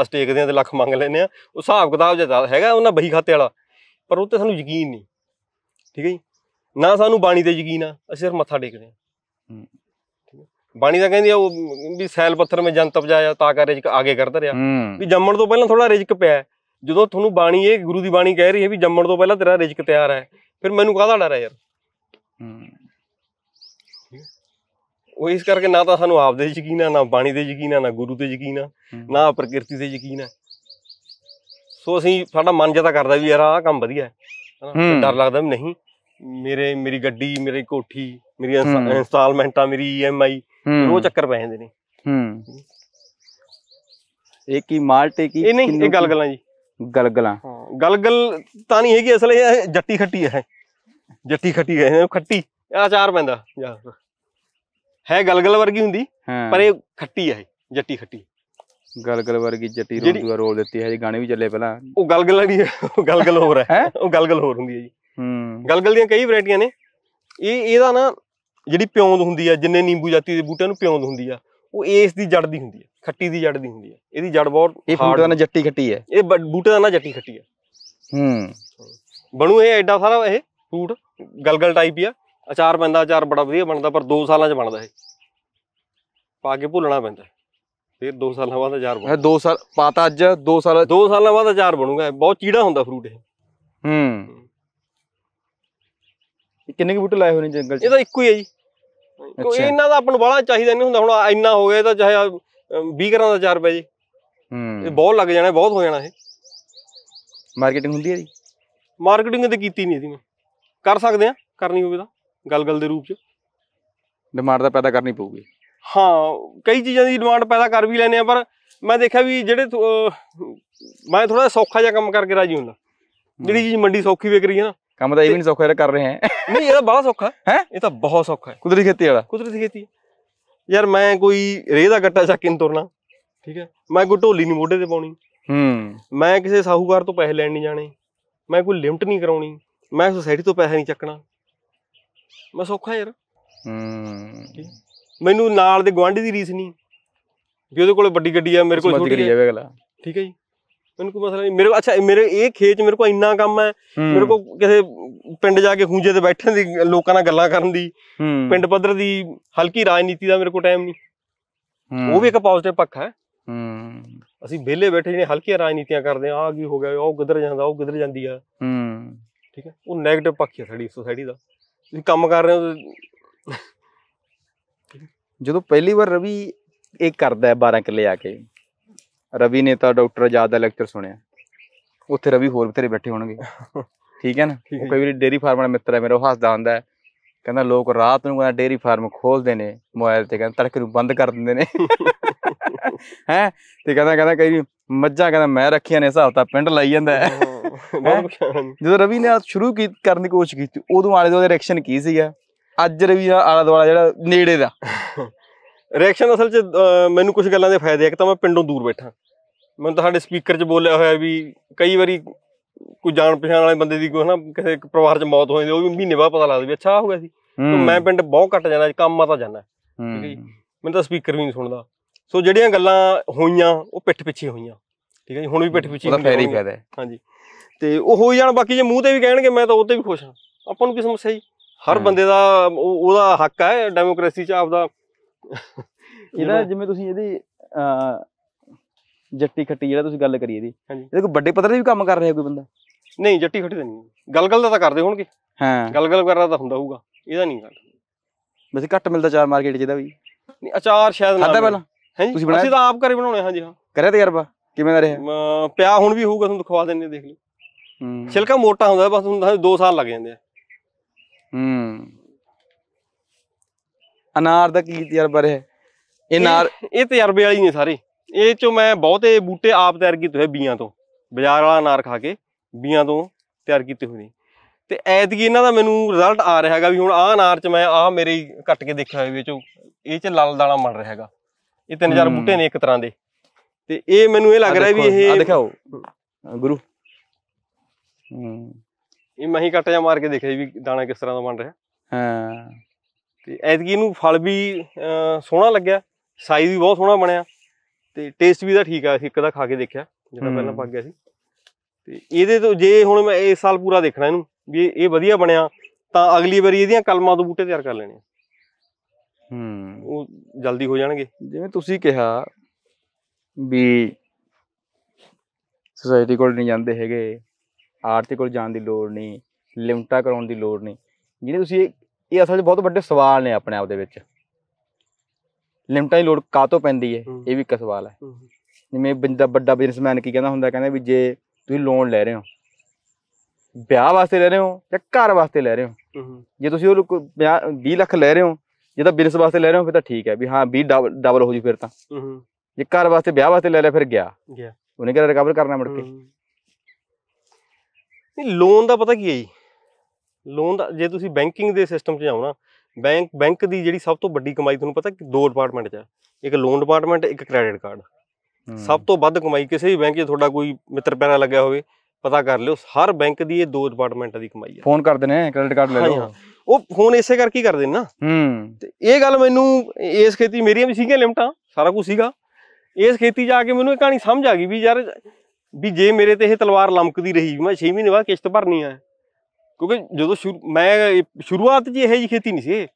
10 ਟੇਕਦੇ ਆ ਤੇ ਲੱਖ ਮੰਗ ਲੈਨੇ ਆ ਉਹ ਹਿਸਾਬ ਕਿਤਾਬ ਜੇ ਹੈਗਾ ਉਹਨਾਂ ਬਹੀ ਖਾਤੇ ਵਾਲਾ ਪਰ ਉਹ ਤੇ ਸਾਨੂੰ ਯਕੀਨ ਨਹੀਂ ਠੀਕ ਹੈ ਜੀ ਨਾ ਸਾਨੂੰ ਬਾਣੀ ਤੇ ਯਕੀਨ ਆ ਅਸੀਂ ਸਿਰ ਮੱਥਾ ਟੇਕਦੇ ਆ ਬਾਣੀ ਤਾਂ ਕਹਿੰਦੀ ਆ ਉਹ ਵੀ ਸੈਲ ਪੱਥਰ ਮੇ ਜਨ ਤਪਜਾਇਆ ਤਾਂ ਕਰ ਰਿਜਕ ਆਗੇ ਕਰਦਾ ਰਿਹਾ ਵੀ ਜੰਮਣ ਤੋਂ ਪਹਿਲਾਂ ਥੋੜਾ ਰਿਜਕ ਪਿਆ ਜਦੋਂ ਤੁਹਾਨੂੰ ਬਾਣੀ ਇਹ ਗੁਰੂ ਦੀ ਬਾਣੀ ਕਹਿ ਰਹੀ ਹੈ ਵੀ ਜੰਮਣ ਤੋਂ ਪਹਿਲਾਂ ਤੇਰਾ ਰਿਜਕ ਤਿਆਰ ਹੈ ਫਿਰ ਮੈਨੂੰ ਕਾਹਦਾ ਡਰ ਹੈ ਯਾਰ ਉਹ ਇਸ ਕਰਕੇ ਨਾ ਤਾਂ ਸਾਨੂੰ ਆਪ ਦੇ ਯਕੀਨ ਆ ਨਾ ਬਾਣੀ ਦੇ ਯਕੀਨ ਆ ਨਾ ਗੁਰੂ ਤੇ ਯਕੀਨ ਆ ਨਾ ਪ੍ਰਕਿਰਤੀ ਤੇ ਯਕੀਨ ਆ ਸੋ ਅਸੀਂ ਸਾਡਾ ਮਨ ਜਦਾ ਕਰਦਾ ਵੀ ਯਾਰ ਆਹ ਕੰਮ ਵਧੀਆ ਹੈ ਡਰ ਲੱਗਦਾ ਵੀ ਨਹੀਂ ਮੇਰੇ ਮੇਰੀ ਗੱਡੀ ਮੇਰੀ ਕੋਠੀ ਮੇਰੀ ਇੰਸਟਾਲਮੈਂਟਾਂ ਮੇਰੀ ਈਐਮਆਈ ਹੂੰ ਉਹ ਚੱਕਰ ਪੈ ਜਾਂਦੇ ਨੇ ਹੂੰ ਇੱਕ ਕੀ ਮਾਲਟੇ ਕੀ ਇਹ ਨਹੀਂ ਇਹ ਗਲਗਲਾਂ ਜੀ ਗਲਗਲਾਂ ਹਾਂ ਗਲਗਲ ਤਾਂ ਨਹੀਂ ਹੈਗੀ ਅਸਲ ਇਹ ਜੱਟੀ ਖੱਟੀ ਹੈ ਜੱਟੀ ਖੱਟੀ ਹੈ ਖੱਟੀ ਆਚਾਰ ਪੈਂਦਾ ਹੈ ਗਲਗਲ ਵਰਗੀ ਹੁੰਦੀ ਪਰ ਇਹ ਖੱਟੀ ਹੈ ਜੱਟੀ ਖੱਟੀ ਗਲਗਲ ਵਰਗੀ ਜੱਟੀ ਰੋਂਦੂਆ ਰੋਲ ਦਿੱਤੀ ਹੈ ਜੀ ਗਾਣੇ ਵੀ ਚੱਲੇ ਪਹਿਲਾਂ ਉਹ ਗਲਗਲ ਨਹੀਂ ਉਹ ਗਲਗਲ ਹੋਰ ਹੈ ਉਹ ਗਲਗਲ ਹੋਰ ਹੁੰਦੀ ਹੈ ਜੀ ਹੂੰ ਗਲਗਲ ਦੀਆਂ ਕਈ ਵੈਰਾਈਟੀਆਂ ਨੇ ਇਹ ਇਹਦਾ ਨਾ ਜਿਹੜੀ ਪਿਉਂਦ ਹੁੰਦੀ ਆ ਜਿੰਨੇ ਨਿੰਬੂ ਜਾਤੀ ਦੇ ਬੂਟਿਆਂ ਨੂੰ ਪਿਉਂਦ ਹੁੰਦੀ ਆ ਉਹ ਇਸ ਦੀ ਜੜ ਦੀ ਹੁੰਦੀ ਆ ਖੱਟੀ ਦੀ ਜੜ ਦੀ ਹੁੰਦੀ ਆ ਇਹਦੀ ਜੜ ਬਹੁਤ ਇਹ ਬੂਟੇ ਦਾ ਨਾ ਜੱਟੀ ਖੱਟੀ ਹੈ ਇਹ ਬੂਟੇ ਦਾ ਨਾ ਜੱਟੀ ਖੱਟੀ ਆ ਹੂੰ ਬਣੂ ਇਹ ਐਡਾ ਸਾਰਾ ਇਹ ਫੂਟ ਗਲਗਲ ਟਾਈਪ ਆ ਅਚਾਰ ਪੈਂਦਾ ਅਚਾਰ ਬੜਾ ਵਧੀਆ ਬਣਦਾ ਪਰ 2 ਸਾਲਾਂ ਚ ਬਣਦਾ ਇਹ ਪਾ ਕੇ ਭੁੱਲਣਾ ਪੈਂਦਾ ਫਿਰ 2 ਸਾਲਾਂ ਬਾਅਦ ਅਚਾਰ ਬਣਦਾ 2 ਸਾਲ ਪਾਤਾ ਅੱਜ 2 ਸਾਲ 2 ਸਾਲਾਂ ਬਾਅਦ ਅਚਾਰ ਬਣੂਗਾ ਬਹੁਤ ਚੀੜਾ ਹੁੰਦਾ ਫਰੂਟ ਇਹ ਹੂੰ ਕਿੰਨੇ ਕੁ ਬੂਟੇ ਲਾਏ ਹੋਏ ਨੇ ਜੰਗਲ 'ਚ ਇਹ ਤਾਂ ਇੱਕੋ ਹੀ ਹੈ ਜੀ ਕੋਈ ਇਹਨਾਂ ਦਾ ਆਪਾਂ ਨੂੰ ਬਾਹਲਾ ਚਾਹੀਦਾ ਨਹੀਂ ਹੁੰਦਾ ਹੁਣ ਇੰਨਾ ਹੋ ਗਿਆ ਤਾਂ ਚਾਹੇ 20 ਕਰਾਂ ਦਾ 4 ਰੁਪਏ ਜੀ ਹੂੰ ਇਹ ਬਹੁਤ ਲੱਗ ਜਾਣਾ ਬਹੁਤ ਹੋ ਜਾਣਾ ਇਹ ਮਾਰਕੀਟਿੰਗ ਹੁੰਦੀ ਹੈ ਜੀ ਮਾਰਕੀਟਿੰਗ ਤਾਂ ਕੀਤੀ ਨਹੀਂ ਇਹਦੀ ਮੈਂ ਕਰ ਸਕਦੇ ਆ ਕਰਨੀ ਹੋਵੇ ਤਾਂ ਗੱਲ-ਗੱਲ ਦੇ ਰੂਪ 'ਚ ਡਿਮਾਂਡ ਤਾਂ ਪੈਦਾ ਕਰਨੀ ਪਊਗੀ ਹਾਂ ਕਈ ਚੀਜ਼ਾਂ ਦੀ ਡਿਮਾਂਡ ਪੈਦਾ ਕਰ ਵੀ ਲੈਨੇ ਆ ਪਰ ਮੈਂ ਦੇਖਿਆ ਵੀ ਜਿਹੜੇ ਮੈਂ ਥੋੜਾ ਸੌਖਾ ਜਿਹਾ ਕੰਮ ਕਰਕੇ ਰਾਜੀ ਹੁੰਦਾ ਜਿਹੜੀ ਚੀਜ਼ ਮੰਡੀ ਸੌਖੀ ਵਿਕ ਰਹੀ ਹੈ ਨਾ ਕੰਮ ਤਾਂ ਇਹ ਵੀ ਨਹੀਂ ਸੌਖਾ ਜਿਹੜਾ ਕਰ ਰਹੇ ਹੈ ਨਹੀਂ ਇਹ ਤਾਂ ਬਹੁਤ ਸੌਖਾ ਹੈ ਇਹ ਤਾਂ ਬਹੁਤ ਸੌਖਾ ਹੈ ਕੁਦਰਤੀ ਖੇਤੀ ਵਾਲਾ ਕੁਦਰਤੀ ਖੇਤੀ ਯਾਰ ਮੈਂ ਕੋਈ ਰੇਹ ਦਾ ਗੱਟਾ ਚੱਕ ਕੇ ਤੁਰਨਾ ਠੀਕ ਹੈ ਮੈਂ ਕੋਈ ਢੋਲੀ ਨਹੀਂ ਮੋਢੇ ਤੇ ਪਾਉਣੀ ਹੂੰ ਮੈਂ ਕਿਸੇ ਸਾਹੂਕਾਰ ਤੋਂ ਪੈਸੇ ਲੈਣ ਨਹੀਂ ਜਾਣੇ ਮੈਂ ਕੋਈ ਲਿਮਟ ਨਹੀਂ ਕਰਾਉਣੀ ਮੈਂ ਸੋਸਾਇਟੀ ਤੋਂ ਪੈਸੇ ਨਹੀਂ ਚੱਕਣਾ ਮੈਂ ਸੌਖਾ ਯਾਰ ਹੂੰ ਮੈਨੂੰ ਨਾਲ ਦੇ ਗਵਾਂਢੀ ਦੀ ਰੀਸ ਨਹੀਂ ਵੀ ਉਹਦੇ ਕੋਲ ਵੱਡੀ ਗੱਡੀ ਆ ਮੇਰੇ ਕੋਲ ਛੋਟੀ ਹੈ ਠੀਕ ਹੈ ਜੀ ਮੈਨੂੰ ਕੋਈ ਮਸਲਾ ਨਹੀਂ ਮੇਰੇ ਕੋ ਅੱਛਾ ਮੇਰੇ ਇਹ ਖੇਚ ਮੇਰੇ ਕੋ ਇੰਨਾ ਕੰਮ ਹੈ ਮੇਰੇ ਕੋ ਕਿਸੇ ਪਿੰਡ ਜਾ ਕੇ ਖੂੰਜੇ ਤੇ ਬੈਠਣ ਦੀ ਲੋਕਾਂ ਨਾਲ ਗੱਲਾਂ ਕਰਨ ਦੀ ਪਿੰਡ ਪੱਧਰ ਦੀ ਹਲਕੀ ਰਾਜਨੀਤੀ ਦਾ ਮੇਰੇ ਕੋ ਟਾਈਮ ਨਹੀਂ ਉਹ ਵੀ ਇੱਕ ਪੋਜ਼ਿਟਿਵ ਪੱਖ ਹੈ ਅਸੀਂ ਵਿਹਲੇ ਬੈਠੇ ਜਿਹੜੇ ਹਲਕੀਆਂ ਰਾਜਨੀਤੀਆਂ ਕਰਦੇ ਆ ਆ ਕੀ ਹੋ ਗਿਆ ਉਹ ਕਿੱਧਰ ਜਾਂਦਾ ਉਹ ਕਿੱਧਰ ਜਾਂਦੀ ਆ ਠੀਕ ਹੈ ਉਹ 네ਗੇਟਿਵ ਪੱਖ ਹੈ ਸਾਡੀ ਸੋਸਾਇਟੀ ਦਾ ਤੁਸੀਂ ਕੰਮ ਕਰ ਰਹੇ ਹੋ ਜਦੋਂ ਪਹਿਲੀ ਵਾਰ ਰਵੀ ਇਹ ਕਰਦਾ 12 ਕਿੱਲੇ ਆ ਕੇ ਰਵੀ ਨੇ ਤਾਂ ਡਾਕਟਰ ਆਜ਼ਾਦ ਦਾ ਲੈਕਚਰ ਸੁਣਿਆ ਉੱਥੇ ਰਵੀ ਹੋਰ ਬਥੇਰੇ ਬੈਠੇ ਹੋਣਗੇ ਠੀਕ ਹੈ ਨਾ ਉਹ ਕਈ ਵਾਰੀ ਡੇਰੀ ਫਾਰਮ ਵਾਲਾ ਮਿੱਤਰ ਹੈ ਮੇਰਾ ਉਹ ਹੱਸਦਾ ਹੁੰਦਾ ਹੈ ਕਹਿੰਦਾ ਲੋਕ ਰਾਤ ਨੂੰ ਕਹਿੰਦਾ ਡੇਰੀ ਫਾਰਮ ਖੋਲਦੇ ਨੇ ਮੋਬਾਈਲ ਤੇ ਕਹਿੰਦਾ ਤੜਕੇ ਨੂੰ ਬੰਦ ਕਰ ਦਿੰਦੇ ਨੇ ਹੈ ਤੇ ਕਹਿੰਦਾ ਕਹਿੰਦਾ ਕਈ ਮੱਝਾਂ ਕਹਿੰਦਾ ਮੈਂ ਰੱਖੀਆਂ ਨੇ ਹਿਸਾਬ ਤਾਂ ਪਿੰਡ ਲਾਈ ਜਾਂਦਾ ਹੈ ਜਦੋਂ ਰਵੀ ਨੇ ਸ਼ੁਰੂ ਕੀ ਕਰਨ ਦੀ ਕੋਸ਼ਿਸ਼ ਕੀਤੀ ਉਦੋਂ ਵਾਲੇ ਦੁਆਲੇ ਰਿਐਕਸ਼ਨ ਕੀ ਸੀਗਾ ਅੱਜ ਰਵੀ ਦਾ ਆਲਾ ਦੁਆਲਾ ਜਿਹੜਾ ਨੇੜੇ ਦਾ ਰਿਐਕਸ਼ਨ ਅਸਲ 'ਚ ਮੈਨੂੰ ਕੁਝ ਗੱਲਾਂ ਦੇ ਫਾਇਦੇ ਆ ਕਿ ਤਾਂ ਮੈਂ ਪਿੰਡੋਂ ਦੂਰ ਬੈਠਾ ਮੈਨੂੰ ਤਾਂ ਸਾਡੇ ਸਪੀਕਰ 'ਚ ਬੋਲਿਆ ਹੋਇਆ ਵੀ ਕਈ ਵਾਰੀ ਕੋਈ ਜਾਣ ਪਛਾਣ ਵਾਲੇ ਬੰਦੇ ਦੀ ਕੋਈ ਹਨਾ ਕਿਸੇ ਇੱਕ ਪਰਿਵਾਰ 'ਚ ਮੌਤ ਹੋ ਜਾਂਦੀ ਉਹ ਵੀ ਮਹੀਨੇ ਬਾਅਦ ਪਤਾ ਲੱਗਦਾ ਵੀ ਅੱਛਾ ਆ ਹੋ ਗਿਆ ਸੀ ਤਾਂ ਮੈਂ ਪਿੰਡ ਬਹੁਤ ਘੱਟ ਜਾਂਦਾ ਕੰਮ ਆ ਤਾਂ ਜਾਂਦਾ ਠੀਕ ਹੈ ਜੀ ਮੈਨੂੰ ਤਾਂ ਸਪੀਕਰ ਵੀ ਨਹੀਂ ਸੁਣਦਾ ਸੋ ਜਿਹੜੀਆਂ ਗੱਲਾਂ ਹੋਈਆਂ ਉਹ ਪਿੱਠ ਪਿੱਛੇ ਹੋਈਆਂ ਠੀਕ ਹੈ ਜੀ ਹੁਣ ਵੀ ਪਿੱਠ ਪਿੱਛੇ ਉਹਦਾ ਫਾਇਦਾ ਹੀ ਫਾਇਦਾ ਹਾਂਜੀ ਤੇ ਉਹ ਹੋਈ ਜਾਣ ਬਾਕੀ ਜੇ ਮੂੰਹ ਤੇ ਵੀ ਕਹਿਣਗੇ ਮੈਂ ਤਾਂ ਉਹ ਤੇ ਵੀ ਖੁਸ਼ ਹਾਂ ਆਪਾਂ ਨੂੰ ਕੀ ਸਮੱਸਿਆ ਜੀ ਹਰ ਬੰਦੇ ਦਾ ਉਹਦਾ ਹੱਕ ਹੈ ਡੈਮੋਕ੍ਰੇਸੀ 'ਚ ਆਪਦਾ ਇਹਦਾ ਜਿਵੇਂ ਤੁਸੀਂ ਇਹਦੀ ਜੱਟੀ ਖੱਟੀ ਜਿਹੜਾ ਤੁਸੀਂ ਗੱਲ ਕਰੀ ਇਹਦੀ ਇਹਦੇ ਕੋਈ ਵੱਡੇ ਪੱਧਰ ਤੇ ਵੀ ਕੰਮ ਕਰ ਰਿਹਾ ਕੋਈ ਬੰਦਾ ਨਹੀਂ ਜੱਟੀ ਖੱਟੀ ਤਾਂ ਨਹੀਂ ਗੱਲ ਦਾ ਤਾਂ ਕਰਦੇ ਹੋਣਗੇ ਹਾਂ ਗੱਲ ਕਰਦਾ ਤਾਂ ਹੁੰਦਾ ਹੋਊਗਾ ਇਹਦਾ ਨਹੀਂ ਗੱਲ ਵੈਸੇ ਘੱਟ ਮਿਲਦਾ ਚਾਰ ਮਾਰਕੀਟ ਜਿਹਦਾ ਵੀ ਨਹੀਂ ਅਚਾਰ ਸ਼ਾਇਦ ਨਾ ਖਾਦਾ ਪਹਿਲਾਂ ਹਾਂਜੀ ਤੁਸੀਂ ਬਣਾਇਆ ਤਾਂ ਆਪ ਕਰੇ ਬਣਾਉਣੇ ਹਾਂ ਜੀ ਹਾਂ ਕਰਿਆ ਤਜਰਬਾ ਕਿਵੇਂ ਦਾ ਰਿਹਾ ਪਿਆ ਹੁਣ ਵੀ ਹੋਊਗਾ ਤੁਹਾਨੂੰ ਦਿਖਵਾ ਦਿੰਨੇ ਦੇਖ ਲਓ ਹੂੰ ਛਿਲਕਾ ਮੋਟਾ ਹੁੰਦਾ ਬਸ ਹੁੰਦਾ 2 ਸਾਲ ਲੱਗ ਜਾਂਦੇ ਆ ਹੂੰ ਅਨਾਰ ਦਾ ਕੀ ਤਜਰਬਾ ਰਿਹਾ ਇਹ ਨਾਰ ਇਹ ਤਜਰਬੇ ਵਾਲੀ ਨਹੀਂ ਸਾਰੇ ਇਹ ਚੋਂ ਮੈਂ ਬਹੁਤੇ ਬੂਟੇ ਆਪ ਤਿਆਰ ਕੀਤੇ ਹੋਏ ਬੀਆਂ ਤੋਂ ਬਾਜ਼ਾਰ ਵਾਲਾ ਅਨਾਰ ਖਾ ਕੇ ਬੀਆਂ ਤੋਂ ਤਿਆਰ ਕੀਤੇ ਹੋਏ ਨੇ ਤੇ ਐਤਕੀ ਇਹਨਾਂ ਦਾ ਮੈਨੂੰ ਰਿਜ਼ਲਟ ਆ ਰਿਹਾ ਹੈਗਾ ਵੀ ਹੁਣ ਆਹ ਅਨਾਰ ਚ ਮੈਂ ਆਹ ਮੇਰੇ ਕੱਟ ਕੇ ਦੇਖਿਆ ਹੋਇਆ ਵਿੱਚੋਂ ਇਹ ਚ ਲਾਲ ਦਾਣਾ ਮੜ ਰਿਹਾ ਹੈਗਾ ਇਹ ਤਿੰਨ ਚਾਰ ਬੂਟੇ ਨੇ ਇੱਕ ਤਰ੍ਹਾਂ ਦੇ ਤੇ ਇਹ ਮੈਨੂੰ ਇਹ ਲੱਗ ਰਿਹਾ ਵੀ ਇਹ ਆ ਦਿਖਾਓ ਗੁਰੂ ਹੂੰ ਇਹ ਮੈਂ ਹੀ ਕੱਟ ਜਾ ਮਾਰ ਕੇ ਦੇਖਿਆ ਵੀ ਦਾਣਾ ਕਿਸ ਤਰ੍ਹਾਂ ਦਾ ਬਣ ਰਿਹਾ ਹਾਂ ਤੇ ਐਤਕੀ ਇਹਨੂੰ ਫਲ ਵੀ ਸੋਹਣਾ ਲੱਗਿਆ ਸਾਈਜ਼ ਵੀ ਬਹੁਤ ਸੋਹਣਾ ਬਣਿਆ ਤੇ ਟੇਸਟ ਵੀ ਦਾ ਠੀਕ ਆ ਇੱਕ ਦਾ ਖਾ ਕੇ ਦੇਖਿਆ ਜਿਹੜਾ ਪਹਿਲਾਂ ਪੱਕ ਗਿਆ ਸੀ ਤੇ ਇਹਦੇ ਤੋਂ ਜੇ ਹੁਣ ਮੈਂ ਇਸ ਸਾਲ ਪੂਰਾ ਦੇਖਣਾ ਇਹਨੂੰ ਵੀ ਇਹ ਵਧੀਆ ਬਣਿਆ ਤਾਂ ਅਗਲੀ ਵਾਰੀ ਇਹਦੀਆਂ ਕਲਮਾਂ ਤੋਂ ਬੂਟੇ ਤਿਆਰ ਕਰ ਲੈਣੇ ਹੂੰ ਉਹ ਜਲਦੀ ਹੋ ਜਾਣਗੇ ਜਿਵੇਂ ਤੁਸੀਂ ਕਿਹਾ ਵੀ ਸੋਸਾਇਟੀ ਕੋਲ ਨਹੀਂ ਜਾਂਦੇ ਹੈਗੇ ਆਰਤੀ ਕੋਲ ਜਾਣ ਦੀ ਲੋੜ ਨਹੀਂ ਲਿਮਟਾ ਕਰਾਉਣ ਦੀ ਲੋੜ ਨਹੀਂ ਜਿਹੜੇ ਤੁਸੀਂ ਇਹ ਅਸਲ ਵਿੱਚ ਬਹੁਤ ਵੱਡੇ ਸਵਾਲ ਨੇ ਆਪਣੇ ਆਪ ਦੇ ਵਿੱਚ ਲਿਮਟਾਂ ਦੀ ਲੋੜ ਕਾਤੋਂ ਪੈਂਦੀ ਹੈ ਇਹ ਵੀ ਇੱਕ ਸਵਾਲ ਹੈ ਜਿਵੇਂ ਬੰਦਾ ਵੱਡਾ ਬਿਜ਼ਨਸਮੈਨ ਕੀ ਕਹਿੰਦਾ ਹੁੰਦਾ ਕਹਿੰਦਾ ਵੀ ਜੇ ਤੁਸੀਂ ਲੋਨ ਲੈ ਰਹੇ ਹੋ ਵਿਆਹ ਵਾਸਤੇ ਲੈ ਰਹੇ ਹੋ ਜਾਂ ਘਰ ਵਾਸਤੇ ਲੈ ਰਹੇ ਹੋ ਜੇ ਤੁਸੀਂ ਉਹ 20 ਲੱਖ ਲੈ ਰਹੇ ਹੋ ਜੇ ਤਾਂ ਬਿਜ਼ਨਸ ਵਾਸਤੇ ਲੈ ਰਹੇ ਹੋ ਫਿਰ ਤਾਂ ਠੀਕ ਹੈ ਵੀ ਹਾਂ 20 ਡਬਲ ਹੋ ਜੂ ਫਿਰ ਤਾਂ ਜੇ ਘਰ ਵਾਸਤੇ ਵਿਆਹ ਵਾਸਤੇ ਲੈ ਲਿਆ ਫਿਰ ਗਿਆ ਗਿਆ ਉਹਨੇ ਕਿਹੜਾ ਰਿਕਵਰ ਕਰਨਾ ਮੁੜ ਕੇ ਲੋਨ ਦਾ ਪਤਾ ਕੀ ਹੈ ਜੀ ਲੋਨ ਦਾ ਜੇ ਤੁਸੀਂ ਬੈਂਕਿੰਗ ਦੇ ਸਿਸਟਮ 'ਚ ਜਾਓ ਨਾ ਬੈਂਕ ਬੈਂਕ ਦੀ ਜਿਹੜੀ ਸਭ ਤੋਂ ਵੱਡੀ ਕਮਾਈ ਤੁਹਾਨੂੰ ਪਤਾ ਕਿ ਦੋ ਡਿਪਾਰਟਮੈਂਟ 'ਚ ਇੱਕ ਲੋਨ ਡਿਪਾਰਟਮੈਂਟ ਇੱਕ ਕ੍ਰੈਡਿਟ ਕਾਰਡ ਸਭ ਤੋਂ ਵੱਧ ਕਮਾਈ ਕਿਸੇ ਵੀ ਬੈਂਕ 'ਚ ਤੁਹਾਡਾ ਕੋਈ ਮਿੱਤਰ ਪਿਆਰਾ ਲੱਗਿਆ ਹੋਵੇ ਪਤਾ ਕਰ ਲਿਓ ਹਰ ਬੈਂਕ ਦੀ ਇਹ ਦੋ ਡਿਪਾਰਟਮੈਂਟਾਂ ਦੀ ਕਮਾਈ ਆ ਫੋਨ ਕਰਦੇ ਨੇ ਕ੍ਰੈਡਿਟ ਕਾਰਡ ਲੈ ਲਓ ਉਹ ਫੋਨ ਇਸੇ ਕਰਕੇ ਕੀ ਕਰਦੇ ਨੇ ਨਾ ਹੂੰ ਤੇ ਇਹ ਗੱਲ ਮੈਨੂੰ ਇਸ ਖੇਤੀ ਮੇਰੀਆਂ ਵੀ ਸੀਗੀਆਂ ਲਿਮਟਾਂ ਸਾਰਾ ਕੁਝ ਸੀਗਾ ਇਸ ਖੇਤੀ ਜਾ ਕੇ ਮੈਨੂੰ ਇਹ ਕਹਾਣੀ ਸਮਝ ਆ ਗਈ ਵੀ ਯਾਰ ਵੀ ਜੇ ਮੇਰੇ ਤੇ ਇਹ ਤਲਵਾਰ ਲਮਕਦੀ ਰਹੀ ਮੈਂ 6 ਮਹੀਨੇ ਬਾਅਦ ਕਿਸ਼ਤ ਭਰਨੀ ਆ ਕਿਉਂਕਿ ਜਦੋਂ ਸ਼ੁਰੂ ਮੈਂ ਸ਼ੁਰੂਆਤ 'ਚ ਇਹੋ ਜੀ ਖੇਤੀ ਨਹੀਂ ਸੀ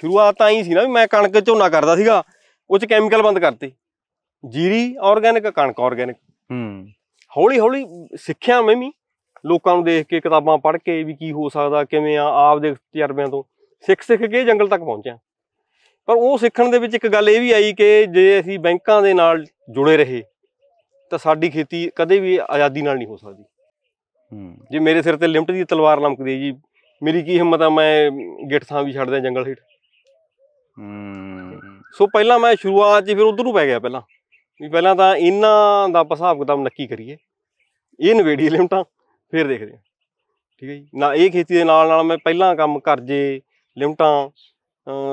ਸ਼ੁਰੂਆਤ ਤਾਂ ਹੀ ਸੀ ਨਾ ਵੀ ਮੈਂ ਕਣਕ ਝੋਨਾ ਕਰਦਾ ਸੀਗਾ ਉਹ 'ਚ ਕੈਮੀਕਲ ਬੰਦ ਕਰਤੇ ਜੀਰੀ ਆਰਗੈਨਿਕ ਕਣਕ ਆਰਗੈਨਿਕ ਹੂੰ ਹੌਲੀ ਹੌਲੀ ਸਿੱਖਿਆ ਮੈਂ ਵੀ ਲੋਕਾਂ ਨੂੰ ਦੇਖ ਕੇ ਕਿਤਾਬਾਂ ਪੜ੍ਹ ਕੇ ਵੀ ਕੀ ਹੋ ਸਕਦਾ ਕਿਵੇਂ ਆ ਆਪ ਦੇ ਤਜਰਬਿਆਂ ਤੋਂ ਸਿੱਖ ਸਿੱਖ ਕੇ ਜੰਗਲ ਤੱਕ ਪਹੁੰਚਿਆ ਪਰ ਉਹ ਸਿੱਖਣ ਦੇ ਵਿੱਚ ਇੱਕ ਗੱਲ ਇਹ ਵੀ ਆਈ ਕਿ ਜੇ ਅਸੀਂ ਬੈਂਕਾਂ ਦੇ ਨਾਲ ਜੁੜੇ ਰਹੇ ਤਾਂ ਸਾਡੀ ਖੇਤੀ ਕਦੇ ਵੀ ਆਜ਼ਾਦੀ ਨਾਲ ਨਹੀਂ ਹੋ ਸਕਦੀ ਜੇ ਮੇਰੇ ਸਿਰ ਤੇ ਲਿਮਟ ਦੀ ਤਲਵਾਰ ਲਮਕਦੀ ਜੀ ਮੇਰੀ ਕੀ ਹਿੰਮਤ ਆ ਮੈਂ ਗਿੱਠ ਥਾਂ ਵੀ ਛੱਡ ਦਿਆਂ ਜੰਗਲ ਹੀਟ ਹੂੰ ਸੋ ਪਹਿਲਾਂ ਮੈਂ ਸ਼ੁਰੂਆਤ ਜੀ ਫਿਰ ਉਧਰ ਨੂੰ ਪੈ ਗਿਆ ਪਹਿਲਾਂ ਵੀ ਪਹਿਲਾਂ ਤਾਂ ਇਹਨਾਂ ਦਾ ਹਿਸਾਬ ਕਿਤਾਬ ਨੱਕੀ ਕਰੀਏ ਇਹ ਨਵੇੜੀ ਲਿਮਟਾਂ ਫਿਰ ਦੇਖਦੇ ਹਾਂ ਠੀਕ ਹੈ ਜੀ ਨਾ ਇਹ ਖੇਤੀ ਦੇ ਨਾਲ ਨਾਲ ਮੈਂ ਪਹਿਲਾਂ ਕੰਮ ਕਰਜੇ ਲਿਮਟਾਂ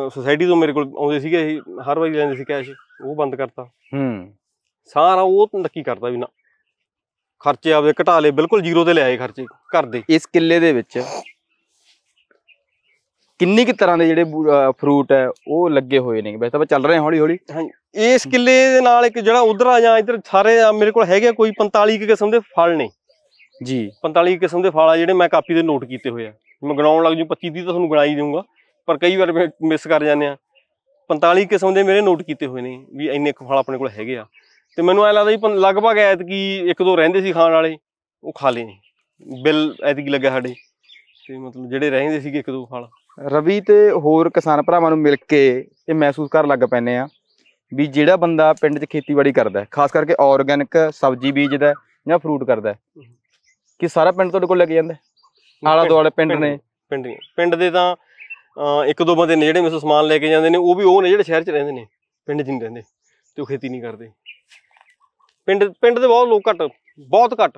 ਸੋਸਾਇਟੀ ਤੋਂ ਮੇਰੇ ਕੋਲ ਆਉਂਦੇ ਸੀਗੇ ਹਰ ਵਾਰੀ ਲੈਂਦੇ ਸੀ ਕੈਸ਼ ਉਹ ਬੰਦ ਕਰਤਾ ਹੂੰ ਸਾਰਾ ਉਹ ਨੱਕੀ ਕਰਦਾ ਵੀ ਨਾ ਖਰਚੇ ਆਪਦੇ ਘਟਾ ਲਏ ਬਿਲਕੁਲ ਜ਼ੀਰੋ ਤੇ ਲਿਆਏ ਖਰਚੇ ਘਰ ਦੇ ਇਸ ਕਿੱਲੇ ਦੇ ਵਿੱਚ ਕਿੰਨੀ ਕਿ ਤਰ੍ਹਾਂ ਦੇ ਜਿਹੜੇ ਫਰੂਟ ਹੈ ਉਹ ਲੱਗੇ ਹੋਏ ਨੇ ਵੈਸੇ ਤਾਂ ਚੱਲ ਰਹੇ ਹੌਲੀ ਹੌਲੀ ਇਸ ਕਿੱਲੇ ਦੇ ਨਾਲ ਇੱਕ ਜਿਹੜਾ ਉਧਰ ਆ ਜਾਂ ਇਧਰ ਸਾਰੇ ਮੇਰੇ ਕੋਲ ਹੈਗੇ ਕੋਈ 45 ਕਿਸਮ ਦੇ ਫਲ ਨੇ ਜੀ 45 ਕਿਸਮ ਦੇ ਫਲ ਆ ਜਿਹੜੇ ਮੈਂ ਕਾਪੀ ਤੇ ਨੋਟ ਕੀਤੇ ਹੋਏ ਆ ਮੈਂ ਗਣਾਉਣ ਲੱਗ ਜੂ 25 30 ਤਾਂ ਤੁਹਾਨੂੰ ਗਣਾਈ ਦਊਂਗਾ ਪਰ ਕਈ ਵਾਰ ਮਿਸ ਕਰ ਜਾਂਦੇ ਆ 45 ਕਿਸਮ ਦੇ ਮੇਰੇ ਨੋਟ ਕੀਤੇ ਹੋਏ ਨੇ ਵੀ ਇੰਨੇ ਫਲ ਆਪਣੇ ਕੋਲ ਹੈਗੇ ਆ ਤੇ ਮੈਨੂੰ ਐ ਲੱਗਦਾ ਜੀ ਲਗਭਗ ਐਤ ਕੀ ਇੱਕ ਦੋ ਰਹਿੰਦੇ ਸੀ ਖਾਣ ਵਾਲੇ ਉਹ ਖਾ ਲਏ ਨੇ ਬਿੱਲ ਕੀ ਲੱਗਾ ਸਾਡੇ ਤੇ ਮਤਲਬ ਜਿਹੜੇ ਰਹਿੰਦੇ ਸੀਗੇ ਇੱਕ ਦੋ ਖਾਲ ਰਵੀ ਤੇ ਹੋਰ ਕਿਸਾਨ ਭਰਾਵਾਂ ਨੂੰ ਮਿਲ ਕੇ ਇਹ ਮਹਿਸੂਸ ਕਰਨ ਲੱਗ ਪੈਨੇ ਆ ਵੀ ਜਿਹੜਾ ਬੰਦਾ ਪਿੰਡ 'ਚ ਖੇਤੀਬਾੜੀ ਕਰਦਾ ਖਾਸ ਕਰਕੇ ਆਰਗੈਨਿਕ ਸਬਜ਼ੀ ਬੀਜਦਾ ਜਾਂ ਫਰੂਟ ਕਰਦਾ ਕਿ ਸਾਰਾ ਪਿੰਡ ਤੁਹਾਡੇ ਕੋਲ ਲੱਗ ਜਾਂਦਾ ਆਲਾ ਦੁਆਲੇ ਪਿੰਡ ਨੇ ਪਿੰਡ ਪਿੰਡ ਦੇ ਤਾਂ ਇੱਕ ਦੋ ਬੰਦੇ ਨੇ ਜਿਹੜੇ ਮੇਰੇ ਸਮਾਨ ਲੈ ਕੇ ਜਾਂਦੇ ਨੇ ਉਹ ਵੀ ਉਹ ਨੇ ਜਿਹੜੇ ਸ਼ਹਿਰ 'ਚ ਰਹਿੰਦੇ ਨੇ ਪਿੰਡ 'ਚ ਨਹੀਂ ਰਹਿੰਦੇ ਤੇ ਉਹ ਖੇਤੀ ਨਹੀਂ ਕਰਦੇ ਪਿੰਡ ਪਿੰਡ ਦੇ ਬਹੁਤ ਲੋਕ ਘਟ ਬਹੁਤ ਘਟ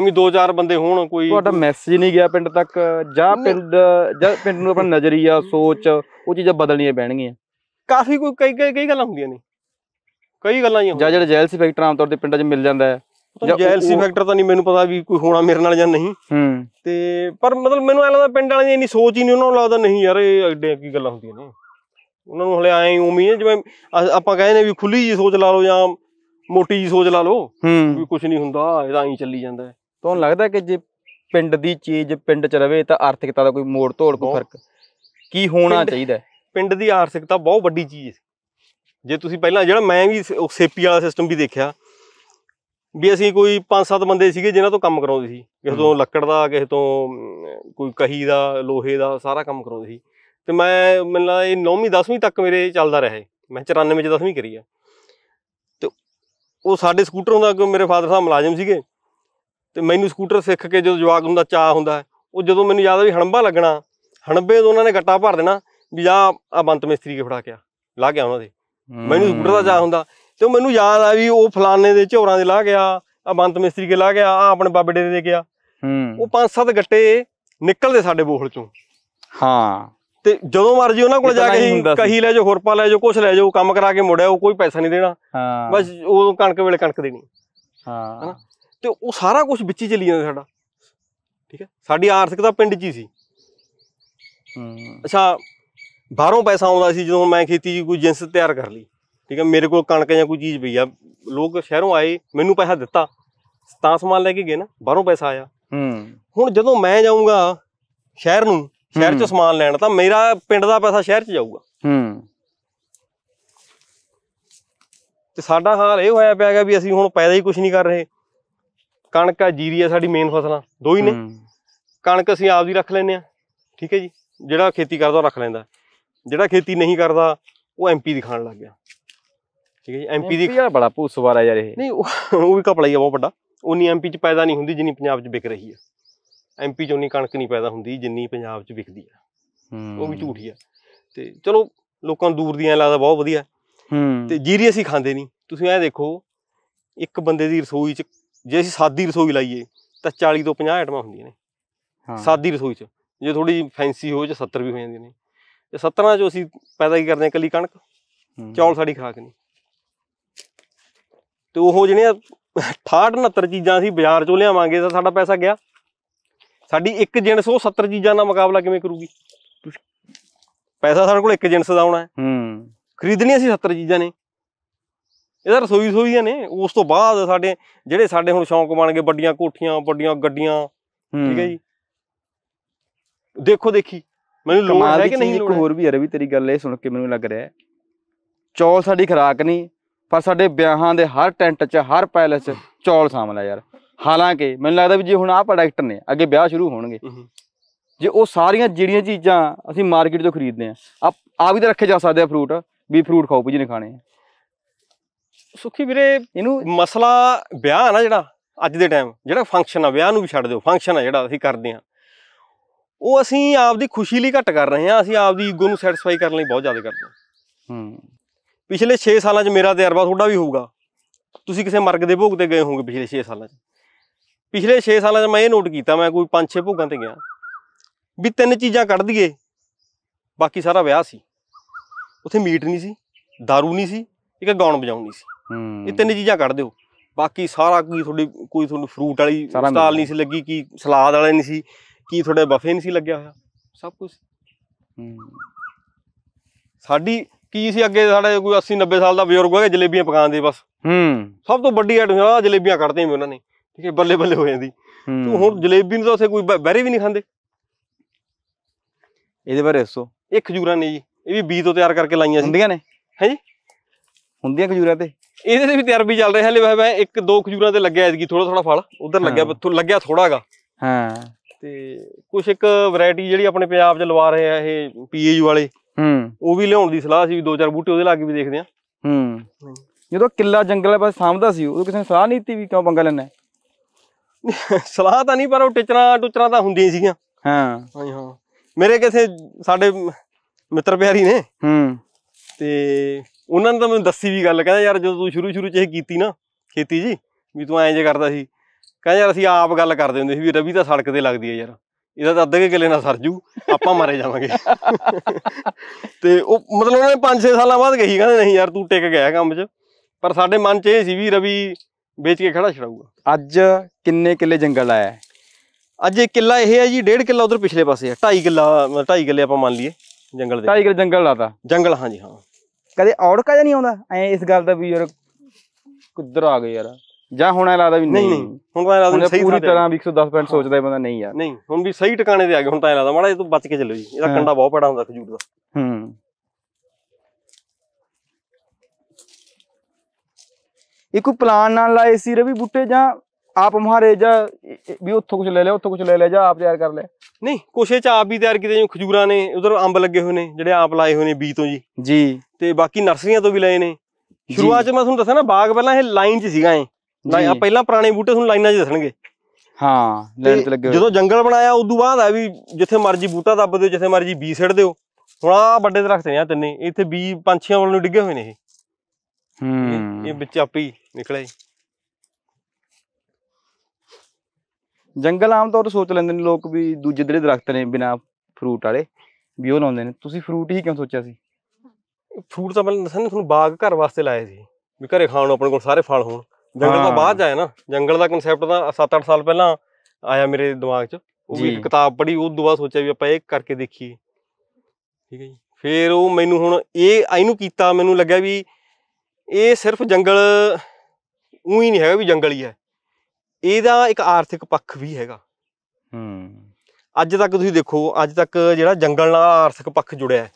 ਐਵੇਂ 2000 ਬੰਦੇ ਹੋਣ ਕੋਈ ਤੁਹਾਡਾ ਮੈਸੇਜ ਨਹੀਂ ਗਿਆ ਪਿੰਡ ਤੱਕ ਜਾਂ ਪਿੰਡ ਜਾਂ ਪਿੰਡ ਨੂੰ ਆਪਣਾ ਨਜ਼ਰੀਆ ਸੋਚ ਉਹ ਚੀਜ਼ਾਂ ਬਦਲਣੀਆਂ ਪੈਣਗੀਆਂ ਕਾਫੀ ਕੋਈ ਕਈ ਕਈ ਗੱਲਾਂ ਹੁੰਦੀਆਂ ਨੇ ਕਈ ਗੱਲਾਂ ਹੀ ਜਾਂ ਜਿਹੜਾ ਜੈਲਸੀ ਫੈਕਟਰ ਆਮ ਤੌਰ ਤੇ ਪਿੰਡਾਂ 'ਚ ਮਿਲ ਜਾਂਦਾ ਹੈ ਜੈਲਸੀ ਫੈਕਟਰ ਤਾਂ ਨਹੀਂ ਮੈਨੂੰ ਪਤਾ ਵੀ ਕੋਈ ਹੋਣਾ ਮੇਰੇ ਨਾਲ ਜਾਂ ਨਹੀਂ ਹੂੰ ਤੇ ਪਰ ਮਤਲਬ ਮੈਨੂੰ ਐ ਲੱਗਦਾ ਪਿੰਡ ਵਾਲਿਆਂ ਦੀ ਇੰਨੀ ਸੋਚ ਹੀ ਨਹੀਂ ਉਹਨਾਂ ਨੂੰ ਲੱਗਦਾ ਨਹੀਂ ਯਾਰ ਇਹ ਐਡੇ ਕੀ ਗੱਲਾਂ ਹੁੰਦੀਆਂ ਨੇ ਉਹਨਾਂ ਨੂੰ ਹਲੇ ਐਂ ਉਮੀਦ ਹੈ ਜਿਵੇਂ ਆਪਾਂ ਕਹਿੰਦੇ ਨੇ ਵੀ ਖੁੱਲੀ ਜੀ ਸੋਚ ਲਾ ਲਓ ਜਾਂ ਮੋਟੀ ਜੀ ਸੋਚ ਲਾ ਲੋ ਵੀ ਕੁਝ ਨਹੀਂ ਹੁੰਦਾ ਇਦਾਂ ਹੀ ਐਂ ਚੱਲੀ ਜਾਂਦਾ ਹੈ। ਤੁਹਾਨੂੰ ਲੱਗਦਾ ਕਿ ਜੇ ਪਿੰਡ ਦੀ ਚੀਜ਼ ਪਿੰਡ 'ਚ ਰਵੇ ਤਾਂ ਆਰਥਿਕਤਾ ਦਾ ਕੋਈ ਮੋੜ ਤੋੜ ਕੋ ਫਰਕ ਕੀ ਹੋਣਾ ਚਾਹੀਦਾ ਹੈ? ਪਿੰਡ ਦੀ ਆਰਥਿਕਤਾ ਬਹੁਤ ਵੱਡੀ ਚੀਜ਼ ਹੈ ਜੇ ਤੁਸੀਂ ਪਹਿਲਾਂ ਜਿਹੜਾ ਮੈਂ ਵੀ ਉਹ ਸੇਪੀ ਵਾਲਾ ਸਿਸਟਮ ਵੀ ਦੇਖਿਆ ਵੀ ਅਸੀਂ ਕੋਈ 5-7 ਬੰਦੇ ਸੀਗੇ ਜਿਨ੍ਹਾਂ ਤੋਂ ਕੰਮ ਕਰਾਉਂਦੇ ਸੀ ਕਿਸੇ ਤੋਂ ਲੱਕੜ ਦਾ ਕਿਸੇ ਤੋਂ ਕੋਈ ਕਹੀ ਦਾ ਲੋਹੇ ਦਾ ਸਾਰਾ ਕੰਮ ਕਰਾਉਂਦੇ ਸੀ ਤੇ ਮੈਂ ਮੈਨੂੰ ਲੱਗਦਾ ਇਹ 9ਵੀਂ 10ਵੀਂ ਤੱਕ ਮੇਰੇ ਚੱਲਦਾ ਰਹੇ ਮੈਂ 94 ਚ 10ਵੀਂ ਕਰੀ ਆ ਉਹ ਸਾਡੇ ਸਕੂਟਰ ਹੁੰਦਾ ਕਿ ਮੇਰੇ ਫਾਦਰ ਸਾਹਿਬ ਮੁਲਾਜ਼ਮ ਸੀਗੇ ਤੇ ਮੈਨੂੰ ਸਕੂਟਰ ਸਿੱਖ ਕੇ ਜਦੋਂ ਜਵਾਕ ਹੁੰਦਾ ਚਾਹ ਹੁੰਦਾ ਉਹ ਜਦੋਂ ਮੈਨੂੰ ਯਾਦ ਆ ਵੀ ਹਣਬਾ ਲੱਗਣਾ ਹਣਬੇ ਤੋਂ ਉਹਨਾਂ ਨੇ ਗੱਟਾ ਭਰ ਦੇਣਾ ਵੀ ਆ ਆ ਬੰਤ ਮਿਸਤਰੀ ਕੇ ਫੜਾ ਕੇ ਆ ਲਾ ਗਿਆ ਉਹਨਾਂ ਦੇ ਮੈਨੂੰ ਸਕੂਟਰ ਦਾ ਚਾਹ ਹੁੰਦਾ ਤੇ ਮੈਨੂੰ ਯਾਦ ਆ ਵੀ ਉਹ ਫਲਾਣੇ ਦੇ ਝੋਰਾਂ ਦੇ ਲਾ ਗਿਆ ਆ ਬੰਤ ਮਿਸਤਰੀ ਕੇ ਲਾ ਗਿਆ ਆ ਆਪਣੇ ਬਾਬੇ ਦੇ ਦੇ ਗਿਆ ਉਹ ਪੰਜ ਸੱਤ ਗੱਟੇ ਨਿਕਲਦੇ ਸਾਡੇ ਬੋਹਲ ਚੋਂ ਹਾਂ ਤੇ ਜਦੋਂ ਮਰਜੀ ਉਹਨਾਂ ਕੋਲ ਜਾ ਕੇ ਕਹੀ ਲੈ ਜਾਓ ਹੁਰਪਾ ਲੈ ਜਾਓ ਕੁਛ ਲੈ ਜਾਓ ਕੰਮ ਕਰਾ ਕੇ ਮੁੜਿਆ ਉਹ ਕੋਈ ਪੈਸਾ ਨਹੀਂ ਦੇਣਾ ਬਸ ਉਹ ਕਣਕ ਵੇਲੇ ਕਣਕ ਦੇਣੀ ਹਾਂ ਤੇ ਉਹ ਸਾਰਾ ਕੁਝ ਵਿੱਚ ਹੀ ਚਲੀ ਜਾਂਦਾ ਸਾਡਾ ਠੀਕ ਹੈ ਸਾਡੀ ਆਰਥਿਕਤਾ ਪਿੰਡ 'ਚ ਹੀ ਸੀ ਹੂੰ ਅੱਛਾ ਬਾਹਰੋਂ ਪੈਸਾ ਆਉਂਦਾ ਸੀ ਜਦੋਂ ਮੈਂ ਖੇਤੀ ਦੀ ਕੋਈ ਜਿੰਸ ਤਿਆਰ ਕਰ ਲਈ ਠੀਕ ਹੈ ਮੇਰੇ ਕੋਲ ਕਣਕ ਜਾਂ ਕੋਈ ਚੀਜ਼ ਪਈ ਆ ਲੋਕ ਸ਼ਹਿਰੋਂ ਆਏ ਮੈਨੂੰ ਪੈਸਾ ਦਿੱਤਾ ਤਾਂ ਸਮਾਨ ਲੈ ਕੇ ਗਏ ਨਾ ਬਾਹਰੋਂ ਪੈਸਾ ਆਇਆ ਹੂੰ ਹੁਣ ਜਦੋਂ ਮੈਂ ਜਾਊਂਗਾ ਸ਼ਹਿਰ ਨੂੰ ਸ਼ਹਿਰ ਚੋਂ ਸਮਾਨ ਲੈਣ ਤਾਂ ਮੇਰਾ ਪਿੰਡ ਦਾ ਪੈਸਾ ਸ਼ਹਿਰ ਚ ਜਾਊਗਾ ਹੂੰ ਤੇ ਸਾਡਾ ਹਾਲ ਇਹ ਹੋਇਆ ਪਿਆ ਹੈਗਾ ਵੀ ਅਸੀਂ ਹੁਣ ਪੈਦਾ ਹੀ ਕੁਝ ਨਹੀਂ ਕਰ ਰਹੇ ਕਣਕ ਆ ਜੀਰੀ ਆ ਸਾਡੀ ਮੇਨ ਫਸਲਾਂ ਦੋ ਹੀ ਨੇ ਕਣਕ ਅਸੀਂ ਆਪ ਦੀ ਰੱਖ ਲੈਨੇ ਆ ਠੀਕ ਹੈ ਜੀ ਜਿਹੜਾ ਖੇਤੀ ਕਰਦਾ ਉਹ ਰੱਖ ਲੈਂਦਾ ਜਿਹੜਾ ਖੇਤੀ ਨਹੀਂ ਕਰਦਾ ਉਹ ਐਮਪੀ ਦਿਖਾਣ ਲੱਗ ਗਿਆ ਠੀਕ ਹੈ ਜੀ ਐਮਪੀ ਦੀ ਯਾਰ ਬੜਾ ਭੂਸਵਾਰਾ ਯਾਰ ਇਹ ਨਹੀਂ ਉਹ ਵੀ ਕਪੜਾ ਹੀ ਆ ਬਹੁਤ ਵੱਡਾ ਉਨੀ ਐਮਪੀ ਚ ਪੈਦਾ ਨਹੀਂ ਹੁੰਦੀ ਜਿੰਨੀ ਪੰਜਾਬ ਚ ਵਿਕ ਰਹੀ ਆ ਐਮਪੀ ਚੋਂ ਨਹੀਂ ਕਣਕ ਨਹੀਂ ਪੈਦਾ ਹੁੰਦੀ ਜਿੰਨੀ ਪੰਜਾਬ 'ਚ ਵਿਕਦੀ ਆ ਉਹ ਵੀ ਝੂਠੀ ਆ ਤੇ ਚਲੋ ਲੋਕਾਂ ਨੂੰ ਦੂਰ ਦੀਆਂ ਲੱਗਦਾ ਬਹੁਤ ਵਧੀਆ ਤੇ ਜੀਰੀ ਅਸੀਂ ਖਾਂਦੇ ਨਹੀਂ ਤੁਸੀਂ ਇਹ ਦੇਖੋ ਇੱਕ ਬੰਦੇ ਦੀ ਰਸੋਈ 'ਚ ਜੇ ਅਸੀਂ ਸਾਦੀ ਰਸੋਈ ਲਾਈਏ ਤਾਂ 40 ਤੋਂ 50 ਆਈਟਮਾਂ ਹੁੰਦੀਆਂ ਨੇ ਹਾਂ ਸਾਦੀ ਰਸੋਈ 'ਚ ਜੇ ਥੋੜੀ ਫੈਂਸੀ ਹੋ ਜਾਂ 70 ਵੀ ਹੋ ਜਾਂਦੀਆਂ ਨੇ ਤੇ 70 'ਚੋਂ ਅਸੀਂ ਪੈਦਾ ਕੀ ਕਰਦੇ ਆ ਕੱਲੀ ਕਣਕ ਚੌਲ ਸਾਡੀ ਖਾਕ ਨਹੀਂ ਤੇ ਉਹ ਜਿਹੜੀਆਂ 68 69 ਚੀਜ਼ਾਂ ਅਸੀਂ ਬਾਜ਼ਾਰ ਚੋਂ ਲਿਆਵਾਂਗੇ ਤਾਂ ਸਾਡਾ ਪੈਸਾ ਗਿਆ ਸਾਡੀ ਇੱਕ ਜਿੰਸ ਉਹ 70 ਚੀਜ਼ਾਂ ਦਾ ਮੁਕਾਬਲਾ ਕਿਵੇਂ ਕਰੂਗੀ ਪੈਸਾ ਸਾਡੇ ਕੋਲ ਇੱਕ ਜਿੰਸ ਦਾ ਆਉਣਾ ਹੈ ਹੂੰ ਖਰੀਦਣੀਆਂ ਸੀ 70 ਚੀਜ਼ਾਂ ਨੇ ਇਹਦਾ ਰਸੋਈ ਸੋਈਆਂ ਨੇ ਉਸ ਤੋਂ ਬਾਅਦ ਸਾਡੇ ਜਿਹੜੇ ਸਾਡੇ ਹੁਣ ਸ਼ੌਂਕ ਬਣ ਗਏ ਵੱਡੀਆਂ ਕੋਠੀਆਂ ਵੱਡੀਆਂ ਗੱਡੀਆਂ ਠੀਕ ਹੈ ਜੀ ਦੇਖੋ ਦੇਖੀ ਮੈਨੂੰ ਲੋੜ ਹੈ ਕਿ ਨਹੀਂ ਇੱਕ ਹੋਰ ਵੀ ਹੈ ਰਵੀ ਤੇਰੀ ਗੱਲ ਇਹ ਸੁਣ ਕੇ ਮੈਨੂੰ ਲੱਗ ਰਿਹਾ ਚੌਲ ਸਾਡੀ ਖਰਾਕ ਨਹੀਂ ਪਰ ਸਾਡੇ ਵਿਆਹਾਂ ਦੇ ਹਰ ਟੈਂਟ 'ਚ ਹਰ ਪੈਲਸ 'ਚ ਚੌਲ ਸ਼ਾਮਲ ਆ ਯਾਰ ਹਾਲਾਂਕਿ ਮੈਨੂੰ ਲੱਗਦਾ ਵੀ ਜੇ ਹੁਣ ਆਹ ਪ੍ਰੋਡਕਟ ਨੇ ਅੱਗੇ ਵਿਆਹ ਸ਼ੁਰੂ ਹੋਣਗੇ ਜੇ ਉਹ ਸਾਰੀਆਂ ਜਿਹੜੀਆਂ ਚੀਜ਼ਾਂ ਅਸੀਂ ਮਾਰਕੀਟ ਤੋਂ ਖਰੀਦਦੇ ਆ ਆ ਵੀ ਤਾਂ ਰੱਖੇ ਜਾ ਸਕਦੇ ਆ ਫਰੂਟ ਵੀ ਫਰੂਟ ਖਾਓ ਵੀ ਜਿਹਨੇ ਖਾਣੇ ਸੁਖੀ ਵੀਰੇ ਇਹਨੂੰ ਮਸਲਾ ਵਿਆਹ ਆ ਨਾ ਜਿਹੜਾ ਅੱਜ ਦੇ ਟਾਈਮ ਜਿਹੜਾ ਫੰਕਸ਼ਨ ਆ ਵਿਆਹ ਨੂੰ ਵੀ ਛੱਡ ਦਿਓ ਫੰਕਸ਼ਨ ਆ ਜਿਹੜਾ ਅਸੀਂ ਕਰਦੇ ਆ ਉਹ ਅਸੀਂ ਆਪਦੀ ਖੁਸ਼ੀ ਲਈ ਘੱਟ ਕਰ ਰਹੇ ਆ ਅਸੀਂ ਆਪਦੀ ਈਗੋ ਨੂੰ ਸੈਟੀਸਫਾਈ ਕਰਨ ਲਈ ਬਹੁਤ ਜ਼ਿਆਦਾ ਕਰਦੇ ਹਾਂ ਹੂੰ ਪਿਛਲੇ 6 ਸਾਲਾਂ 'ਚ ਮੇਰਾ ਤਜਰਬਾ ਥੋੜਾ ਵੀ ਹੋਊਗਾ ਤੁਸੀਂ ਕਿਸੇ ਮਰਗ ਦੇ ਭੋਗ ਤੇ ਗਏ ਹੋਵੋਗੇ ਪਿਛਲੇ 6 ਸਾਲਾਂ 'ਚ ਪਿਛਲੇ 6 ਸਾਲਾਂ 'ਚ ਮੈਂ ਇਹ ਨੋਟ ਕੀਤਾ ਮੈਂ ਕੋਈ 5-6 ਭੋਗਾਂ ਤੇ ਗਿਆ ਵੀ ਤਿੰਨ ਚੀਜ਼ਾਂ ਕੱਢ ਦਈਏ ਬਾਕੀ ਸਾਰਾ ਵਿਆਹ ਸੀ ਉੱਥੇ ਮੀਟ ਨਹੀਂ ਸੀ दारू ਨਹੀਂ ਸੀ ਇੱਕ ਗਾਉਣ ਵਜਾਉਣ ਨਹੀਂ ਸੀ ਇਹ ਤਿੰਨ ਚੀਜ਼ਾਂ ਕੱਢ ਦਿਓ ਬਾਕੀ ਸਾਰਾ ਕੀ ਤੁਹਾਡੀ ਕੋਈ ਤੁਹਾਨੂੰ ਫਰੂਟ ਵਾਲੀ ਸਟਾਲ ਨਹੀਂ ਸੀ ਲੱਗੀ ਕੀ ਸਲਾਦ ਵਾਲੇ ਨਹੀਂ ਸੀ ਕੀ ਤੁਹਾਡੇ ਬਫੇ ਨਹੀਂ ਸੀ ਲੱਗਿਆ ਹੋਇਆ ਸਭ ਕੁਝ ਸਾਡੀ ਕੀ ਸੀ ਅੱਗੇ ਸਾਡੇ ਕੋਈ 80 90 ਸਾਲ ਦਾ ਬਜ਼ੁਰਗ ਹੋਇਆ ਜਲੇਬੀਆਂ ਪਕਾਉਂਦੇ ਬਸ ਹੂੰ ਸਭ ਤੋਂ ਵੱਡੀ ਆ ਜਲੇਬੀਆਂ ਕੱਢਦੇ ਵੀ ਉਹਨਾਂ ਨੇ ਠੀਕ ਹੈ ਬੱਲੇ ਬੱਲੇ ਹੋ ਜਾਂਦੀ ਤੂੰ ਹੁਣ ਜਲੇਬੀ ਨੂੰ ਤਾਂ ਉਸੇ ਕੋਈ ਬੈਰੀ ਵੀ ਨਹੀਂ ਖਾਂਦੇ ਇਹਦੇ ਬਾਰੇ ਦੱਸੋ ਇਹ ਖਜੂਰਾਂ ਨੇ ਜੀ ਇਹ ਵੀ ਬੀਜ ਤੋਂ ਤਿਆਰ ਕਰਕੇ ਲਾਈਆਂ ਸੀ ਹੁੰਦੀਆਂ ਨੇ ਹੈ ਜੀ ਹੁੰਦੀਆਂ ਖਜੂਰਾਂ ਤੇ ਇਹਦੇ ਤੇ ਵੀ ਤਿਆਰ ਵੀ ਚੱਲ ਰਿਹਾ ਹਲੇ ਵਾ ਮੈਂ ਇੱਕ ਦੋ ਖਜੂਰਾਂ ਤੇ ਲੱਗਿਆ ਐਤਕੀ ਥੋੜਾ ਥੋੜਾ ਫਲ ਉਧਰ ਲੱਗਿਆ ਲੱਗਿਆ ਥੋੜਾਗਾ ਹਾਂ ਤੇ ਕੁਝ ਇੱਕ ਵੈਰਾਈਟੀ ਜਿਹੜੀ ਆਪਣੇ ਪੰਜਾਬ 'ਚ ਲਵਾ ਰਹੇ ਆ ਇਹ ਪੀਏਯੂ ਵਾਲੇ ਹੂੰ ਉਹ ਵੀ ਲਿਆਉਣ ਦੀ ਸਲਾਹ ਸੀ ਵੀ ਦੋ ਚਾਰ ਬੂਟੇ ਉਹਦੇ ਲਾ ਕੇ ਵੀ ਦੇਖਦੇ ਆ ਹੂੰ ਜਦੋਂ ਕਿੱਲਾ ਜੰਗਲ ਬਸ ਸਾਂਭਦਾ ਸੀ ਉਹ ਕਿਸੇ ਨੇ ਸਲਾਹ ਨਹੀਂ ਦਿੱਤੀ ਵੀ ਕਿਉਂ ਪੰਗਾ ਲੈਣਾ ਸਲਾਹ ਤਾਂ ਨਹੀਂ ਪਰ ਉਹ ਟਿਚਰਾ ਟੁਚਰਾ ਤਾਂ ਹੁੰਦੀਆਂ ਸੀਗੀਆਂ ਹਾਂ ਹਾਂ ਹਾਂ ਮੇਰੇ ਕਿਸੇ ਸਾਡੇ ਮਿੱਤਰ ਪਿਆਰੀ ਨੇ ਹੂੰ ਤੇ ਉਹਨਾਂ ਨੇ ਤਾਂ ਮੈਨੂੰ ਦੱਸੀ ਵੀ ਗੱਲ ਕਹਿੰਦਾ ਯਾਰ ਜਦੋਂ ਤੂੰ ਸ਼ੁਰੂ ਸ਼ੁਰੂ ਚ ਇਹ ਕੀਤੀ ਨਾ ਖੇਤੀ ਜੀ ਵੀ ਤੂੰ ਐਂ ਜੇ ਕਰਦਾ ਸੀ ਕਹਿੰਦਾ ਯਾਰ ਅਸੀਂ ਆਪ ਗੱਲ ਕਰਦੇ ਹੁੰਦੇ ਸੀ ਵੀ ਰਵੀ ਤਾਂ ਸੜਕ ਤੇ ਲੱਗਦੀ ਹੈ ਯਾਰ ਇਹਦਾ ਤਾਂ ਅੱਧੇ ਕਿਲੇ ਨਾਲ ਜੂ ਆਪਾਂ ਮਾਰੇ ਜਾਵਾਂਗੇ ਤੇ ਉਹ ਮਤਲਬ ਉਹਨੇ 5-6 ਸਾਲਾਂ ਬਾਅਦ ਕਹੀ ਕਹਿੰਦੇ ਨਹੀਂ ਯਾਰ ਤੂੰ ਟਿਕ ਗਿਆ ਕੰਮ 'ਚ ਪਰ ਸਾਡੇ ਮਨ 'ਚ ਇਹ ਸੀ ਵੀ ਰਵੀ ਵੇਚ ਕੇ ਖੜਾ ਛੜਾਊਗਾ ਅੱਜ ਕਿੰਨੇ ਕਿੱਲੇ ਜੰਗਲ ਆਇਆ ਅੱਜ ਇੱਕ ਕਿੱਲਾ ਇਹ ਹੈ ਜੀ 1.5 ਕਿੱਲਾ ਉਧਰ ਪਿਛਲੇ ਪਾਸੇ ਹੈ 2.5 ਕਿੱਲਾ 2.5 ਕਿੱਲੇ ਆਪਾਂ ਮੰਨ ਲਈਏ ਜੰਗਲ ਦੇ 2.5 ਕਿੱਲੇ ਜੰਗਲ ਲਾਤਾ ਜੰਗਲ ਹਾਂ ਜੀ ਹਾਂ ਕਦੇ ਔੜਕਾ ਜਾਂ ਨਹੀਂ ਆਉਂਦਾ ਐ ਇਸ ਗੱਲ ਦਾ ਵੀ ਯਾਰ ਕਿੱਧਰ ਆ ਗਏ ਯਾਰ ਜਾਂ ਹੁਣ ਐ ਲੱਗਦਾ ਵੀ ਨਹੀਂ ਨਹੀਂ ਹੁਣ ਤਾਂ ਲੱਗਦਾ ਸਹੀ ਪੂਰੀ ਤਰ੍ਹਾਂ 110% ਸੋਚਦਾ ਬੰਦਾ ਨਹੀਂ ਯਾਰ ਨਹੀਂ ਹੁਣ ਵੀ ਸਹੀ ਟਿਕਾਣੇ ਤੇ ਆ ਗਏ ਹੁਣ ਤਾਂ ਐ ਲੱਗਦਾ ਮਾੜਾ ਇਹ ਤੂੰ ਬਚ ਕੇ ਚੱਲੋ ਜੀ ਇਹਦਾ ਕੰਡਾ ਬਹੁਤ ਪੜਾ ਹੁੰਦਾ ਖਜੂਰ ਦਾ ਹੂੰ ਇਹ ਕੋਈ ਪਲਾਨ ਨਾਲ ਲਾਏ ਸੀ ਰਵੀ ਬੂਟੇ ਜਾਂ ਆਪ ਮਹਾਰੇ ਜਾਂ ਵੀ ਉੱਥੋਂ ਕੁਝ ਲੈ ਲਿਆ ਉੱਥੋਂ ਕੁਝ ਲੈ ਲਿਆ ਜਾਂ ਆਪ ਤਿਆਰ ਕਰ ਲਿਆ ਨਹੀਂ ਕੋਸ਼ੇ ਚ ਆਪ ਵੀ ਤਿਆਰ ਕੀਤੇ ਜੋ ਖਜੂਰਾਂ ਨੇ ਉਧਰ ਅੰਬ ਲੱਗੇ ਹੋਏ ਨੇ ਜਿਹੜੇ ਆਪ ਲਾਏ ਹੋਏ ਨੇ ਬੀ ਤੋਂ ਜੀ ਜੀ ਤੇ ਬਾਕੀ ਨਰਸਰੀਆਂ ਤੋਂ ਵੀ ਲਏ ਨੇ ਸ਼ੁਰੂਆਤ ਚ ਮੈਂ ਤੁਹਾਨੂੰ ਦੱਸਿਆ ਨਾ ਬਾਗ ਪਹਿਲਾਂ ਇਹ ਲਾਈਨ 'ਚ ਸੀਗਾ ਐ ਨਹੀਂ ਆ ਪਹਿਲਾਂ ਪੁਰਾਣੇ ਬੂਟੇ ਤੁਹਾਨੂੰ ਲਾਈਨਾਂ 'ਚ ਦੱਸਣਗੇ ਹਾਂ ਲੈਣ ਤੇ ਲੱਗੇ ਜਦੋਂ ਜੰਗਲ ਬਣਾਇਆ ਉਦੋਂ ਬਾਅਦ ਆ ਵੀ ਜਿੱਥੇ ਮਰਜੀ ਬੂਟਾ ਦੱਬ ਦਿਓ ਜਿੱਥੇ ਮਰਜੀ ਬੀ ਸਿੱਟ ਦਿਓ ਹੁਣ ਆ ਵੱਡੇ ਤੇ ਨੇ ਆ ਤਿੰਨੇ ਇੱਥੇ ਬੀ ਪੰਛੀਆਂ ਵੱਲੋਂ ਡਿੱਗੇ ਹੋਏ ਨੇ ਇਹ ਹੂੰ ਇਹ ਵਿੱਚ ਆਪੀ ਨਿਕਲੇ ਜੰਗਲ ਆਮ ਤੌਰ ਤੇ ਸੋਚ ਲੈਂਦੇ ਨੇ ਲੋਕ ਵੀ ਦੂਜੇ ਜਿਹੜੇ ਦਰਖਤ ਨੇ ਬਿਨਾ ਫਰੂਟ ਵਾਲੇ ਵੀ ਉਹ ਲਾਉਂਦੇ ਨੇ ਤੁਸੀਂ ਫਰੂਟ ਹੀ ਕਿਉਂ ਸੋਚਿਆ ਸੀ ਫਰੂਟ ਤਾਂ ਮੈਂ ਦੱਸਣ ਤੁਹਾਨੂੰ ਬਾਗ ਘਰ ਵਾਸਤੇ ਲਾਇਆ ਸੀ ਵੀ ਘਰੇ ਖਾਣ ਨੂੰ ਆਪਣੇ ਕੋਲ ਸਾਰੇ ਫਲ ਹੋਣ ਜੰਗਲ ਤੋਂ ਬਾਅਦ ਜਾਇਆ ਨਾ ਜੰਗਲ ਦਾ ਕਨਸੈਪਟ ਤਾਂ 7-8 ਸਾਲ ਪਹਿਲਾਂ ਆਇਆ ਮੇਰੇ ਦਿਮਾਗ 'ਚ ਉਹ ਵੀ ਇੱਕ ਕਿਤਾਬ ਪੜ੍ਹੀ ਉਹ ਦੁਬਾਰਾ ਸੋਚਿਆ ਵੀ ਆਪਾਂ ਇਹ ਕਰਕੇ ਦੇਖੀਏ ਠੀਕ ਹੈ ਜੀ ਫੇਰ ਉਹ ਮੈਨੂੰ ਹੁਣ ਇਹ ਆਈ ਨੂੰ ਕੀਤਾ ਮੈਨੂੰ ਲੱਗਿਆ ਵੀ ਇਹ ਸਿਰਫ ਜੰਗਲ ਉਹੀ ਨਹੀਂ ਹੈਗਾ ਵੀ ਜੰਗਲ ਹੀ ਹੈ ਇਹਦਾ ਇੱਕ ਆਰਥਿਕ ਪੱਖ ਵੀ ਹੈਗਾ ਹੂੰ ਅੱਜ ਤੱਕ ਤੁਸੀਂ ਦੇਖੋ ਅੱਜ ਤੱਕ ਜਿਹੜਾ ਜੰਗਲ ਨਾਲ ਆਰਥਿਕ ਪੱਖ ਜੁੜਿਆ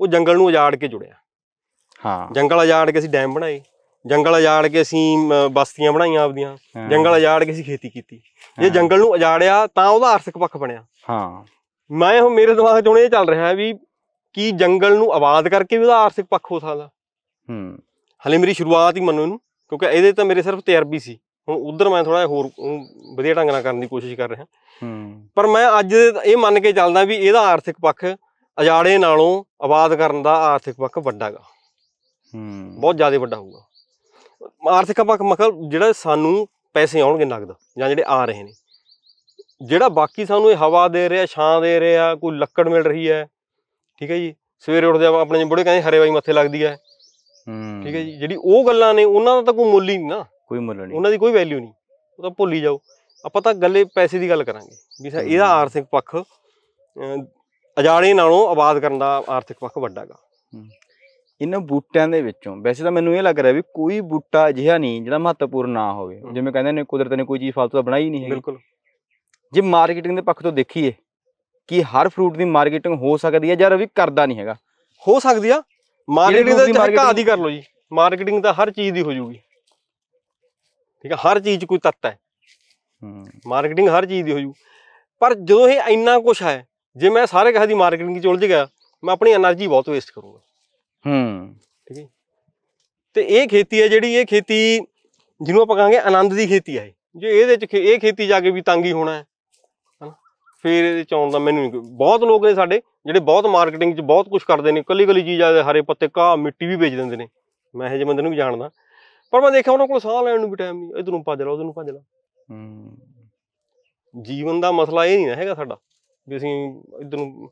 ਉਹ ਜੰਗਲ ਨੂੰ ਉਜਾੜ ਕੇ ਜੁੜਿਆ ਹਾਂ ਜੰਗਲ ਉਜਾੜ ਕੇ ਅਸੀਂ ਡੈਮ ਬਣਾਏ ਜੰਗਲ ਉਜਾੜ ਕੇ ਅਸੀਂ ਬਸਤੀਆਂ ਬਣਾਈਆਂ ਆਪਦੀਆਂ ਜੰਗਲ ਉਜਾੜ ਕੇ ਅਸੀਂ ਖੇਤੀ ਕੀਤੀ ਜੇ ਜੰਗਲ ਨੂੰ ਉਜਾੜਿਆ ਤਾਂ ਉਹਦਾ ਆਰਥਿਕ ਪੱਖ ਬਣਿਆ ਹਾਂ ਮੈਂ ਮੇਰੇ ਦਿਮਾਗ 'ਚ ਹੁਣ ਇਹ ਚੱਲ ਰਿਹਾ ਵੀ ਕੀ ਜੰਗਲ ਨੂੰ ਆਬਾਦ ਕਰਕੇ ਵੀ ਉਹਦਾ ਆਰਥਿਕ ਪੱਖ ਹੋ ਸਕਦਾ ਹੂੰ ਹਲੇ ਮੇਰੀ ਸ਼ੁਰੂਆਤ ਹੀ ਮੰਨੋ ਇਹਨੂੰ ਕਿਉਂਕਿ ਇਹਦੇ ਤਾਂ ਮੇਰੇ ਸਿਰਫ ਤਜਰਬੀ ਸੀ ਹੁਣ ਉਧਰ ਮੈਂ ਥੋੜਾ ਹੋਰ ਵਧੀਆ ਢੰਗ ਨਾਲ ਕਰਨ ਦੀ ਕੋਸ਼ਿਸ਼ ਕਰ ਰਿਹਾ ਹੂੰ ਪਰ ਮੈਂ ਅੱਜ ਇਹ ਮੰਨ ਕੇ ਚੱਲਦਾ ਵੀ ਇਹਦਾ ਆਰਥਿਕ ਪੱਖ ਅਜਾੜੇ ਨਾਲੋਂ ਆਬਾਦ ਕਰਨ ਦਾ ਆਰਥਿਕ ਪੱਖ ਵੱਡਾਗਾ ਹੂੰ ਬਹੁਤ ਜ਼ਿਆਦਾ ਵੱਡਾ ਹੋਊਗਾ ਆਰਥਿਕ ਪੱਖ ਮਤਲਬ ਜਿਹੜਾ ਸਾਨੂੰ ਪੈਸੇ ਆਉਣਗੇ ਨਗਦ ਜਾਂ ਜਿਹੜੇ ਆ ਰਹੇ ਨੇ ਜਿਹੜਾ ਬਾਕੀ ਸਾਨੂੰ ਇਹ ਹਵਾ ਦੇ ਰਿਹਾ ਛਾਂ ਦੇ ਰਿਹਾ ਕੋਈ ਲੱਕੜ ਮਿਲ ਰਹੀ ਹੈ ਠੀਕ ਹੈ ਜੀ ਸਵੇਰੇ ਉੱਠਦੇ ਆਪਾਂ ਆਪਣੇ ਬੁੜੇ ਕਹਿੰਦੇ ਹਰੇ ਵਾਈ ਮੱਥੇ ਲੱਗਦੀ ਹੈ ਠੀਕ ਹੈ ਜੀ ਜਿਹੜੀ ਉਹ ਗੱਲਾਂ ਨੇ ਉਹਨਾਂ ਦਾ ਤਾਂ ਕੋਈ ਮੁੱਲ ਹੀ ਨਹੀਂ ਨਾ ਕੋਈ ਮੁੱਲ ਨਹੀਂ ਉਹਨਾਂ ਦੀ ਕੋਈ ਵੈਲਿਊ ਨਹੀਂ ਉਹ ਤਾਂ ਭੁੱਲ ਹੀ ਜਾਓ ਆਪਾਂ ਤਾਂ ਗੱਲੇ ਪੈਸੇ ਦੀ ਗੱਲ ਕਰਾਂਗੇ ਵੀ ਇਹਦਾ ਆਰਥਿਕ ਪੱਖ ਅਜਾਣੇ ਨਾਲੋਂ ਆਬਾਦ ਕਰਨ ਦਾ ਆਰਥਿਕ ਪੱਖ ਵੱਡਾਗਾ ਇਹਨਾਂ ਬੂਟਿਆਂ ਦੇ ਵਿੱਚੋਂ ਵੈਸੇ ਤਾਂ ਮੈਨੂੰ ਇਹ ਲੱਗ ਰਿਹਾ ਵੀ ਕੋਈ ਬੂਟਾ ਅਜਿਹਾ ਨਹੀਂ ਜਿਹੜਾ ਮਹੱਤਵਪੂਰਨ ਨਾ ਹੋਵੇ ਜਿਵੇਂ ਕਹਿੰਦੇ ਨੇ ਕੁਦਰਤ ਨੇ ਕੋਈ ਚੀਜ਼ ਫालतू ਦਾ ਬਣਾਈ ਨਹੀਂ ਹੈ ਬਿਲਕੁਲ ਜੇ ਮਾਰਕੀਟਿੰਗ ਦੇ ਪੱਖ ਤੋਂ ਦੇਖੀਏ ਕਿ ਹਰ ਫਰੂਟ ਦੀ ਮਾਰਕੀਟਿੰਗ ਹੋ ਸਕਦੀ ਹੈ ਜਾਂ ਰਵੀ ਕਰਦਾ ਨਹੀਂ ਹੈਗਾ ਹੋ ਸਕਦੀ ਆ ਮਾਰਕੀਟਿੰਗ ਦਾ ਚਾਹੇ ਘਾਹ ਦੀ ਕਰ ਲਓ ਜੀ ਮਾਰਕੀਟਿੰਗ ਤਾਂ ਹਰ ਚੀਜ਼ ਦੀ ਹੋ ਜੂਗੀ ਠੀਕ ਹੈ ਹਰ ਚੀਜ਼ ਕੋਈ ਤੱਤ ਹੈ ਮਾਰਕੀਟਿੰਗ ਹਰ ਚੀਜ਼ ਦੀ ਹੋ ਜੂ ਪਰ ਜਦੋਂ ਇਹ ਇੰਨਾ ਕੁਝ ਹੈ ਜੇ ਮੈਂ ਸਾਰੇ ਕਿਸੇ ਦੀ ਮਾਰਕੀਟਿੰਗ 'ਚ ਉਲਝ ਗਿਆ ਮੈਂ ਆਪਣੀ એનર્ਜੀ ਬਹੁਤ ਵੇਸਟ ਕਰੂੰਗਾ ਹੂੰ ਠੀਕ ਹੈ ਤੇ ਇਹ ਖੇਤੀ ਹੈ ਜਿਹੜੀ ਇਹ ਖੇਤੀ ਜਿਹਨੂੰ ਆਪਾਂ ਕਹਾਂਗੇ ਆਨੰਦ ਦੀ ਖੇਤੀ ਹੈ ਜੇ ਇਹਦੇ 'ਚ ਇਹ ਖੇਤੀ ਜਾ ਕੇ ਵੀ ਤੰਗੀ ਹੋਣਾ ਹੈ ਫਿਰ ਇਹਦੇ ਚ ਦਾ ਮੈਨੂੰ ਬਹੁਤ ਲੋਕ ਨੇ ਸਾਡੇ ਜਿਹੜੇ ਬਹੁਤ ਮਾਰਕੀਟਿੰਗ ਚ ਬਹੁਤ ਕੁਝ ਕਰਦੇ ਨੇ ਕੱਲੀ ਕੱਲੀ ਚੀਜ਼ ਦੇ ਹਰੇ ਪੱਤੇ ਘਾਹ ਮਿੱਟੀ ਵੀ ਵੇਚ ਦਿੰਦੇ ਨੇ ਮੈਂ ਇਹ ਜਿਹੇ ਬੰਦੇ ਨੂੰ ਵੀ ਜਾਣਦਾ ਪਰ ਮੈਂ ਦੇਖਿਆ ਉਹਨਾਂ ਕੋਲ ਸਾਹ ਲੈਣ ਨੂੰ ਵੀ ਟਾਈਮ ਨਹੀਂ ਇਧਰੋਂ ਭੱਜ ਲਾ ਉਧਰੋਂ ਭੱਜ ਲਾ ਜੀਵਨ ਦਾ ਮਸਲਾ ਇਹ ਨਹੀਂ ਨਾ ਹੈਗਾ ਸਾਡਾ ਵੀ ਅਸੀਂ ਇਧਰ ਨੂੰ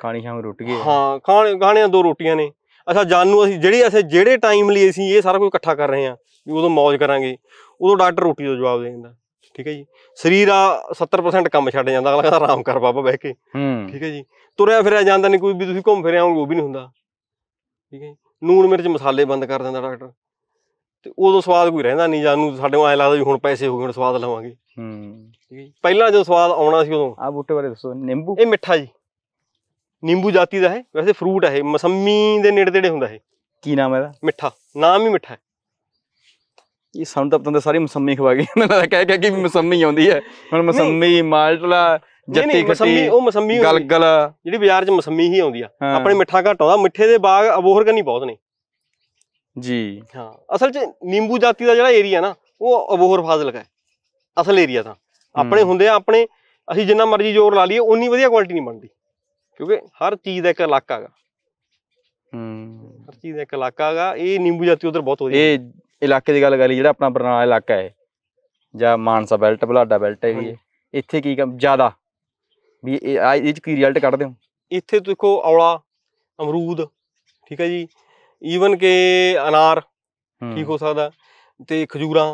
ਖਾਣੀ ਸ਼ਾਮ ਰੋਟੀ ਗਏ ਹਾਂ ਖਾਣੇ ਖਾਣਿਆਂ ਦੋ ਰੋਟੀਆਂ ਨੇ ਅੱਛਾ ਜਾਨੂ ਅਸੀਂ ਜਿਹੜੀ ਅਸੀਂ ਜਿਹੜੇ ਟਾਈਮ ਲਈ ਅਸੀਂ ਇਹ ਸਾਰਾ ਕੁਝ ਇਕੱਠਾ ਕਰ ਰਹੇ ਹਾਂ ਵੀ ਉਦੋਂ ਮौज ਕਰਾਂਗੇ ਉਦੋਂ ਡਾਕਟਰ ਰੋਟੀ ਦਾ ਜਵਾਬ ਦੇ ਦਿੰਦਾ ਠੀਕ ਹੈ ਜੀ ਸਰੀਰ ਆ 70% ਕੰਮ ਛੱਡ ਜਾਂਦਾ ਅਗਲਾ ਕਹਿੰਦਾ ਆਰਾਮ ਕਰ ਬਾਬਾ ਬਹਿ ਕੇ ਠੀਕ ਹੈ ਜੀ ਤੁਰਿਆ ਫਿਰਿਆ ਜਾਂਦਾ ਨਹੀਂ ਕੋਈ ਵੀ ਤੁਸੀਂ ਘੁੰਮ ਫਿਰਿਆ ਆਉਂਗੇ ਉਹ ਵੀ ਨਹੀਂ ਹੁੰਦਾ ਠੀਕ ਹੈ ਜੀ ਨੂਣ ਮਿਰਚ ਮਸਾਲੇ ਬੰਦ ਕਰ ਦਿੰਦਾ ਡਾਕਟਰ ਤੇ ਉਦੋਂ ਸਵਾਦ ਕੋਈ ਰਹਿੰਦਾ ਨਹੀਂ ਨੂੰ ਸਾਡੇ ਨੂੰ ਐ ਲੱਗਦਾ ਵੀ ਹੁਣ ਪੈਸੇ ਹੋ ਗਏ ਹੁਣ ਸਵਾਦ ਲਵਾਂਗੇ ਹੂੰ ਠੀਕ ਹੈ ਪਹਿਲਾਂ ਜਦੋਂ ਸਵਾਦ ਆਉਣਾ ਸੀ ਉਦੋਂ ਆ ਬੂਟੇ ਬਾਰੇ ਦੱਸੋ ਨਿੰਬੂ ਇਹ ਮਿੱਠਾ ਜੀ ਨਿੰਬੂ ਜਾਤੀ ਦਾ ਹੈ ਵੈਸੇ ਫਰੂਟ ਹੈ ਮਸੰਮੀ ਦੇ ਨੇੜੇ ਤੇੜੇ ਹੁੰਦਾ ਹੈ ਕੀ ਨਾਮ ਹੈ ਇਹਦਾ ਮਿੱਠਾ ਨਾਮ ਹੀ ਮਿੱਠਾ ਹੈ ਇਹ ਸਾਨੂੰ ਤਾਂ ਪਤੰਦ ਸਾਰੀ ਮਸੰਮੀ ਖਵਾ ਗਈ ਉਹਨਾਂ ਦਾ ਕਹਿ ਕੇ ਕਿ ਮਸੰਮੀ ਆਉਂਦੀ ਹੈ ਹੁਣ ਮਸੰਮੀ ਮਾਲਟਲਾ ਜੱਤੀ ਮਸੰਮੀ ਉਹ ਮਸੰਮੀ ਗਲਗਲ ਜਿਹੜੀ ਬਾਜ਼ਾਰ 'ਚ ਮਸੰਮੀ ਹੀ ਆਉਂਦੀ ਆ ਆਪਣੇ ਮਿੱਠਾ ਘੱਟ ਆਉਂਦਾ ਮਿੱਠੇ ਦੇ ਬਾਗ ਅਬੋਹਰ ਕਨੀ ਬਹੁਤ ਨੇ ਜੀ ਹਾਂ ਅਸਲ 'ਚ ਨਿੰਬੂ ਜਾਤੀ ਦਾ ਜਿਹੜਾ ਏਰੀਆ ਨਾ ਉਹ ਅਬੋਹਰ ਫਾਜ਼ਿਲਕ ਹੈ ਅਸਲ ਏਰੀਆ ਤਾਂ ਆਪਣੇ ਹੁੰਦੇ ਆ ਆਪਣੇ ਅਸੀਂ ਜਿੰਨਾ ਮਰਜ਼ੀ ਜ਼ੋਰ ਲਾ ਲਈਏ ਉਨੀ ਵਧੀਆ ਕੁਆਲਿਟੀ ਨਹੀਂ ਬਣਦੀ ਕਿਉਂਕਿ ਹਰ ਚੀਜ਼ ਦਾ ਇੱਕ ਇਲਾਕਾ ਹੈਗਾ ਹੂੰ ਹਰ ਚੀਜ਼ ਦਾ ਇੱਕ ਇਲਾਕਾ ਹੈਗਾ ਇਹ ਨਿੰਬੂ ਜਾਤੀ ਉਧਰ ਬਹੁਤ ਵਧੀਆ ਇਹ ਇਲਾਕੇ ਦੀ ਗੱਲ ਕਰੀ ਜਿਹੜਾ ਆਪਣਾ ਬਰਨਾਲਾ ਇਲਾਕਾ ਹੈ ਜਾਂ ਮਾਨਸਾ ਬੈਲਟ ਬਲਾਡਾ ਬੈਲਟ ਹੈ ਵੀ ਇੱਥੇ ਕੀ ਜ਼ਿਆਦਾ ਵੀ ਇਹ ਇਹ ਚ ਕੀ ਰਿਜ਼ਲਟ ਕੱਢਦੇ ਹੋ ਇੱਥੇ ਦੇਖੋ ਔਲਾ ਅਮਰੂਦ ਠੀਕ ਹੈ ਜੀ ਈਵਨ ਕਿ ਅਨਾਰ ਠੀਕ ਹੋ ਸਕਦਾ ਤੇ ਖਜੂਰਾਂ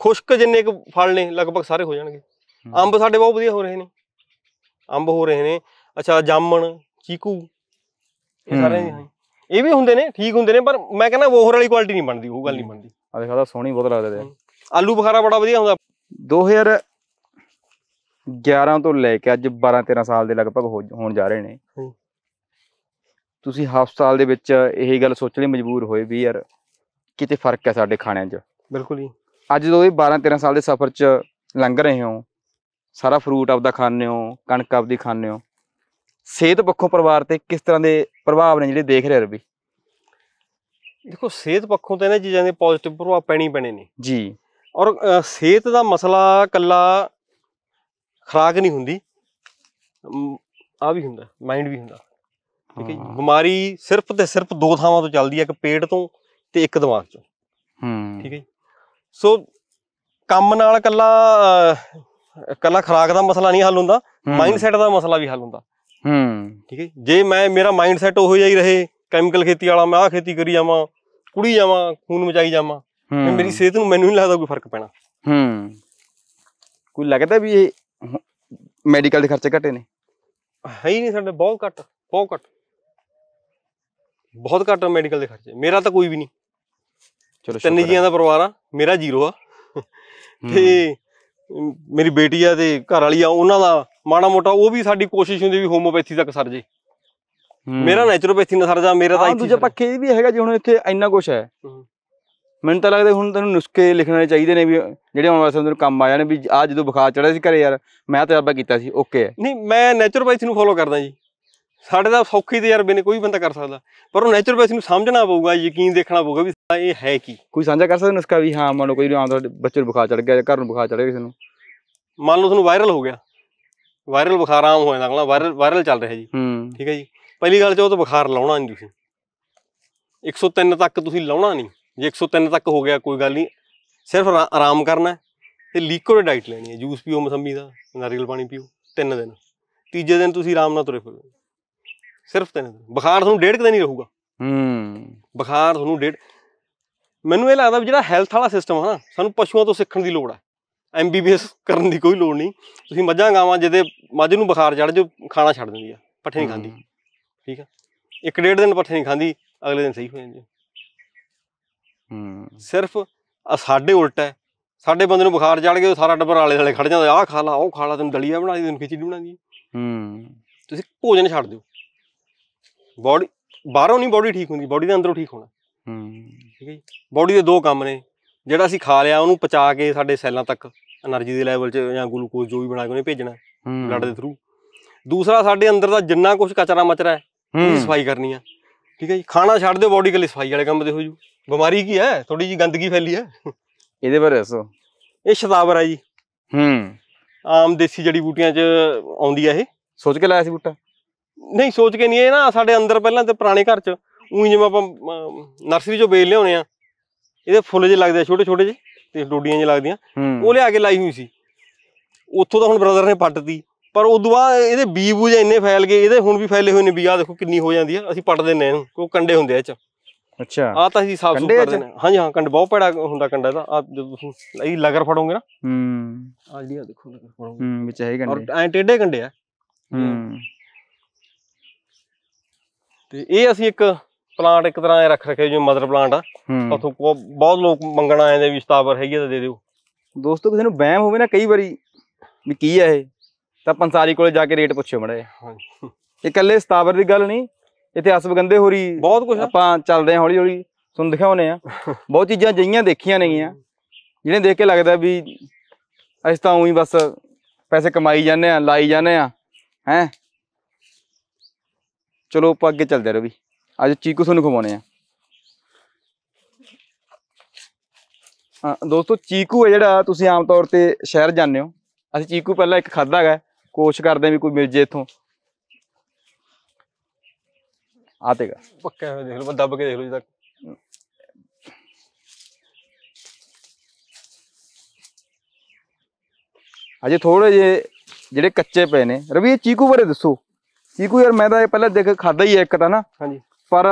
ਖੁਸ਼ਕ ਜਿੰਨੇ ਕੁ ਫਲ ਨੇ ਲਗਭਗ ਸਾਰੇ ਹੋ ਜਾਣਗੇ ਅੰਬ ਸਾਡੇ ਬਹੁਤ ਵਧੀਆ ਹੋ ਰਹੇ ਨੇ ਅੰਬ ਹੋ ਰਹੇ ਨੇ ਅੱਛਾ ਜਾਮਣ ਚੀਕੂ ਇਹ ਸਾਰੇ ਹਾਂ ਇਹ ਵੀ ਹੁੰਦੇ ਨੇ ਠੀਕ ਹੁੰਦੇ ਨੇ ਪਰ ਮੈਂ ਕਹਿੰਦਾ ਵੋਹਰ ਵਾਲੀ ਕੁਆਲਿਟੀ ਨਹੀਂ ਬਣਦੀ ਉਹ ਗੱਲ ਨਹੀਂ ਬਣਦੀ ਆ ਦੇਖਾ ਤਾਂ ਸੋਹਣੀ ਬਹੁਤ ਲੱਗਦੇ ਤੇ ਆਲੂ ਬੁਖਾਰਾ ਬੜਾ ਵਧੀਆ ਹੁੰਦਾ 2011 ਤੋਂ ਲੈ ਕੇ ਅੱਜ 12 13 ਸਾਲ ਦੇ ਲਗਭਗ ਹੋਣ ਜਾ ਰਹੇ ਨੇ ਤੁਸੀਂ ਹਾਫ ਸਾਲ ਦੇ ਵਿੱਚ ਇਹ ਗੱਲ ਸੋਚ ਲਈ ਮਜਬੂਰ ਹੋਏ ਵੀ ਯਾਰ ਕਿਤੇ ਫਰਕ ਹੈ ਸਾਡੇ ਖਾਣਿਆਂ 'ਚ ਬਿਲਕੁਲ ਜੀ ਅੱਜ ਤੋਂ ਇਹ 12 13 ਸਾਲ ਦੇ ਸਫ਼ਰ 'ਚ ਲੰਘ ਰਹੇ ਹੋ ਸਾਰਾ ਫਰੂਟ ਆਪਦਾ ਖਾਣੇ ਹੋ ਕਣਕ ਆਪਦੀ ਖਾਣੇ ਹੋ ਸਿਹਤ ਪੱਖੋਂ ਪਰਿਵਾਰ ਤੇ ਕਿਸ ਤਰ੍ਹਾਂ ਦੇ ਪ੍ਰਭਾਵ ਨੇ ਜਿਹੜੇ ਦੇਖ ਰਹੇ ਰਵੀ ਦੇਖੋ ਸਿਹਤ ਪੱਖੋਂ ਤਾਂ ਇਹਨਾਂ ਚੀਜ਼ਾਂ ਦੇ ਪੋਜ਼ਿਟਿਵ ਪ੍ਰਭਾਵ ਪੈਣੇ ਪੈਣੇ ਨੇ ਜੀ ਔਰ ਸਿਹਤ ਦਾ ਮਸਲਾ ਕੱਲਾ ਖਰਾਕ ਨਹੀਂ ਹੁੰਦੀ ਆ ਵੀ ਹੁੰਦਾ ਮਾਈਂਡ ਵੀ ਹੁੰਦਾ ਠੀਕ ਹੈ ਬਿਮਾਰੀ ਸਿਰਫ ਤੇ ਸਿਰਫ ਦੋ ਥਾਵਾਂ ਤੋਂ ਚੱਲਦੀ ਹੈ ਇੱਕ ਪੇਟ ਤੋਂ ਤੇ ਇੱਕ ਦਿਮਾਗ ਤੋਂ ਹੂੰ ਠੀਕ ਹੈ ਸੋ ਕੰਮ ਨਾਲ ਕੱਲਾ ਕੱਲਾ ਖਰਾਕ ਦਾ ਮਸਲਾ ਨਹੀਂ ਹੱਲ ਹੁੰਦਾ ਮਾਈਂਡ ਸੈਟ ਦਾ ਮਸਲਾ ਵੀ ਹੱਲ ਹੁੰਦਾ ਹੂੰ ਠੀਕ ਹੈ ਜੇ ਮੈਂ ਮੇਰਾ ਮਾਈਂਡ ਸੈਟ ਉਹੋ ਜਿਹਾ ਹੀ ਰਹੇ ਕੈਮੀਕਲ ਖੇਤੀ ਵਾਲਾ ਮੈਂ ਆ ਖੇਤੀ ਕਰੀ ਜਾਵਾਂ ਕੁੜੀ ਜਾਵਾਂ ਖੂਨ ਮਚਾਈ ਜਾਵਾਂ ਤੇ ਮੇਰੀ ਸਿਹਤ ਨੂੰ ਮੈਨੂੰ ਨਹੀਂ ਲੱਗਦਾ ਕੋਈ ਫਰਕ ਪੈਣਾ ਹੂੰ ਕੋਈ ਲੱਗਦਾ ਵੀ ਇਹ ਮੈਡੀਕਲ ਦੇ ਖਰਚੇ ਘਟੇ ਨੇ ਹੈ ਹੀ ਨਹੀਂ ਸਾਡੇ ਬਹੁਤ ਘੱਟ ਬਹੁਤ ਘੱਟ ਬਹੁਤ ਘੱਟ ਮੈਡੀਕਲ ਦੇ ਖਰਚੇ ਮੇਰਾ ਤਾਂ ਕੋਈ ਵੀ ਨਹੀਂ ਚਲੋ ਤਿੰਨ ਜੀਆਂ ਦਾ ਪਰਿਵਾਰ ਆ ਮੇਰਾ ਜ਼ੀਰੋ ਆ ਤੇ ਮੇਰੀ ਬੇਟੀ ਆ ਤੇ ਘਰ ਵਾਲੀ ਆ ਉਹਨਾਂ ਦਾ ਮਾੜਾ ਮੋਟਾ ਉਹ ਵੀ ਸਾਡੀ ਕੋਸ਼ਿਸ਼ ਹੁੰਦੀ ਵੀ ਹੋਮੋਪੈਥੀ ਤੱਕ ਸਰ ਜੇ ਮੇਰਾ ਨੈਚੁਰੋਪੈਥੀ ਨਾ ਸਰ ਜਾ ਮੇਰਾ ਤਾਂ ਇੱਥੇ ਦੂਜਾ ਪੱਖੇ ਇਹ ਵੀ ਹੈਗਾ ਜੀ ਹੁਣ ਇੱਥੇ ਇੰਨਾ ਕੁਝ ਹੈ ਮੈਨੂੰ ਤਾਂ ਲੱਗਦਾ ਹੁਣ ਤੈਨੂੰ ਨੁਸਖੇ ਲਿਖਣੇ ਚਾਹੀਦੇ ਨੇ ਵੀ ਜਿਹੜੇ ਆਉਣ ਵਾਲੇ ਸਮੇਂ ਨੂੰ ਕੰਮ ਆ ਜਾਣ ਵੀ ਆ ਜਦੋਂ ਬੁਖਾਰ ਚੜਿਆ ਸੀ ਘਰੇ ਯਾਰ ਮੈਂ ਆਪਾਂ ਕੀਤਾ ਸੀ ਓਕੇ ਨਹੀਂ ਮੈਂ ਨੈਚੁਰੋਪੈਥੀ ਨੂੰ ਫੋਲੋ ਕਰਦਾ ਜੀ ਸਾਡੇ ਦਾ ਸੌਖੀ ਤਜਰਬੇ ਨੇ ਕੋਈ ਬੰਦਾ ਕਰ ਸਕਦਾ ਪਰ ਉਹ ਨੈਚੁਰੋਪੈਥੀ ਨੂੰ ਸਮਝਣਾ ਪਊਗਾ ਯਕੀਨ ਦੇਖਣਾ ਪਊਗਾ ਵੀ ਇਹ ਹੈ ਕੀ ਕੋਈ ਸਾਂਝਾ ਕਰ ਸਕਦਾ ਨੁਸਖਾ ਵੀ ਹਾਂ ਮੰਨ ਲਓ ਕੋਈ ਆਮ ਬੱਚੇ ਨੂੰ ਬੁਖਾਰ ਚੜ ਗਿਆ ਜਾਂ ਘਰ ਨੂੰ ਬੁਖਾਰ ਚੜ ਗਿਆ ਕਿਸੇ ਨੂੰ ਮੰਨ ਲਓ ਤੁਹਾਨੂੰ ਵਾਇਰਲ ਹੋ ਗਿਆ ਵਾਇਰਲ ਬੁਖਾਰ ਆਮ ਹੋ ਜਾਂਦਾ ਅਗਲਾ ਵਾਇਰਲ ਵਾਇਰਲ ਚੱਲ ਰਿਹਾ ਜੀ ਠੀਕ ਹੈ ਜੀ ਪਹਿਲੀ ਗੱਲ ਚ ਉਹ ਤਾਂ ਬੁਖਾਰ ਲਾਉਣਾ ਨਹੀਂ ਤੁਸੀਂ 103 ਤੱਕ ਤੁਸੀਂ ਲਾਉਣਾ ਨਹੀਂ ਜੇ 103 ਤੱਕ ਹੋ ਗਿਆ ਕੋਈ ਗੱਲ ਨਹੀਂ ਸਿਰਫ ਆਰਾਮ ਕਰਨਾ ਤੇ ਲੀਕੁਇਡ ਡਾਈਟ ਲੈਣੀ ਹੈ ਜੂਸ ਪੀਓ ਮਸੰਮੀ ਦਾ ਨਾਰੀਅਲ ਪਾਣੀ ਪੀਓ ਤਿੰਨ ਦਿਨ ਤੀਜੇ ਦਿਨ ਤੁਸੀਂ ਆਰਾਮ ਨਾਲ ਤੁਰੇ ਫਿਰੋ ਸਿਰਫ ਤਿੰਨ ਦਿਨ ਬੁਖਾਰ ਤੁਹਾਨੂੰ ਡੇਢ ਦਿਨ ਹੀ ਰਹੂਗਾ ਹੂੰ ਬੁਖਾਰ ਤੁਹਾਨੂੰ ਡੇਢ ਮੈਨੂੰ ਇਹ ਲੱਗਦਾ ਵੀ ਜਿਹੜਾ ਹੈਲਥ ਵਾਲਾ ਸਿਸਟਮ ਹੈ ਨਾ ਸਾਨੂੰ ਪਸ਼ੂਆਂ ਤੋਂ ਸਿੱਖਣ ਦੀ ਲੋੜ ਹੈ ਐਮਬੀਬੀਐਸ ਕਰਨ ਦੀ ਕੋਈ ਲੋੜ ਨਹੀਂ ਤੁਸੀਂ ਮੱਝਾਂ ਗਾਵਾਂ ਜਿਹਦੇ ਮੱਝ ਨੂੰ ਬੁਖਾਰ ਚੜ ਜੋ ਖਾਣਾ ਛੱਡ ਦਿੰਦੀ ਆ ਪੱਠੇ ਨਹੀਂ ਖਾਂਦੀ ਠੀਕ ਆ ਇੱਕ ਡੇਢ ਦਿਨ ਪੱਠੇ ਨਹੀਂ ਖਾਂਦੀ ਅਗਲੇ ਦਿਨ ਸਹੀ ਹੋ ਜਾਂਦੀ ਹੂੰ ਸਿਰਫ ਸਾਡੇ ਉਲਟਾ ਹੈ ਸਾਡੇ ਬੰਦੇ ਨੂੰ ਬੁਖਾਰ ਚੜ ਗਿਆ ਸਾਰਾ ਡੱਬਰ ਆਲੇ ਵਾਲੇ ਖੜ ਜਾਂਦਾ ਆਹ ਖਾ ਲਾ ਉਹ ਖਾ ਲਾ ਤੈਨੂੰ ਦਲੀਆ ਬਣਾ ਦੇ ਤੈਨੂੰ ਖਿਚੜੀ ਬਣਾ ਦੇ ਹੂੰ ਤੁਸੀਂ ਭੋਜਨ ਛੱਡ ਦਿਓ ਬਾਡੀ ਬਾਹਰੋਂ ਨਹੀਂ ਬਾਡੀ ਠੀਕ ਹੁੰਦੀ ਬਾਡੀ ਦੇ ਅੰਦਰੋਂ ਠੀਕ ਹੋਣਾ ਹੂੰ ਠੀਕ ਹੈ ਜੀ ਬਾਡੀ ਦੇ ਦੋ ਕੰਮ ਨੇ ਜਿਹੜਾ ਅਸੀਂ ਖਾ ਲਿਆ ਉਹਨੂੰ ਪਚਾ ਕੇ ਸਾਡੇ ਸੈੱਲਾਂ ਤੱਕ એનર્ਜੀ ਦੇ ਲੈਵਲ 'ਚ ਜਾਂ ਗਲੂਕੋਜ਼ ਜੋ ਵੀ ਬਣਾ ਕੇ ਉਹਨੇ ਭੇਜਣਾ ਬਲੱਡ ਦੇ ਥਰੂ ਦੂਸਰਾ ਸਾਡੇ ਅੰਦਰ ਦਾ ਜਿੰਨਾ ਕੁਝ ਕਚਰਾ ਮਚਰਾ ਹੈ ਉਹਦੀ ਸਫਾਈ ਕਰਨੀ ਆ ਠੀਕ ਹੈ ਜੀ ਖਾਣਾ ਛੱਡ ਦਿਓ ਬਾਡੀ ਕੱਲੀ ਸਫਾਈ ਵਾਲੇ ਕੰਮ ਦੇ ਹੋ ਜੂ ਬਿਮਾਰੀ ਕੀ ਹੈ ਥੋੜੀ ਜੀ ਗੰਦਗੀ ਫੈਲੀ ਹੈ ਇਹਦੇ ਬਾਰੇ ਦੱਸੋ ਇਹ ਸ਼ਤਾਵਰ ਹੈ ਜੀ ਹੂੰ ਆਮ ਦੇਸੀ ਜੜੀ ਬੂਟੀਆਂ 'ਚ ਆਉਂਦੀ ਆ ਇਹ ਸੋਚ ਕੇ ਲਾਇਆ ਸੀ ਬੂਟਾ ਨਹੀਂ ਸੋਚ ਕੇ ਨਹੀਂ ਇਹ ਨਾ ਸਾਡੇ ਅੰਦਰ ਪਹਿਲਾਂ ਤੇ ਪੁਰਾਣੇ ਘਰ 'ਚ ਉਹੀ ਜਿਵੇਂ ਆਪਾਂ ਨਰਸਰੀ 'ਚੋਂ ਬੇਲ ਲਿਆਉਣੇ ਆ ਇਹਦੇ ਫੁੱਲ ਜੇ ਲੱਗਦੇ ਛੋਟੇ ਛੋਟੇ ਜੇ ਤੇ ਡੋਡੀਆਂ ਜੇ ਲੱਗਦੀਆਂ ਉਹ ਲਿਆ ਕੇ ਲਾਈ ਹੋਈ ਸੀ ਉੱਥੋਂ ਤਾਂ ਹੁਣ ਬ੍ਰਦਰ ਨੇ ਪੱਟਤੀ ਪਰ ਉਦੋਂ ਬਾਅਦ ਇਹਦੇ ਬੀ ਜੇ ਇੰਨੇ ਫੈਲ ਗਏ ਇਹਦੇ ਹੁਣ ਵੀ ਫੈਲੇ ਹੋਏ ਨੇ ਵੀ ਆ ਦੇਖੋ ਕਿੰਨੀ ਹੋ ਜਾਂਦੀ ਆ ਅਸੀਂ ਪੱਟ ਦਿੰਨੇ ਆ ਕੋ ਕੰਡੇ ਹੁੰਦੇ ਆ ਚ ਅੱਛਾ ਆ ਤਾਂ ਅਸੀਂ ਸਾਫ ਸੁਥਰਾ ਕਰ ਦਿੰਨੇ ਹਾਂਜੀ ਹਾਂ ਕੰਡ ਬਹੁਤ ਪੜਾ ਹੁੰਦਾ ਕੰਡਾ ਇਹਦਾ ਆ ਜਦੋਂ ਤੁਸੀਂ ਇਹ ਲਗਰ ਫੜੋਗੇ ਨਾ ਹੂੰ ਆ ਜਿਹੜੀ ਆ ਦੇਖੋ ਲਗਰ ਫੜੋਗੇ ਹੂੰ ਵਿੱਚ ਹੈ ਕੰਡੇ ਔਰ ਐ ਟੇਡੇ ਕੰਡੇ ਆ ਹੂੰ ਤੇ ਇਹ ਅਸੀਂ ਇੱਕ ਪਲਾਂਟ ਇੱਕ ਤਰ੍ਹਾਂ ਰੱਖ ਰੱਖੇ ਜਿਵੇਂ ਮਦਰ ਪਲਾਂਟ ਆ ਉਥੋਂ ਬਹੁਤ ਲੋਕ ਮੰਗਣ ਆਏ ਨੇ ਵੀ ਸਤਾਵਰ ਹੈਗੀ ਤਾਂ ਦੇ ਦਿਓ ਦੋਸਤੋ ਕਿਸੇ ਨੂੰ ਵਹਿਮ ਹੋਵੇ ਨਾ ਕਈ ਵਾਰੀ ਵੀ ਕੀ ਆ ਇਹ ਤਾਂ ਪੰਸਾਰੀ ਕੋਲੇ ਜਾ ਕੇ ਰੇਟ ਪੁੱਛਿਓ ਮੜਾ ਇਹ ਇਕੱਲੇ ਸਤਾਵਰ ਦੀ ਗੱਲ ਨਹੀਂ ਇਤਿਹਾਸ ਬਗੰਦੇ ਹੋਰੀ ਬਹੁਤ ਕੁਝ ਆਪਾਂ ਚੱਲਦੇ ਹਾਂ ਹੌਲੀ ਹੌਲੀ ਤੁਹਾਨੂੰ ਦਿਖਾਉਨੇ ਆ ਬਹੁਤ ਚੀਜ਼ਾਂ ਜਈਆਂ ਦੇਖੀਆਂ ਨੇਗੀਆਂ ਜਿਹਨੇ ਦੇਖ ਕੇ ਲੱਗਦਾ ਵੀ ਅਸੀਂ ਤਾਂ ਉਹੀ ਬਸ ਪੈਸੇ ਕਮਾਈ ਜਾਂਦੇ ਆ ਲਾਈ ਜਾਂਦੇ ਆ ਹੈ ਚਲੋ ਆਪਾਂ ਅੱਗੇ ਚੱਲਦੇ ਰਹੋ ਵੀ ਅੱਜ ਚੀਕੂ ਤੁਹਾਨੂੰ ਖਵਾਉਣੇ ਆ ਹਾਂ ਦੋਸਤੋ ਚੀਕੂ ਹੈ ਜਿਹੜਾ ਤੁਸੀਂ ਆਮ ਤੌਰ ਤੇ ਸ਼ਹਿਰ ਜਾਂਦੇ ਹੋ ਅਸੀਂ ਚੀਕੂ ਪਹਿਲਾਂ ਇੱਕ ਖਾਦਾ ਹੈਗਾ ਕੋਸ਼ਿਸ਼ ਕਰਦੇ ਵੀ ਕੋਈ ਮਿਲ ਜੇ ਇਥੋਂ ਆਤੇਗਾ ਪੱਕਾ ਹੋਇਆ ਦੇਖ ਲਓ ਦੱਬ ਕੇ ਦੇਖ ਲਓ ਜਿੱਦਾਂ ਅਜੇ ਥੋੜੇ ਜੇ ਜਿਹੜੇ ਕੱਚੇ ਪਏ ਨੇ ਰਵੀ ਚੀਕੂ ਬਾਰੇ ਦੱਸੋ ਚੀਕੂ ਯਾਰ ਮੈਂ ਤਾਂ ਇਹ ਪਹਿਲਾਂ ਦੇਖ ਖਾਦਾ ਹੀ ਇੱਕ ਤਾਂ ਨਾ ਹਾਂਜੀ ਪਰ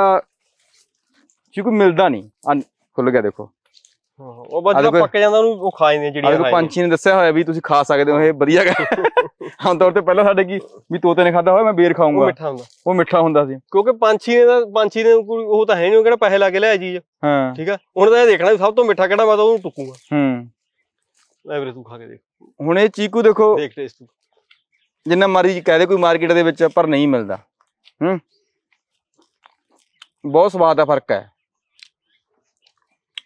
ਕਿਉਂਕਿ ਮਿਲਦਾ ਨਹੀਂ ਖੁੱਲ ਗਿਆ ਦੇਖੋ ਉਹ ਬਸ ਪੱਕ ਜਾਂਦਾ ਉਹਨੂੰ ਉਹ ਖਾ ਜਾਂਦੇ ਜਿਹੜੀਆਂ ਖਾਏ ਪੰਛੀ ਨੇ ਦੱਸਿਆ ਹੋਇਆ ਵੀ ਤੁਸੀਂ ਖਾ ਸਕਦੇ ਹੋ ਇਹ ਵਧੀਆ ਗੱਲ ਆਮ ਤੌਰ ਤੇ ਪਹਿਲਾਂ ਸਾਡੇ ਕੀ ਵੀ ਤੋਤੇ ਨੇ ਖਾਦਾ ਹੋਇਆ ਮੈਂ ਬੇਰ ਖਾਊਂਗਾ ਉਹ ਮਿੱਠਾ ਹੁੰਦਾ ਉਹ ਮਿੱਠਾ ਹੁੰਦਾ ਸੀ ਕਿਉਂਕਿ ਪੰਛੀ ਨੇ ਤਾਂ ਪੰਛੀ ਨੇ ਉਹ ਤਾਂ ਹੈ ਨਹੀਂ ਉਹ ਕਿਹੜਾ ਪੈਸੇ ਲਾ ਕੇ ਲਿਆ ਚੀਜ਼ ਹਾਂ ਠੀਕ ਆ ਹੁਣ ਤਾਂ ਇਹ ਦੇਖਣਾ ਸਭ ਤੋਂ ਮਿੱਠਾ ਕਿਹੜਾ ਮੈਂ ਤਾਂ ਉਹਨੂੰ ਟੁੱਕੂਗਾ ਹੂੰ ਲੈ ਵੀਰੇ ਤੂੰ ਖਾ ਕੇ ਦੇਖ ਹੁਣ ਇਹ ਚੀਕੂ ਦੇਖੋ ਦੇਖ ਟੇਸਟ ਨੂੰ ਜਿੰਨਾ ਮਰਜ਼ੀ ਕਹਦੇ ਕੋਈ ਮਾਰਕੀਟ ਦੇ ਵਿੱਚ ਪਰ ਨਹੀਂ ਮਿਲਦਾ ਹੂੰ ਬਹੁਤ ਸਵਾਦ ਦਾ ਫਰਕ ਹੈ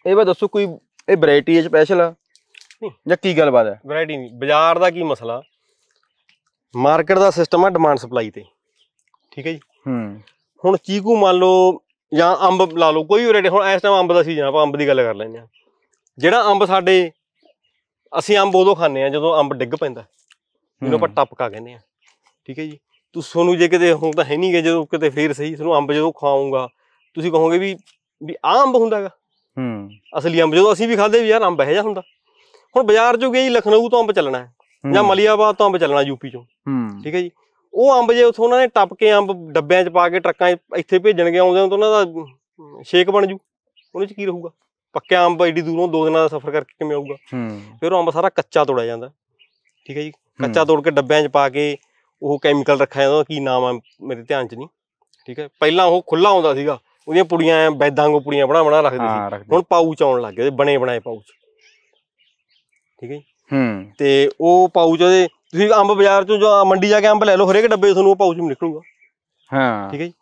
ਇਹ ਵੇ ਦੱਸੋ ਕੋਈ ਇਹ ਵੈਰਾਈਟੀ ਹੈ ਸਪੈਸ਼ਲ ਨਹੀਂ ਜਾਂ ਕੀ ਗੱਲਬਾਤ ਹੈ ਵੈਰਾਈਟੀ ਨਹੀਂ ਬਾਜ਼ਾਰ ਦਾ ਕੀ ਮਸਲਾ ਮਾਰਕੀਟ ਦਾ ਸਿਸਟਮ ਹੈ ਡਿਮਾਂਡ ਸਪਲਾਈ ਤੇ ਠੀਕ ਹੈ ਜੀ ਹੂੰ ਹੁਣ ਚੀਕੂ ਮੰਨ ਲਓ ਜਾਂ ਅੰਬ ਲਾ ਲਓ ਕੋਈ ਵੈਰਾਈਟੀ ਹੁਣ ਇਸ ਟਾਈਮ ਅੰਬ ਦਾ ਸੀਜ਼ਨ ਆਪਾਂ ਅੰਬ ਦੀ ਗੱਲ ਕਰ ਲੈਂਦੇ ਆ ਜਿਹੜਾ ਅੰਬ ਸਾਡੇ ਅਸੀਂ ਅੰਬ ਉਦੋਂ ਖਾਂਦੇ ਆ ਜਦੋਂ ਅੰਬ ਡਿੱਗ ਪੈਂਦਾ ਜਿਹਨੂੰ ਆਪਾਂ ਟਪਕਾ ਕਹਿੰਦੇ ਆ ਠੀਕ ਹੈ ਜੀ ਤੂੰ ਸੋਨੂੰ ਜੇ ਕਿਤੇ ਹੁਣ ਤਾਂ ਹੈ ਨਹੀਂ ਗੇ ਜਦੋਂ ਕਿਤੇ ਫੇਰ ਸਹੀ ਤੁਹਾਨੂੰ ਅੰਬ ਜਦੋਂ ਖਾਉਂਗਾ ਤੁਸੀਂ ਕਹੋਗੇ ਵੀ ਵੀ ਆਹ ਅੰਬ ਹੁੰਦਾਗਾ ਹੂੰ ਅਸਲੀ ਅੰਬ ਜਦੋਂ ਅਸੀਂ ਵੀ ਖਾਦੇ ਵੀ ਯਾਰ ਅੰਬ ਇਹ ਜਾ ਹੁੰਦਾ ਹੁਣ ਬਾਜ਼ਾਰ ਚੋਂ ਗਈ ਲਖਨਊ ਤੋਂ ਅੰਬ ਚੱਲਣਾ ਹੈ ਜਾਂ ਮਲੀਆਬਾਦ ਤੋਂ ਅੰਬ ਚੱਲਣਾ ਯੂਪੀ ਚੋਂ ਠੀਕ ਹੈ ਜੀ ਉਹ ਅੰਬ ਜੇ ਉਥੋਂ ਉਹਨਾਂ ਨੇ ਟੱਪ ਕੇ ਅੰਬ ਡੱਬਿਆਂ 'ਚ ਪਾ ਕੇ ਟਰੱਕਾਂ 'ਚ ਇੱਥੇ ਭੇਜਣਗੇ ਆਉਂਦੇ ਨੂੰ ਤਾਂ ਉਹਨਾਂ ਦਾ ਸ਼ੇਕ ਬਣ ਜੂ ਉਹਨੇ 'ਚ ਕੀ ਰਹੂਗਾ ਪੱਕੇ ਅੰਬ ਐਡੀ ਦੂਰੋਂ ਦੋ ਦਿਨਾਂ ਦਾ ਸਫ਼ਰ ਕਰਕੇ ਕਿਵੇਂ ਆਊਗਾ ਫਿਰ ਉਹ ਅੰਬ ਸਾਰਾ ਕੱਚਾ ਤੋੜਿਆ ਜਾਂਦਾ ਠੀਕ ਹੈ ਜੀ ਕੱਚਾ ਤੋੜ ਕੇ ਡੱਬਿਆਂ 'ਚ ਪਾ ਕੇ ਉਹ ਕੈਮੀਕਲ ਰੱਖਿਆ ਜਾਂਦਾ ਕੀ ਨਾਮ ਹੈ ਮੇਰੇ ਧਿਆਨ 'ਚ ਨਹੀਂ ਠੀਕ ਹੈ ਪਹਿਲਾਂ ਉਹ ਖੁੱਲਾ ਆਉਂਦਾ ਸੀਗਾ ਉਹਦੀਆਂ ਪੁੜੀਆਂ ਐ ਬੈਦਾਂ ਵਾਂਗੂ ਪੁੜੀਆਂ ਬਣਾ ਬਣਾ ਰੱਖਦੀ ਸੀ ਹੁਣ ਪਾਊਚ ਆਉਣ ਲੱਗ ਗਏ ਬਣੇ ਬਣਾਏ ਪਾਊਚ ਠੀਕ ਹੈ ਜੀ ਹੂੰ ਤੇ ਉਹ ਪਾਊਚ ਉਹਦੇ ਤੁਸੀਂ ਅੰਬ ਬਾਜ਼ਾਰ ਚੋਂ ਜਾਂ ਮੰਡੀ ਜਾ ਕੇ ਅੰਬ ਲੈ ਲਓ ਹਰੇਕ ਡੱਬੇ ਤੁਹਾਨੂੰ ਉਹ ਪਾਊਚ ਨਿਕਲੂਗਾ ਹਾਂ ਠੀਕ ਹੈ ਜੀ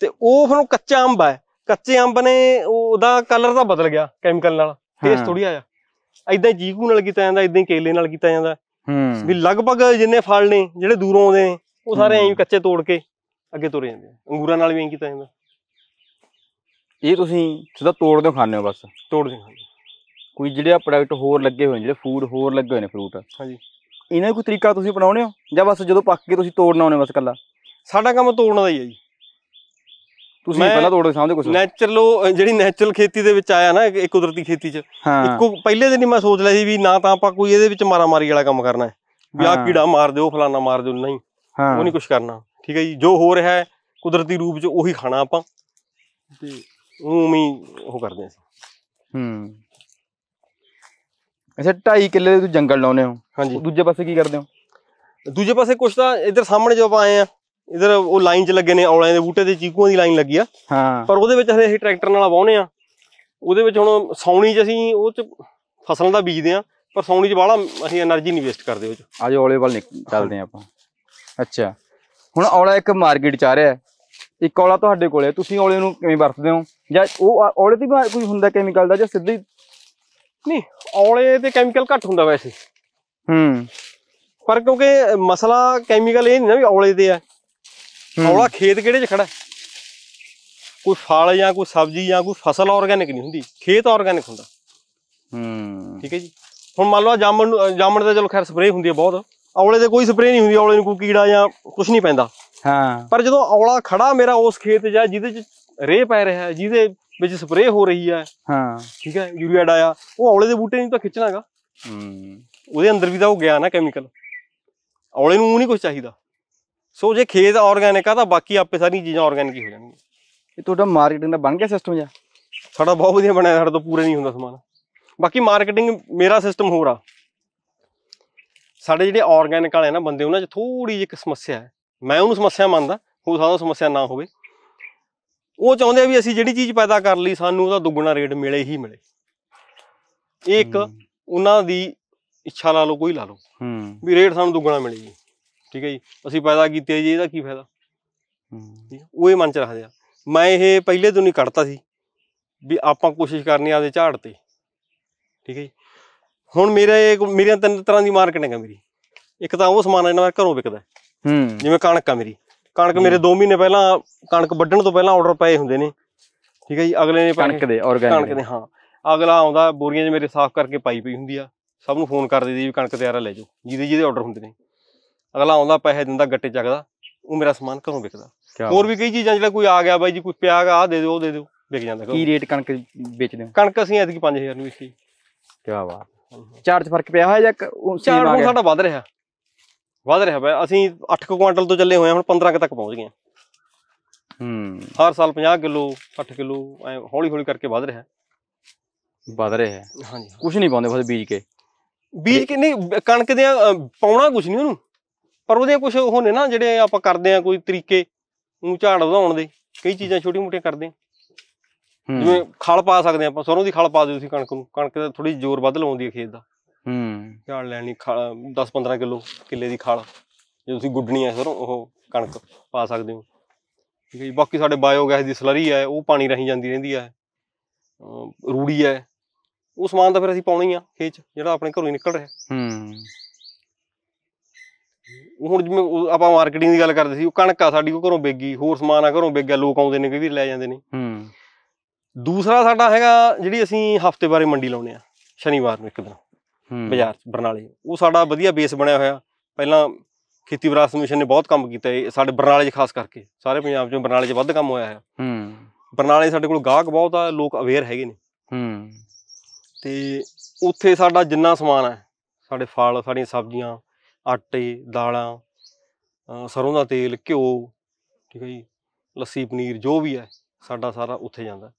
ਤੇ ਉਹ ਫਿਰ ਕੱਚਾ ਅੰਬ ਹੈ ਕੱਚੇ ਅੰਬ ਨੇ ਉਹਦਾ ਕਲਰ ਤਾਂ ਬਦਲ ਗਿਆ ਕੈਮੀਕਲ ਨਾਲ ਟੇਸਟ ਥੋੜੀ ਆਇਆ ਐਦਾਂ ਜੀਕੂ ਨਾਲ ਕੀਤਾ ਜਾਂਦਾ ਐਦਾਂ ਕੇਲੇ ਨਾਲ ਕੀਤਾ ਜਾਂਦਾ ਹੂੰ ਵੀ ਲਗਭਗ ਜਿੰਨੇ ਫਲ ਨੇ ਜਿਹੜੇ ਦੂਰੋਂ ਆਉਂਦੇ ਨੇ ਉਹ ਸਾਰੇ ਐਂ ਕੱਚੇ ਤੋੜ ਕੇ ਅੱਗੇ ਤੁਰ ਜਾਂਦੇ ਅੰਗੂਰਾਂ ਨਾਲ ਵੀ ਐਂ ਕੀਤਾ ਜਾਂਦਾ ਇਹ ਤੁਸੀਂ ਸਿੱਧਾ ਤੋੜਦੇ ਹੋ ਖਾਣੇ ਹੋ ਬਸ ਤੋੜਦੇ ਖਾਣੇ ਕੋਈ ਜਿਹੜੇ ਆ ਪ੍ਰੋਡਕਟ ਹੋਰ ਲੱਗੇ ਹੋਏ ਨੇ ਜਿਹੜੇ ਫੂਡ ਹੋਰ ਲੱਗੇ ਹੋਏ ਨੇ ਫਰੂਟ ਹਾਂਜੀ ਇਹਨਾਂ ਕੋਈ ਤਰੀਕਾ ਤੁਸੀਂ ਬਣਾਉਣੇ ਹੋ ਜਾਂ ਬਸ ਜਦੋਂ ਪੱਕ ਕੇ ਤੁਸੀਂ ਤੋੜਨਾ ਆਉਨੇ ਬਸ ਕੱਲਾ ਸਾਡਾ ਕੰਮ ਤੋੜਨ ਦਾ ਹੀ ਹੈ ਜੀ ਤੁਸੀਂ ਪਹਿਲਾਂ ਤੋੜਦੇ ਸਮਝਦੇ ਕੁਝ ਨੈਚਰਲ ਜਿਹੜੀ ਨੈਚੁਰਲ ਖੇਤੀ ਦੇ ਵਿੱਚ ਆਇਆ ਨਾ ਇੱਕ ਕੁਦਰਤੀ ਖੇਤੀ 'ਚ ਇੱਕੋ ਪਹਿਲੇ ਦਿਨ ਹੀ ਮੈਂ ਸੋਚ ਲਿਆ ਸੀ ਵੀ ਨਾ ਤਾਂ ਆਪਾਂ ਕੋਈ ਇਹਦੇ ਵਿੱਚ ਮਾਰਾ ਮਾਰੀ ਵਾਲਾ ਕੰਮ ਕਰਨਾ ਹੈ ਵੀ ਆ ਕੀੜਾ ਮਾਰ ਦਿਓ ਫਲਾਣਾ ਮਾਰ ਦਿਓ ਨਹੀਂ ਹਾਂ ਉਹ ਨਹੀਂ ਕੁਝ ਕਰਨਾ ਠੀਕ ਹੈ ਜੀ ਜੋ ਹੋ ਰਿਹਾ ਹੈ ਕੁਦਰਤੀ ਰੂਪ 'ਚ ਉਹੀ ਖਾਣਾ ਆਪਾਂ ਤੇ ਉਹ ਹੀ ਉਹ ਕਰਦੇ ਸੀ ਹੂੰ ਅੱਛਾ 2.5 ਕਿੱਲੇ ਤੂੰ ਜੰਗਲ ਲਾਉਨੇ ਹੋ ਹਾਂਜੀ ਦੂਜੇ ਪਾਸੇ ਕੀ ਕਰਦੇ ਹੋ ਦੂਜੇ ਪਾਸੇ ਕੁਛ ਤਾਂ ਇੱਧਰ ਸਾਹਮਣੇ ਜੋ ਆਏ ਆ ਇਧਰ ਉਹ ਲਾਈਨ 'ਚ ਲੱਗੇ ਨੇ ਔਲਿਆਂ ਦੇ ਬੂਟੇ ਤੇ ਚੀਕੂਆਂ ਦੀ ਲਾਈਨ ਲੱਗੀ ਆ ਹਾਂ ਪਰ ਉਹਦੇ ਵਿੱਚ ਹਲੇ ਅਸੀਂ ਟਰੈਕਟਰ ਨਾਲ ਵਾਉਨੇ ਆ ਉਹਦੇ ਵਿੱਚ ਹੁਣ ਸੌਣੀ 'ਚ ਅਸੀਂ ਉਹ 'ਚ ਫਸਲਾਂ ਦਾ ਬੀਜਦੇ ਆ ਪਰ ਸੌਣੀ 'ਚ ਬਾਹਲਾ ਅਸੀਂ એનર્ਜੀ ਨਹੀਂ ਵੇਸਟ ਕਰਦੇ ਉਹ 'ਚ ਆਜੋ ਔਲੇ ਵੱਲ ਚੱਲਦੇ ਆ ਆਪਾਂ ਅੱਛਾ ਹੁਣ ਔਲਾ ਇੱਕ ਮਾਰਕੀਟ 'ਚ ਆ ਰਿਹਾ ਇੱਕ ਔਲਾ ਤੁਹਾਡੇ ਕੋਲੇ ਤੁਸੀਂ ਔਲੇ ਨੂੰ ਕਿਵੇਂ ਵਰਤਦੇ ਹੋ ਜਾਂ ਉਹ ਔਲੇ ਦੀ ਕੋਈ ਹੁੰਦਾ ਕੈਮੀਕਲ ਦਾ ਜਾਂ ਸਿੱਧੀ ਨਹੀਂ ਔਲੇ ਤੇ ਕੈਮੀਕਲ ਘੱਟ ਹੁੰਦਾ ਵੈਸੇ ਹੂੰ ਪਰ ਕਿਉਂਕਿ ਮਸਲਾ ਕੈਮੀਕਲ ਇਹ ਨਹੀਂ ਨਾ ਵੀ ਔਲੇ ਦੇ ਆ ਔਲਾ ਖੇਤ ਕਿਹੜੇ 'ਚ ਖੜਾ ਕੋਈ ਫਲ ਜਾਂ ਕੋਈ ਸਬਜ਼ੀ ਜਾਂ ਕੋਈ ਫਸਲ ਆਰਗੈਨਿਕ ਨਹੀਂ ਹੁੰਦੀ ਖੇਤ ਆਰਗੈਨਿਕ ਹੁੰਦਾ ਹੂੰ ਠੀਕ ਹੈ ਜੀ ਹੁਣ ਮੰਨ ਲਓ ਜਾਮਣ ਜਾਮਣ ਦਾ ਚਲੋ ਖੈਰ ਸਪਰੇਅ ਹੁੰਦੀ ਹੈ ਬਹੁਤ ਔਲੇ ਦੇ ਕੋਈ ਸਪਰੇਅ ਨਹੀਂ ਹੁੰਦੀ ਔਲੇ ਨੂੰ ਕੋਈ ਕੀੜਾ ਜਾਂ ਕੁਝ ਨਹੀਂ ਪੈਂਦਾ ਹਾਂ ਪਰ ਜਦੋਂ ਔਲਾ ਖੜਾ ਮੇਰਾ ਉਸ ਖੇਤ ਜਾਂ ਜਿਹਦੇ ਚ ਰੇ ਪੈ ਰਿਹਾ ਹੈ ਜਿਹਦੇ ਵਿੱਚ ਸਪਰੇ ਹੋ ਰਹੀ ਹੈ ਹਾਂ ਠੀਕ ਹੈ ਯੂਰੀਆ ਡਾਇਆ ਉਹ ਔਲੇ ਦੇ ਬੂਟੇ ਨੂੰ ਤਾਂ ਖਿੱਚਣਾਗਾ ਹੂੰ ਉਹਦੇ ਅੰਦਰ ਵੀ ਤਾਂ ਉਹ ਗਿਆ ਨਾ ਕੈਮੀਕਲ ਔਲੇ ਨੂੰ ਉਹ ਨਹੀਂ ਕੁਝ ਚਾਹੀਦਾ ਸੋ ਜੇ ਖੇਤ ਆਰਗੈਨਿਕ ਆ ਤਾਂ ਬਾਕੀ ਆਪੇ ਸਾਰੀਆਂ ਚੀਜ਼ਾਂ ਆਰਗੈਨਿਕ ਹੀ ਹੋ ਜਾਣਗੀਆਂ ਇਹ ਤੁਹਾਡਾ ਮਾਰਕੀਟਿੰਗ ਦਾ ਬਣ ਗਿਆ ਸਿਸਟਮ ਜਾਂ ਸਾਡਾ ਬਹੁਤ ਵਧੀਆ ਬਣਿਆ ਸਾਡਾ ਤਾਂ ਪੂਰੇ ਨਹੀਂ ਹੁੰਦਾ ਸਮਾਨ ਬਾਕੀ ਮਾਰਕੀਟਿੰਗ ਮੇਰਾ ਸਿਸਟਮ ਹੋਰ ਆ ਸਾਡੇ ਜਿਹੜੇ ਆਰਗੈਨਿਕ ਵਾਲੇ ਨਾ ਬੰਦੇ ਉਹਨਾਂ 'ਚ ਥੋੜੀ ਜਿਹੀ ਇੱਕ ਸਮੱਸਿਆ ਹੈ ਮੈਂ ਉਹਨੂੰ ਸਮੱਸਿਆ ਮੰਨਦਾ ਹੋ ਸਕਦਾ ਸਮੱਸਿਆ ਨਾ ਹੋਵੇ ਉਹ ਚਾਹੁੰਦੇ ਆ ਵੀ ਅਸੀਂ ਜਿਹੜੀ ਚੀਜ਼ ਪੈਦਾ ਕਰ ਲਈ ਸਾਨੂੰ ਉਹਦਾ ਦੁੱਗਣਾ ਰੇਟ ਮਿਲੇ ਹੀ ਮਿਲੇ ਇਹ ਇੱਕ ਉਹਨਾਂ ਦੀ ਇੱਛਾ ਲਾ ਲਓ ਕੋਈ ਲਾ ਲਓ ਹੂੰ ਵੀ ਰੇਟ ਸਾਨੂੰ ਦੁੱਗਣਾ ਮਿਲੇ ਜੀ ਠੀਕ ਹੈ ਜੀ ਅਸੀਂ ਪੈਦਾ ਕੀਤੇ ਜੀ ਇਹਦਾ ਕੀ ਫਾਇਦਾ ਉਹ ਇਹ ਮਨ ਚ ਰੱਖਦੇ ਆ ਮੈਂ ਇਹ ਪਹਿਲੇ ਤੋਂ ਨਹੀਂ ਕੱਢਤਾ ਸੀ ਵੀ ਆਪਾਂ ਕੋਸ਼ਿਸ਼ ਕਰਨੀ ਆ ਦੇ ਝਾੜ ਤੇ ਠੀਕ ਹੈ ਜੀ ਹੁਣ ਮੇਰੇ ਮੇਰੀਆਂ ਤਿੰਨ ਤਰ੍ਹਾਂ ਦੀ ਮਾਰਕੀਟਿੰਗ ਹੈ ਮੇਰੀ ਇੱਕ ਤਾਂ ਉਹ ਸਮਾਨ ਇਹਨਾਂ ਮੈਂ ਘਰੋਂ ਵਿਕਦਾ ਹੂੰ ਜਿਵੇਂ ਕਣਕ ਆ ਮੇਰੀ ਕਣਕ ਮੇਰੇ 2 ਮਹੀਨੇ ਪਹਿਲਾਂ ਕਣਕ ਵੱਢਣ ਤੋਂ ਪਹਿਲਾਂ ਆਰਡਰ ਪਏ ਹੁੰਦੇ ਨੇ ਠੀਕ ਹੈ ਜੀ ਅਗਲੇ ਨੇ ਕਣਕ ਦੇ ਆਰਗੈਨਿਕ ਕਣਕ ਦੇ ਹਾਂ ਅਗਲਾ ਆਉਂਦਾ ਬੋਰੀਆਂ 'ਚ ਮੇਰੇ ਸਾਫ਼ ਕਰਕੇ ਪਾਈ ਪਈ ਹੁੰਦੀ ਆ ਸਭ ਨੂੰ ਫੋਨ ਕਰ ਦਈਦੀ ਵੀ ਕਣਕ ਤਿਆਰ ਆ ਲੈ ਜਾਓ ਜਿਹਦੇ ਜਿਹਦੇ ਆਰਡਰ ਹੁੰਦੇ ਨੇ ਅਗਲਾ ਆਉਂਦਾ ਪੈਸੇ ਦਿੰਦਾ ਗੱਟੇ ਚੱਕਦਾ ਉਹ ਮੇਰਾ ਸਮਾਨ ਘਰੋਂ ਵਿਕਦਾ ਹੋਰ ਵੀ ਕਈ ਚੀਜ਼ਾਂ ਜਿਹੜਾ ਕੋਈ ਆ ਗਿਆ ਬਾਈ ਜੀ ਕੋਈ ਪਿਆ ਆ ਆ ਦੇ ਦਿਓ ਉਹ ਦੇ ਦਿਓ ਵਿਕ ਜਾਂਦਾ ਕੀ ਰੇਟ ਕਣਕ ਵੇਚਦੇ ਹੋ ਕਣਕ ਅਸੀਂ ਐਤਕੀ 5000 ਨੂੰ ਵੇਚੀ ਕੀ ਬਾਤ ਚਾਰਜ ਫਰਕ ਪਿਆ ਹੋਇਆ ਜਾਂ ਚਾਰਜ ਸਾਡਾ ਵੱਧ ਰਿਹਾ ਵਧ ਰਿਹਾ ਪਿਆ ਅਸੀਂ 8 ਕੁਇੰਟਲ ਤੋਂ ਚੱਲੇ ਹੋਏ ਹਾਂ ਹੁਣ 15 ਕ ਤੱਕ ਪਹੁੰਚ ਗਏ ਹਾਂ ਹੂੰ ਹਰ ਸਾਲ 50 ਕਿਲੋ 8 ਕਿਲੋ ਐ ਹੌਲੀ ਹੌਲੀ ਕਰਕੇ ਵਧ ਰਿਹਾ ਵਧ ਰਿਹਾ ਹੈ ਹਾਂਜੀ ਕੁਝ ਨਹੀਂ ਪਾਉਂਦੇ ਬਸ ਬੀਜ ਕੇ ਬੀਜ ਕੇ ਨਹੀਂ ਕਣਕ ਦੇ ਪਾਉਣਾ ਕੁਝ ਨਹੀਂ ਉਹਨੂੰ ਪਰ ਉਹਦੇ ਕੁਝ ਉਹ ਨੇ ਨਾ ਜਿਹੜੇ ਆਪਾਂ ਕਰਦੇ ਆ ਕੋਈ ਤਰੀਕੇ ਨੂੰ ਝਾੜ ਵਧਾਉਣ ਦੇ ਕਈ ਚੀਜ਼ਾਂ ਛੋਟੀ ਮੋਟੀਆਂ ਕਰਦੇ ਆ ਜਿਵੇਂ ਖਲ ਪਾ ਸਕਦੇ ਆਪਾਂ ਸਰੋਂ ਦੀ ਖਲ ਪਾ ਦਿਓ ਤੁਸੀਂ ਕਣਕ ਨੂੰ ਕਣਕ ਦਾ ਥੋੜੀ ਜ਼ੋਰ ਵੱਧ ਲਾਉਂਦੀ ਹੈ ਖੇਤ ਦਾ ਹੂੰ ਝਾੜ ਲੈਣੀ ਖਾਲ 10-15 ਕਿਲੋ ਕਿੱਲੇ ਦੀ ਖਾਲ ਜੇ ਤੁਸੀਂ ਗੁੱਡਣੀ ਐ ਸਰ ਉਹ ਕਣਕ ਪਾ ਸਕਦੇ ਹੋ ਠੀਕ ਹੈ ਜੀ ਬਾਕੀ ਸਾਡੇ ਬਾਇਓਗੈਸ ਦੀ ਸਲਰੀ ਹੈ ਉਹ ਪਾਣੀ ਰਹੀ ਜਾਂਦੀ ਰਹਿੰਦੀ ਹੈ ਰੂੜੀ ਹੈ ਉਹ ਸਮਾਨ ਤਾਂ ਫਿਰ ਅਸੀਂ ਪਾਉਣੀ ਆ ਖੇਤ ਚ ਜਿਹੜਾ ਆਪਣੇ ਘਰੋਂ ਹੀ ਨਿਕਲ ਰਿਹਾ ਹੂੰ ਹੁਣ ਜਿਵੇਂ ਆਪਾਂ ਮਾਰਕੀਟਿੰਗ ਦੀ ਗੱਲ ਕਰਦੇ ਸੀ ਉਹ ਕਣਕ ਆ ਸਾਡੀ ਘਰੋਂ ਵੇਗੀ ਹੋਰ ਸਮਾਨ ਆ ਘਰੋਂ ਵੇਗਿਆ ਲੋਕ ਆਉਂਦੇ ਨੇ ਕਈ ਵੀ ਲੈ ਜਾਂਦੇ ਨੇ ਹੂੰ ਦੂਸਰਾ ਸਾਡਾ ਹੈਗਾ ਜਿਹੜੀ ਅਸੀਂ ਹਫਤੇ ਬਾਰੇ ਮੰਡੀ ਲਾਉਨੇ ਆ ਸ਼ਨੀਵਾਰ ਨੂੰ ਇੱਕ ਦਿਨ ਬਾਜ਼ਾਰ ਬਰਨਾਲੇ ਉਹ ਸਾਡਾ ਵਧੀਆ ਬੇਸ ਬਣਿਆ ਹੋਇਆ ਪਹਿਲਾਂ ਖੇਤੀ ਵਿਰਾਸਤ ਮਿਸ਼ਨ ਨੇ ਬਹੁਤ ਕੰਮ ਕੀਤਾ ਸਾਡੇ ਬਰਨਾਲੇ 'ਚ ਖਾਸ ਕਰਕੇ ਸਾਰੇ ਪੰਜਾਬ 'ਚ ਬਰਨਾਲੇ 'ਚ ਵੱਧ ਕੰਮ ਹੋਇਆ ਹੈ ਹੂੰ ਬਰਨਾਲੇ ਸਾਡੇ ਕੋਲ ਗਾਹਕ ਬਹੁਤ ਆ ਲੋਕ ਅਵੇਅਰ ਹੈਗੇ ਨੇ ਹੂੰ ਤੇ ਉੱਥੇ ਸਾਡਾ ਜਿੰਨਾ ਸਮਾਨ ਹੈ ਸਾਡੇ ਫਲ ਸਾਡੀਆਂ ਸਬਜ਼ੀਆਂ ਆਟੇ ਦਾਲਾਂ ਸਰੋਂ ਦਾ ਤੇਲ ਘਿਓ ਠੀਕ ਹੈ ਜੀ ਲੱਸੀ ਪਨੀਰ ਜੋ ਵੀ ਹੈ ਸਾਡਾ ਸਾਰਾ ਉੱਥੇ ਜਾਂਦਾ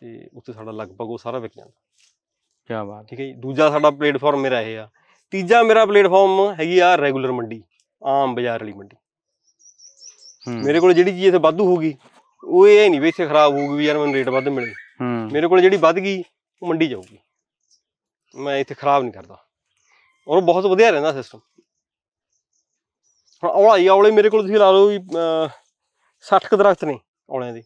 ਤੇ ਉੱਥੇ ਸਾਡਾ ਲਗਭਗ ਉਹ ਸਾਰਾ ਵਿਕ ਜਾਂਦਾ ਕੀ ਬਾਤ ਠੀਕ ਹੈ ਜੀ ਦੂਜਾ ਸਾਡਾ ਪਲੇਟਫਾਰਮ ਮੇਰਾ ਇਹ ਆ ਤੀਜਾ ਮੇਰਾ ਪਲੇਟਫਾਰਮ ਹੈਗੀ ਆ ਰੈਗੂਲਰ ਮੰਡੀ ਆਮ ਬਾਜ਼ਾਰ ਵਾਲੀ ਮੰਡੀ ਮੇਰੇ ਕੋਲ ਜਿਹੜੀ ਚੀਜ਼ ਇੱਥੇ ਵਾਧੂ ਹੋਗੀ ਉਹ ਇਹ ਨਹੀਂ ਵੀ ਇੱਥੇ ਖਰਾਬ ਹੋਊਗੀ ਵੀ ਯਾਰ ਮੈਨੂੰ ਰੇਟ ਵੱਧ ਮਿਲੇ ਮੇਰੇ ਕੋਲ ਜਿਹੜੀ ਵੱਧ ਗਈ ਉਹ ਮੰਡੀ ਜਾਊਗੀ ਮੈਂ ਇੱਥੇ ਖਰਾਬ ਨਹੀਂ ਕਰਦਾ ਔਰ ਬਹੁਤ ਵਧੀਆ ਰਹਿੰਦਾ ਸਿਸਟਮ ਹੁਣ ਔਲਾ ਔਲੇ ਮੇਰੇ ਕੋਲ ਤੁਸੀਂ ਲਾ ਲਓ ਵੀ 60 ਦਰਖਤ ਨੇ ਔਲਿਆਂ ਦੇ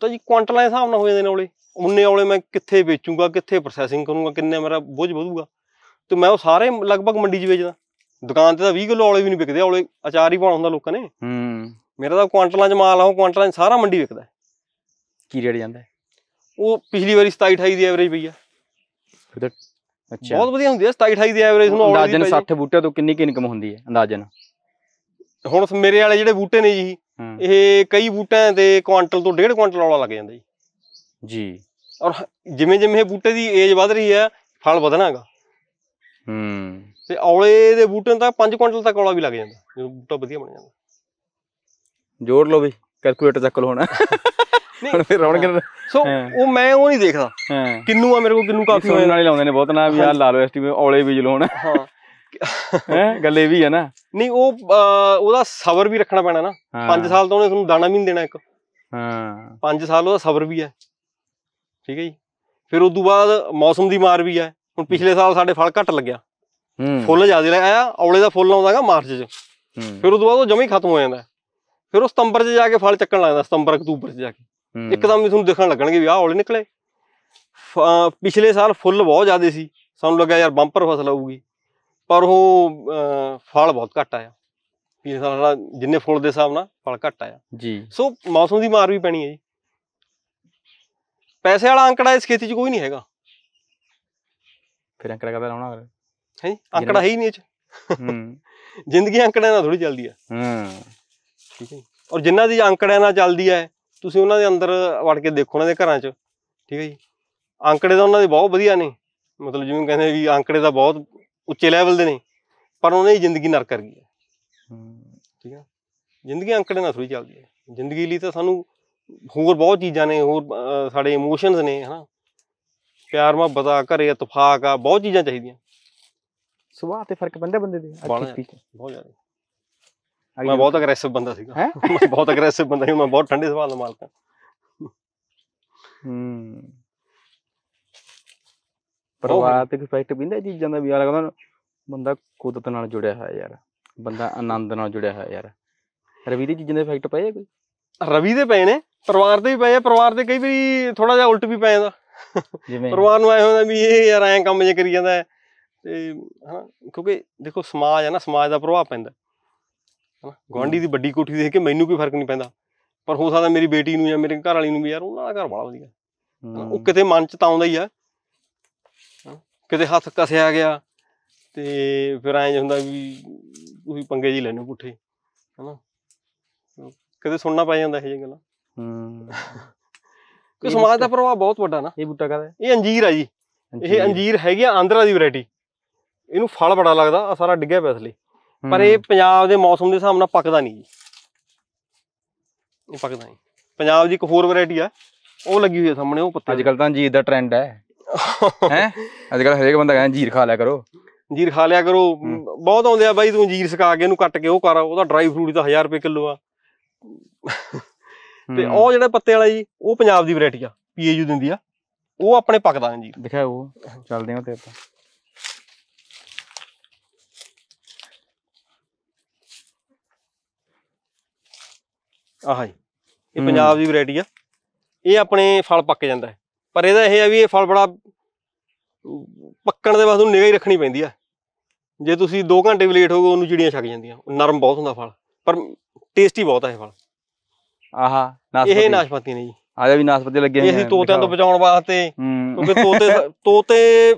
ਤਾਂ ਜੀ ਕੁਆਂਟਲਾਂ ਦੇ ਹਿਸਾਬ ਨਾਲ ਹੋ ਜਾਂਦੇ ਨੇ ਔਲੇ ਉਨੇ ਔਲੇ ਮੈਂ ਕਿੱਥੇ ਵੇਚੂਗਾ ਕਿੱਥੇ ਪ੍ਰੋਸੈਸਿੰਗ ਕਰੂੰਗਾ ਕਿੰਨੇ ਮੇਰਾ ਬੋਝ ਵਧੂਗਾ ਤੇ ਮੈਂ ਉਹ ਸਾਰੇ ਲਗਭਗ ਮੰਡੀ 'ਚ ਵੇਚਦਾ ਦੁਕਾਨ ਤੇ ਤਾਂ 20 ਕਿਲੋ ਔਲੇ ਵੀ ਨਹੀਂ ਵਿਕਦੇ ਔਲੇ ਅਚਾਰ ਹੀ ਪਾਉਣਾ ਹੁੰਦਾ ਲੋਕਾਂ ਨੇ ਹੂੰ ਮੇਰਾ ਤਾਂ ਕੁਆਂਟਲਾਂ 'ਚ ਮਾਲ ਆ ਉਹ ਕੁਆਂਟਲਾਂ 'ਚ ਸਾਰਾ ਮੰਡੀ ਵਿਕਦਾ ਕੀ ਰੇਟ ਜਾਂਦਾ ਉਹ ਪਿਛਲੀ ਵਾਰੀ 27 28 ਦੀ ਐਵਰੇਜ ਪਈ ਆ ਅੱਛਾ ਬਹੁਤ ਵਧੀਆ ਹੁੰਦੀ ਆ 27 28 ਦੀ ਐਵਰੇਜ ਨੂੰ ਅੰਦਾਜ਼ਨ 60 ਬੂਟੇ ਤੋਂ ਕਿੰਨੀ ਕਿ ਇਨਕਮ ਹੁੰਦੀ ਹੈ ਅੰਦਾਜ਼ਨ ਹੁਣ ਮੇਰੇ ਵਾਲੇ ਜਿਹੜੇ ਬੂਟੇ ਨੇ ਜੀ ਇਹ ਕਈ ਬੂਟਿਆਂ ਤੇ ਕੁਆਂਟਲ ਤੋਂ 1.5 ਕੁਆਂਟਲ ਔਲਾ ਲੱਗ ਜਾਂਦਾ ਜੀ ਜੀ ਔਰ ਜਿਵੇਂ ਜਿਵੇਂ ਇਹ ਬੂਟੇ ਦੀ ਏਜ ਵੱਧ ਰਹੀ ਹੈ ਫਲ ਵਧਣਾਗਾ ਹੂੰ ਤੇ ਔਲੇ ਦੇ ਬੂਟੇ ਤਾਂ 5 ਕੁਇੰਟਲ ਤੱਕ ਔਲਾ ਵੀ ਲੱਗ ਜਾਂਦਾ ਜਦੋਂ ਬੂਟਾ ਵਧੀਆ ਬਣ ਜਾਂਦਾ ਜੋੜ ਲਓ ਵੀ ਕੈਲਕੂਲੇਟਰ ਚੱਕ ਲਓ ਹੁਣ ਨਹੀਂ ਫਿਰ ਰੌਣਕ ਸੋ ਉਹ ਮੈਂ ਉਹ ਨਹੀਂ ਦੇਖਦਾ ਕਿੰਨੂ ਆ ਮੇਰੇ ਕੋਲ ਕਿੰਨੂ ਕਾਫੀ ਹੋਏ ਨਾਲੇ ਲਾਉਂਦੇ ਨੇ ਬਹੁਤ ਨਾ ਵੀ ਆ ਲਾ ਲਓ ਐਸਟੀਮੇ ਔਲੇ ਬੀਜ ਲਓ ਹੁਣ ਹਾਂ ਹੈ ਗੱਲ ਇਹ ਵੀ ਹੈ ਨਾ ਨਹੀਂ ਉਹ ਉਹਦਾ ਸਬਰ ਵੀ ਰੱਖਣਾ ਪੈਣਾ ਨਾ 5 ਸਾਲ ਤੋਂ ਉਹਨੇ ਤੁਹਾਨੂੰ ਦਾਣਾ ਵੀ ਨਹੀਂ ਦੇਣਾ ਇੱਕ ਹਾਂ 5 ਸਾਲ ਉਹਦਾ ਸਬਰ ਵੀ ਹੈ ਠੀਕ ਹੈ ਜੀ ਫਿਰ ਉਸ ਤੋਂ ਬਾਅਦ ਮੌਸਮ ਦੀ ਮਾਰ ਵੀ ਹੈ ਹੁਣ ਪਿਛਲੇ ਸਾਲ ਸਾਡੇ ਫਲ ਘੱਟ ਲੱਗਿਆ ਫੁੱਲ ਜ਼ਿਆਦਾ ਲਾਇਆ ਔਲੇ ਦਾ ਫੁੱਲ ਆਉਂਦਾਗਾ ਮਾਰਚ 'ਚ ਫਿਰ ਉਸ ਤੋਂ ਬਾਅਦ ਉਹ ਜਮੀ ਖਤਮ ਹੋ ਜਾਂਦਾ ਫਿਰ ਉਹ ਸਤੰਬਰ 'ਚ ਜਾ ਕੇ ਫਲ ਚੱਕਣ ਲੱਗਦਾ ਸਤੰਬਰ ਅਕਤੂਬਰ 'ਚ ਜਾ ਕੇ ਇੱਕਦਮ ਹੀ ਤੁਹਾਨੂੰ ਦਿਖਣ ਲੱਗਣਗੇ ਵੀ ਆਹ ਔਲੇ ਨਿਕਲੇ ਪਿਛਲੇ ਸਾਲ ਫੁੱਲ ਬਹੁਤ ਜਿਆਦਾ ਸੀ ਸਾਨੂੰ ਲੱਗਾ ਯਾਰ ਬੰਪਰ ਫਸਲ ਆਊਗੀ ਪਰ ਉਹ ਫਲ ਬਹੁਤ ਘੱਟ ਆਇਆ ਪਿਛਲੇ ਸਾਲ ਜਿੰਨੇ ਫੁੱਲ ਦੇ ਹਿਸਾਬ ਨਾਲ ਫਲ ਘੱਟ ਆਇਆ ਜੀ ਸੋ ਮੌਸਮ ਦੀ ਮਾਰ ਵੀ ਪੈਣੀ ਹੈ ਜੀ ਪੈਸੇ ਵਾਲਾ ਅੰਕੜਾ ਇਸ ਖੇਤੀ 'ਚ ਕੋਈ ਨਹੀਂ ਹੈਗਾ ਫਿਰ ਅੰਕੜਾ ਕਰਦਾ ਲਾਉਣਾ ਹੈ ਹੈ ਅੰਕੜਾ ਹੈ ਹੀ ਨਹੀਂ ਇਹ 'ਚ ਹੂੰ ਜ਼ਿੰਦਗੀ ਅੰਕੜਿਆਂ ਨਾਲ ਥੋੜੀ ਚੱਲਦੀ ਆ ਹੂੰ ਠੀਕ ਹੈ ਔਰ ਜਿੰਨਾ ਦੀ ਅੰਕੜਿਆਂ ਨਾਲ ਚੱਲਦੀ ਹੈ ਤੁਸੀਂ ਉਹਨਾਂ ਦੇ ਅੰਦਰ ਵੜ ਕੇ ਦੇਖੋ ਉਹਨਾਂ ਦੇ ਘਰਾਂ 'ਚ ਠੀਕ ਹੈ ਜੀ ਅੰਕੜੇ ਤਾਂ ਉਹਨਾਂ ਦੇ ਬਹੁਤ ਵਧੀਆ ਨੇ ਮਤਲਬ ਜਿਵੇਂ ਕਹਿੰਦੇ ਵੀ ਅੰਕੜੇ ਤਾਂ ਬਹੁਤ ਉੱਚੇ ਲੈਵਲ ਦੇ ਨੇ ਪਰ ਉਹਨਾਂ ਦੀ ਜ਼ਿੰਦਗੀ ਨਰਕ ਕਰ ਗਈ ਹੈ ਠੀਕ ਹੈ ਜ਼ਿੰਦਗੀ ਅੰਕੜੇ ਨਾਲ ਥੋੜੀ ਚੱਲਦੀ ਹੈ ਜ਼ਿੰਦਗੀ ਲਈ ਤਾਂ ਸਾਨੂੰ ਹੋਰ ਬਹੁਤ ਚੀਜ਼ਾਂ ਨੇ ਹੋਰ ਸਾਡੇ ਇਮੋਸ਼ਨਸ ਨੇ ਹਨਾ ਪਿਆਰ ਮੁਹੱਬਤ ਆ ਘਰੇ ਇਤਫਾਕ ਆ ਬਹੁਤ ਚੀਜ਼ਾਂ ਚਾਹੀਦੀਆਂ ਸੁਭਾਅ ਤੇ ਫਰਕ ਪੈਂਦਾ ਬੰਦੇ ਦੇ ਅੱਖੀ ਬਹੁਤ ਜ਼ਿਆਦਾ ਮੈਂ ਬਹੁਤ ਅਗਰੈਸਿਵ ਬੰਦਾ ਸੀਗਾ ਮੈਂ ਬਹੁਤ ਅਗਰੈਸਿਵ ਬੰਦਾ ਸੀ ਮੈਂ ਬਹੁਤ ਠੰਡੇ ਸੁਭਾਅ ਦਾ ਮਾਲਕ ਹਾਂ ਹੂੰ ਪਰਵਾਹ ਤੇ ਇਫੈਕਟ ਪੈਂਦਾ ਚੀਜ਼ਾਂ ਦਾ ਵੀ ਆ ਲੱਗਦਾ ਬੰਦਾ ਕੁਦਰਤ ਨਾਲ ਜੁੜਿਆ ਹੋਇਆ ਯਾਰ ਬੰਦਾ ਆਨੰਦ ਨਾਲ ਜੁੜਿਆ ਹੋਇਆ ਯਾਰ ਰਵੀ ਦੀ ਚੀਜ਼ਾਂ ਦੇ ਇਫੈਕਟ ਪਏ ਕੋਈ ਰਵੀ ਦੇ ਪਏ ਨੇ ਪਰਿਵਾਰ ਦੇ ਵੀ ਪਏ ਆ ਪਰਿਵਾਰ ਦੇ ਕਈ ਵਾਰੀ ਥੋੜਾ ਜਿਹਾ ਉਲਟ ਵੀ ਪੈ ਜਾਂਦਾ ਜਿਵੇਂ ਪਰਿਵਾਰ ਨੂੰ ਆਏ ਹੁੰਦਾ ਵੀ ਇਹ ਯਾਰ ਐਂ ਕੰਮ ਜੇ ਕਰੀ ਜਾਂਦਾ ਤੇ ਹਨਾ ਕਿਉਂਕਿ ਦੇਖੋ ਸਮਾਜ ਹੈ ਨਾ ਸਮਾਜ ਦਾ ਪ੍ਰਭਾਵ ਪੈਂਦਾ ਹਨਾ ਗਵਾਂਢੀ ਦੀ ਵੱਡੀ ਕੋਠੀ ਦੇਖ ਕੇ ਮੈਨੂੰ ਕੋਈ ਫਰਕ ਨਹੀਂ ਪੈਂਦਾ ਪਰ ਹੋ ਸਕਦਾ ਮੇਰੀ ਬੇਟੀ ਨੂੰ ਜਾਂ ਮੇਰੇ ਘਰ ਵਾਲੀ ਨੂੰ ਵੀ ਯਾਰ ਉਹਨਾਂ ਦਾ ਘਰ ਬੜਾ ਵਧੀਆ ਉਹ ਕਿਤੇ ਮਨ ਚ ਤਾਂ ਆਉਂਦਾ ਹੀ ਆ ਕਿਤੇ ਹੱਥ ਕਸਿਆ ਗਿਆ ਤੇ ਫਿਰ ਐਂ ਹੁੰਦਾ ਵੀ ਤੁਸੀਂ ਪੰਗੇ ਜੀ ਲੈਣੇ ਪੁੱਠੇ ਹਨਾ ਕਦੇ ਸੁਣਨਾ ਪੈ ਜਾਂਦਾ ਇਹ ਜੀ ਗੱਲਾਂ ਹੂੰ ਕਿ ਸਮਾਜ ਦਾ ਪ੍ਰਭਾਵ ਬਹੁਤ ਵੱਡਾ ਨਾ ਇਹ ਬੂਟਾ ਕਾਹਦਾ ਇਹ ਅੰਜੀਰ ਆ ਜੀ ਇਹ ਅੰਜੀਰ ਹੈਗੀ ਆ ਆਂਧਰਾ ਦੀ ਵੈਰਾਈਟੀ ਇਹਨੂੰ ਫਲ ਬੜਾ ਲੱਗਦਾ ਆ ਸਾਰਾ ਡਿੱਗਿਆ ਪਿਆ ਇਸ ਲਈ ਪਰ ਇਹ ਪੰਜਾਬ ਦੇ ਮੌਸਮ ਦੇ ਹਿਸਾਬ ਨਾਲ ਪੱਕਦਾ ਨਹੀਂ ਜੀ ਇਹ ਪੱਕਦਾ ਨਹੀਂ ਪੰਜਾਬ ਦੀ ਇੱਕ ਹੋਰ ਵੈਰਾਈਟੀ ਆ ਉਹ ਲੱਗੀ ਹੋਈ ਆ ਸਾਹਮਣੇ ਉਹ ਪੱਤੇ ਅੱਜ ਕੱਲ ਤਾਂ ਅੰਜੀਰ ਦਾ ਟ੍ਰੈਂਡ ਹੈ ਹੈ ਅੱਜ ਕੱਲ ਹਰੇਕ ਬੰਦਾ ਕਹਿੰਦਾ ਅੰਜੀਰ ਖਾ ਲਿਆ ਕਰੋ ਅੰਜੀਰ ਖਾ ਲਿਆ ਕਰੋ ਬਹੁਤ ਆਉਂਦੇ ਆ ਬਾਈ ਤੂੰ ਅੰਜੀਰ ਸਕਾ ਕੇ ਇਹਨੂੰ ਕੱਟ ਕੇ ਉਹ ਕਰ ਉਹਦਾ ਡਰਾਈ ਫਰੂਟ ਤਾਂ 1000 ਰੁਪਏ ਕਿਲੋ ਆ ਤੇ ਉਹ ਜਿਹੜਾ ਪੱਤੇ ਵਾਲਾ ਜੀ ਉਹ ਪੰਜਾਬ ਦੀ ਵੈਰਾਈਟੀ ਆ ਪੀਏਯੂ ਦਿੰਦੀ ਆ ਉਹ ਆਪਣੇ ਪੱਕਦਾ ਹਾਂ ਜੀ ਦਿਖਾਓ ਚੱਲਦੇ ਆ ਤੇ ਆਪਾਂ ਆਹ ਜੀ ਇਹ ਪੰਜਾਬ ਦੀ ਵੈਰਾਈਟੀ ਆ ਇਹ ਆਪਣੇ ਫਲ ਪੱਕ ਜਾਂਦਾ ਹੈ ਪਰ ਇਹਦਾ ਇਹ ਆ ਵੀ ਇਹ ਫਲ ਬੜਾ ਪੱਕਣ ਦੇ ਬਾਅਦ ਉਹ ਨਿਗਾਹ ਹੀ ਰੱਖਣੀ ਪੈਂਦੀ ਆ ਜੇ ਤੁਸੀਂ 2 ਘੰਟੇ ਵੀ ਲੇਟ ਹੋਗੇ ਉਹਨੂੰ ਚਿੜੀਆਂ ਛੱਕ ਜਾਂਦੀਆਂ ਨਰਮ ਬਹੁਤ ਹੁੰਦਾ ਫਲ ਪਰ ਟੇਸਟੀ ਬਹੁਤ ਆ ਇਹ ਫਲ ਆਹ ਇਹ ਨਾਸ਼ਪਤੀ ਨੇ ਜੀ ਆ ਜਾ ਵੀ ਨਾਸ਼ਪਤੀ ਲੱਗੇ ਇਹ ਅਸੀਂ ਤੋਤਿਆਂ ਤੋਂ ਬਚਾਉਣ ਵਾਸਤੇ ਕਿਉਂਕਿ ਤੋਤੇ ਤੋਤੇ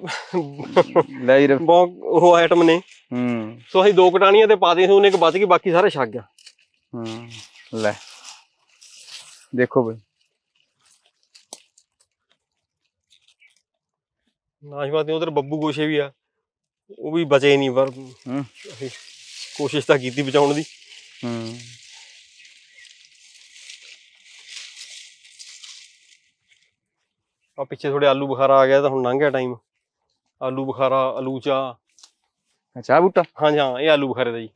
ਲੈ ਜੀ ਬਹੁਤ ਉਹ ਆਈਟਮ ਨੇ ਹੂੰ ਸੋ ਅਸੀਂ ਦੋ ਕਟਾਣੀਆਂ ਤੇ ਪਾ ਦੇ ਸੀ ਉਹਨੇ ਇੱਕ ਬਚ ਗਈ ਬਾਕੀ ਸਾਰੇ ਛੱਗ ਗਿਆ ਹੂੰ ਲੈ ਦੇਖੋ ਬਈ ਨਾਸ਼ਪਤੀ ਉਧਰ ਬੱਬੂ ਗੋਸ਼ੇ ਵੀ ਆ ਉਹ ਵੀ ਬਚੇ ਨਹੀਂ ਪਰ ਹੂੰ ਕੋਸ਼ਿਸ਼ ਤਾਂ ਕੀਤੀ ਬਚਾਉਣ ਦੀ ਹੂੰ ਆ ਪਿੱਛੇ ਥੋੜੇ ਆਲੂ ਬੁਖਾਰਾ ਆ ਗਿਆ ਤਾਂ ਹੁਣ ਲੰਘ ਗਿਆ ਟਾਈਮ ਆਲੂ ਬੁਖਾਰਾ ਆਲੂ ਚਾ ਅੱਛਾ ਬੂਟਾ ਬੂਟਾ ਹਾਂਜੀ ਹਾਂ ਇਹ ਆਲੂ ਬੁਖਾਰੇ ਦਾ ਜੀ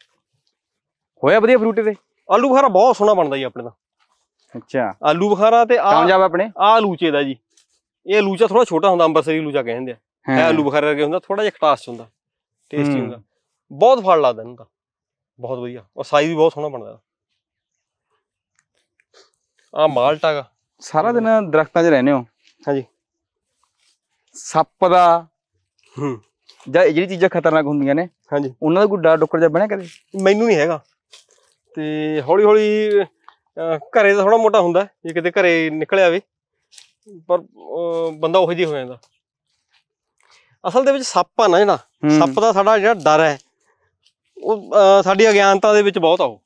ਹੋਇਆ ਵਧੀਆ ਫਰੂਟੇ ਤੇ ਆਲੂ ਬੁਖਾਰਾ ਬਹੁਤ ਸੋਹਣਾ ਬਣਦਾ ਜੀ ਆਪਣੇ ਦਾ ਅੱਛਾ ਆਲੂ ਬੁਖਾਰਾ ਤੇ ਆ ਕਾਮਯਾਬ ਆਪਣੇ ਆ ਆਲੂਚੇ ਦਾ ਜੀ ਇਹ ਆਲੂਚਾ ਥੋੜਾ ਛੋਟਾ ਹੁੰਦਾ ਅੰਬਰਸਰੀ ਆਲੂਚਾ ਕਹਿੰਦੇ ਆ ਇਹ ਆਲੂ ਬੁਖਾਰੇ ਵਰਗੇ ਹੁੰਦਾ ਥੋੜਾ ਜਿਹਾ ਖਟਾਸ ਚ ਹੁੰਦਾ ਟੇਸਟੀ ਹੁੰਦਾ ਬਹੁਤ ਫਲ ਲੱਗਦਾ ਇਹਨਾਂ ਦਾ ਬਹੁਤ ਵਧੀਆ ਔਰ ਸਾਈਜ਼ ਵੀ ਬਹੁਤ ਸੋਹਣਾ ਬਣਦਾ ਆ ਮਾਲਟਾ ਦਾ ਸਾਰਾ ਦਿਨ ਦਰਖਤਾਂ 'ਚ ਰਹਿੰਦੇ ਹੋ ਹਾਂਜੀ ਸੱਪ ਦਾ ਹੂੰ ਜਾਂ ਜਿਹੜੀ ਚੀਜ਼ਾਂ ਖਤਰਨਾਕ ਹੁੰਦੀਆਂ ਨੇ ਹਾਂਜੀ ਉਹਨਾਂ ਦਾ ਕੋਈ ਡੁੱਕਰ ਜਾਂ ਬਣਿਆ ਕਦੇ ਮੈਨੂੰ ਨਹੀਂ ਹੈਗਾ ਤੇ ਹੌਲੀ ਹੌਲੀ ਘਰੇ ਦਾ ਥੋੜਾ ਮੋਟਾ ਹੁੰਦਾ ਜੇ ਕਿਤੇ ਘਰੇ ਨਿਕਲਿਆ ਵੀ ਪਰ ਬੰਦਾ ਉਹੋ ਜਿਹਾ ਹੋ ਜਾਂਦਾ ਅਸਲ ਦੇ ਵਿੱਚ ਸੱਪ ਆ ਨਾ ਜਿਹੜਾ ਸੱਪ ਦਾ ਸਾਡਾ ਜਿਹੜਾ ਡਰ ਹੈ ਉਹ ਸਾਡੀ ਅਗਿਆਨਤਾ ਦੇ ਵਿੱਚ ਬਹੁਤ ਆ ਉਹ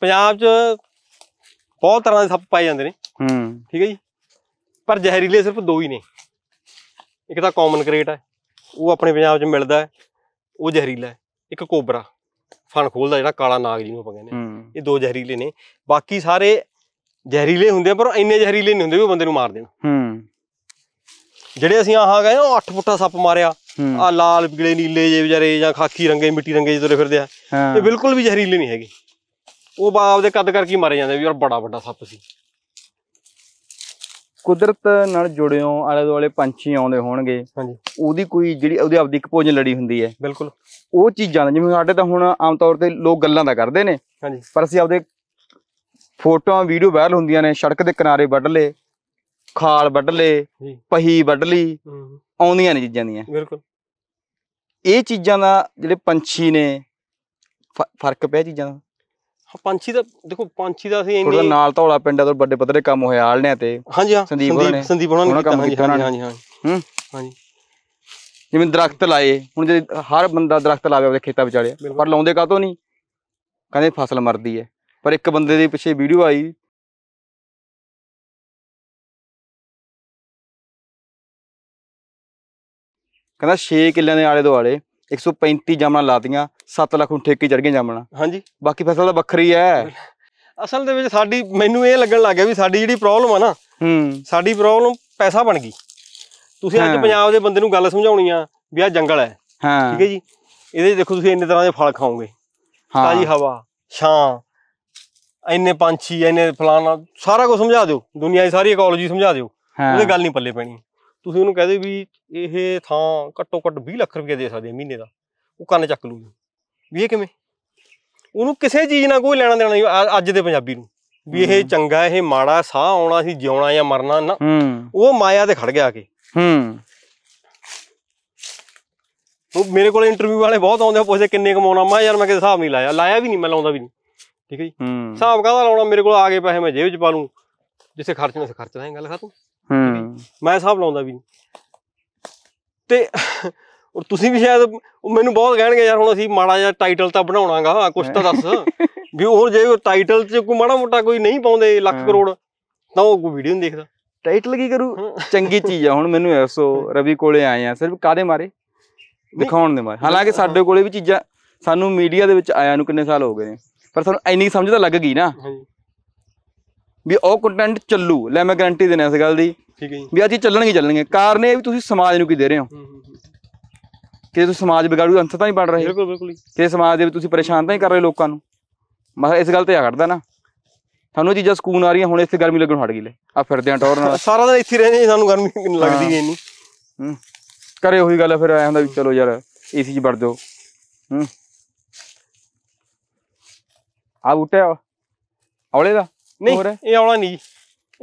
ਪੰਜਾਬ 'ਚ ਬਹੁਤ ਤਰ੍ਹਾਂ ਦੇ ਸੱਪ ਪਾਏ ਜਾਂਦੇ ਨੇ ਹੂੰ ਠੀਕ ਹੈ ਜੀ ਪਰ ਜ਼ਹਿਰੀਲੇ ਸਿਰਫ ਦੋ ਹੀ ਨੇ ਇੱਕ ਤਾਂ ਕਾਮਨ ਕ੍ਰੇਟ ਹੈ ਉਹ ਆਪਣੇ ਪੰਜਾਬ 'ਚ ਮਿਲਦਾ ਹੈ ਉਹ ਜ਼ਹਿਰੀਲਾ ਹੈ ਇੱਕ ਕੋਬਰਾ ਫਣ ਖੋਲਦਾ ਜਿਹੜਾ ਕਾਲਾ ਨਾਗ ਜਿਹਨੂੰ ਆਪਾਂ ਕਹਿੰਦੇ ਆ ਇਹ ਦੋ ਜ਼ਹਿਰੀਲੇ ਨੇ ਬਾਕੀ ਸਾਰੇ ਜ਼ਹਿਰੀਲੇ ਹੁੰਦੇ ਪਰ ਇੰਨੇ ਜ਼ਹਿਰੀਲੇ ਨਹੀਂ ਹੁੰਦੇ ਵੀ ਉਹ ਬੰਦੇ ਨੂੰ ਮਾਰ ਦੇਣ ਹੂੰ ਜਿਹੜੇ ਅਸੀਂ ਆਹ ਗਏ ਉਹ 8 ਫੁੱਟਾ ਸੱਪ ਮਾਰਿਆ ਆ ਲਾਲ ਪੀਲੇ ਨੀਲੇ ਜੇ ਵਿਚਾਰੇ ਜਾਂ ਖਾਕੀ ਰੰਗੇ ਮਿੱਟੀ ਰੰਗੇ ਜਿਹੜੇ ਫਿਰਦੇ ਆ ਇਹ ਬਿਲਕੁਲ ਵੀ ਜ਼ਹਿਰੀਲੇ ਨਹੀਂ ਹੈਗੇ ਉਹ ਬਾਪ ਦੇ ਕੱਦ ਕਰਕੇ ਮਾਰੇ ਜਾਂਦੇ ਵੀ ਯਾਰ ਬੜਾ ਵੱਡਾ ਸੱਪ ਸੀ ਕੁਦਰਤ ਨਾਲ ਜੁੜਿਓ ਆਲੇ ਦੁਆਲੇ ਪੰਛੀ ਆਉਂਦੇ ਹੋਣਗੇ ਹਾਂਜੀ ਉਹਦੀ ਕੋਈ ਜਿਹੜੀ ਉਹਦੀ ਆਪਦੀ ਇੱਕ ਭੋਜਨ ਲੜੀ ਹੁੰਦੀ ਹੈ ਬਿਲਕੁਲ ਉਹ ਚੀਜ਼ਾਂ ਦਾ ਜਿਵੇਂ ਸਾਡੇ ਤਾਂ ਹੁਣ ਆਮ ਤੌਰ ਤੇ ਲੋਕ ਗੱਲਾਂ ਦਾ ਕਰਦੇ ਨੇ ਹਾਂਜੀ ਪਰ ਅਸੀਂ ਆਪਦੇ ਫੋਟੋਆਂ ਵੀਡੀਓ ਵਾਇਰਲ ਹੁੰਦੀਆਂ ਨੇ ਸੜਕ ਦੇ ਕਿਨਾਰੇ ਵੱਢ ਲੇ ਖਾਲ ਵੱਢ ਲੇ ਪਹੀ ਵੱਢ ਲਈ ਆਉਂਦੀਆਂ ਨੇ ਚੀਜ਼ਾਂ ਦੀਆਂ ਬਿਲਕੁਲ ਇਹ ਚੀਜ਼ਾਂ ਦਾ ਜਿਹੜੇ ਪੰਛੀ ਨੇ ਫਰਕ ਪਿਆ ਚੀਜ਼ਾਂ ਦਾ ਪੰਛੀ ਦਾ ਦੇਖੋ ਪੰਛੀ ਦਾ ਅਸੀਂ ਇੰਨੇ ਥੋੜਾ ਨਾਲ ਧੌਲਾ ਪਿੰਡਾਂ ਤੋਂ ਵੱਡੇ ਪੱਧਰੇ ਕੰਮ ਹੋਇਆ ਨੇ ਤੇ ਹਾਂਜੀ ਹਾਂ ਸੰਦੀਪ ਹੋਣਾ ਸੰਦੀਪ ਹੋਣਾ ਨੇ ਕੰਮ ਕੀਤਾ ਹਾਂਜੀ ਹਾਂ ਹੂੰ ਹਾਂਜੀ ਜਿਵੇਂ ਦਰਖਤ ਲਾਏ ਹੁਣ ਜੇ ਹਰ ਬੰਦਾ ਦਰਖਤ ਲਾਵੇ ਆਪਣੇ ਖੇਤਾਂ ਵਿਚਾਲੇ ਪਰ ਲਾਉਂਦੇ ਕਾਤੋਂ ਨਹੀਂ ਕਹਿੰਦੇ ਫਸਲ ਮਰਦੀ ਹੈ ਪਰ ਇੱਕ ਬੰਦੇ ਦੇ ਪਿੱਛੇ ਵੀਡੀਓ ਆਈ ਕਹਿੰਦਾ 6 ਕਿੱਲਿਆਂ ਦੇ ਆਲੇ ਦੁਆਲੇ 135 ਜਾਮਣਾ ਲਾਤੀਆਂ 7 ਲੱਖ ਨੂੰ ਠੇਕੇ ਚੜ ਗਏ ਜਾਮਣਾ ਹਾਂਜੀ ਬਾਕੀ ਫਸਲ ਤਾਂ ਵੱਖਰੀ ਐ ਅਸਲ ਦੇ ਵਿੱਚ ਸਾਡੀ ਮੈਨੂੰ ਇਹ ਲੱਗਣ ਲੱਗਿਆ ਵੀ ਸਾਡੀ ਜਿਹੜੀ ਪ੍ਰੋਬਲਮ ਆ ਨਾ ਹੂੰ ਸਾਡੀ ਪ੍ਰੋਬਲਮ ਪੈਸਾ ਬਣ ਗਈ ਤੁਸੀਂ ਅੱਜ ਪੰਜਾਬ ਦੇ ਬੰਦੇ ਨੂੰ ਗੱਲ ਸਮਝਾਉਣੀ ਆ ਵੀ ਆ ਜੰਗਲ ਹੈ ਹਾਂ ਠੀਕ ਹੈ ਜੀ ਇਹਦੇ ਦੇਖੋ ਤੁਸੀਂ ਇੰਨੇ ਤਰ੍ਹਾਂ ਦੇ ਫਲ ਖਾਓਗੇ ਹਾਂ ਤਾਜੀ ਹਵਾ ਛਾਂ ਇੰਨੇ ਪੰਛੀ ਇੰਨੇ ਫਲਾਣਾ ਸਾਰਾ ਕੁਝ ਸਮਝਾ ਦਿਓ ਦੁਨੀਆ ਦੀ ਸਾਰੀ ਇਕੋਲੋਜੀ ਸਮਝਾ ਦਿਓ ਉਹਦੇ ਗੱਲ ਨਹੀਂ ਪੱਲੇ ਪੈਣੀ ਤੁਸੀਂ ਉਹਨੂੰ ਕਹਦੇ ਵੀ ਇਹ ਥਾਂ ਘੱਟੋ ਘੱਟ 20 ਲੱਖ ਰੁਪਏ ਦੇ ਸਕਦੇ ਆ ਮਹੀਨੇ ਦਾ ਉਹ ਕੰਨ ਚੱਕ ਲੂਗੀ ਵੀ ਇਹ ਕਿਵੇਂ ਉਹਨੂੰ ਕਿਸੇ ਚੀਜ਼ ਨਾਲ ਕੋਈ ਲੈਣਾ ਦੇਣਾ ਨਹੀਂ ਅੱਜ ਦੇ ਪੰਜਾਬੀ ਨੂੰ ਵੀ ਇਹ ਚੰਗਾ ਇਹ ਮਾੜਾ ਸਾਹ ਆਉਣਾ ਸੀ ਜਿਉਣਾ ਜਾਂ ਮਰਨਾ ਨਾ ਉਹ ਮਾਇਆ ਤੇ ਖੜ ਗਿਆ ਕੇ ਹੂੰ ਉਹ ਮੇਰੇ ਕੋਲ ਇੰਟਰਵਿਊ ਵਾਲੇ ਬਹੁਤ ਆਉਂਦੇ ਪੁੱਛਦੇ ਕਿੰਨੇ ਕਮਾਉਣਾ ਮੈਂ ਯਾਰ ਮੈਂ ਕਿਸੇ ਹਿਸਾਬ ਨਹੀਂ ਲਾਇਆ ਲਾਇਆ ਵੀ ਨਹੀਂ ਮੈਂ ਲਾਉਂਦਾ ਵੀ ਨਹੀਂ ਠੀਕ ਹੈ ਜੀ ਹਿਸਾਬ ਕਾਹਦਾ ਲਾਉਣਾ ਮੇਰੇ ਕੋਲ ਆ ਗਏ ਪੈਸੇ ਮੈਂ ਜੇਬ 'ਚ ਪਾ ਲੂੰ ਜਿਸੇ ਖਰਚ ਸੇ ਖਰਚ ਹੈ ਗੱਲ ਖਤਮ ਹੂੰ ਮੈਂ ਹਿਸਾਬ ਲਾਉਂਦਾ ਵੀ ਨਹੀਂ ਤੇ ਔਰ ਤੁਸੀਂ ਵੀ ਸ਼ਾਇਦ ਮੈਨੂੰ ਬਹੁਤ ਕਹਿਣਗੇ ਯਾਰ ਹੁਣ ਅਸੀਂ ਮਾੜਾ ਜਿਹਾ ਟਾਈਟਲ ਤਾਂ ਬਣਾਉਣਾਗਾ ਕੁਝ ਤਾਂ ਦੱਸ ਵੀ ਹੋਰ ਜੇ ਟਾਈਟਲ 'ਚ ਕੋਈ ਮਾੜਾ ਮੋਟਾ ਕੋਈ ਨਹੀਂ ਪਾਉਂਦੇ ਲੱਖ ਕਰੋੜ ਤਾਂ ਉਹ ਕੋਈ ਵੀਡੀਓ ਨਹੀਂ ਦੇਖਦਾ ਟਾਈਟਲ ਕੀ ਕਰੂ ਚੰਗੀ ਚੀਜ਼ ਆ ਹੁਣ ਮੈਨੂੰ ਐਸੋ ਰਵੀ ਕੋਲੇ ਆਏ ਆ ਸਿਰਫ ਕਾਦੇ ਮਾਰੇ ਦਿਖਾਉਣ ਦੇ ਮਾਰੇ ਹਾਲਾਂਕਿ ਸਾਡੇ ਕੋਲੇ ਵੀ ਚੀਜ਼ਾਂ ਸਾਨੂੰ ਮੀਡੀਆ ਦੇ ਵਿੱਚ ਆਇਆ ਨੂੰ ਕਿੰਨੇ ਸਾਲ ਹੋ ਗਏ ਨੇ ਪਰ ਸਾਨੂੰ ਇੰਨੀ ਸਮਝ ਤਾਂ ਲੱਗ ਗਈ ਨਾ ਵੀ ਉਹ ਕੰਟੈਂਟ ਚੱਲੂ ਲੈ ਮੈਂ ਗਾਰੰਟੀ ਦਿੰਦਾ ਇਸ ਗੱਲ ਦੀ ਠੀਕ ਹੈ ਜੀ ਵੀ ਆ ਚੀਜ਼ ਚੱਲਣਗੇ ਚੱਲਣਗੇ ਕਾਰਨ ਇਹ ਵੀ ਤੁਸੀਂ ਸਮਾਜ ਨੂੰ ਕੀ ਦੇ ਰਹੇ ਹੋ ਕਿ ਤੁਸੀਂ ਸਮਾਜ ਵਿਗਾੜੂ ਅੰਤ ਤਾਂ ਹੀ ਬਣ ਰਹੇ ਬਿਲਕੁਲ ਬਿਲਕੁਲ ਕਿ ਸਮਾਜ ਦੇ ਵਿੱਚ ਤੁਸੀਂ ਪਰੇਸ਼ਾਨ ਤਾਂ ਹੀ ਕਰ ਰਹੇ ਲੋਕਾਂ ਨੂੰ ਮੈਂ ਇਸ ਗੱਲ ਤੇ ਆ ਘਟਦਾ ਨਾ ਸਾਨੂੰ ਚੀਜ਼ਾਂ ਸਕੂਨ ਆ ਰਹੀਆਂ ਹੁਣ ਇਸ ਗਰਮੀ ਲੱਗਣ ਹਟ ਗਈ ਲੈ ਆ ਫਿਰਦੇ ਆ ਟੌਰ ਨਾਲ ਸਾਰਾ ਦਿਨ ਇੱਥੇ ਰਹਿੰਦੇ ਸਾਨੂੰ ਗਰਮੀ ਲੱਗਦੀ ਹੈ ਨਹੀਂ ਕਰੇ ਉਹੀ ਗੱਲ ਫਿਰ ਆਇਆ ਹੁੰਦਾ ਵੀ ਚਲੋ ਯਾਰ ਏਸੀ 'ਚ ਵੜ ਜਾਓ ਹੂੰ ਆ ਬੂਟਾ ਔਲੇ ਦਾ ਨਹੀਂ ਇਹ ਔਲਾ ਨਹੀਂ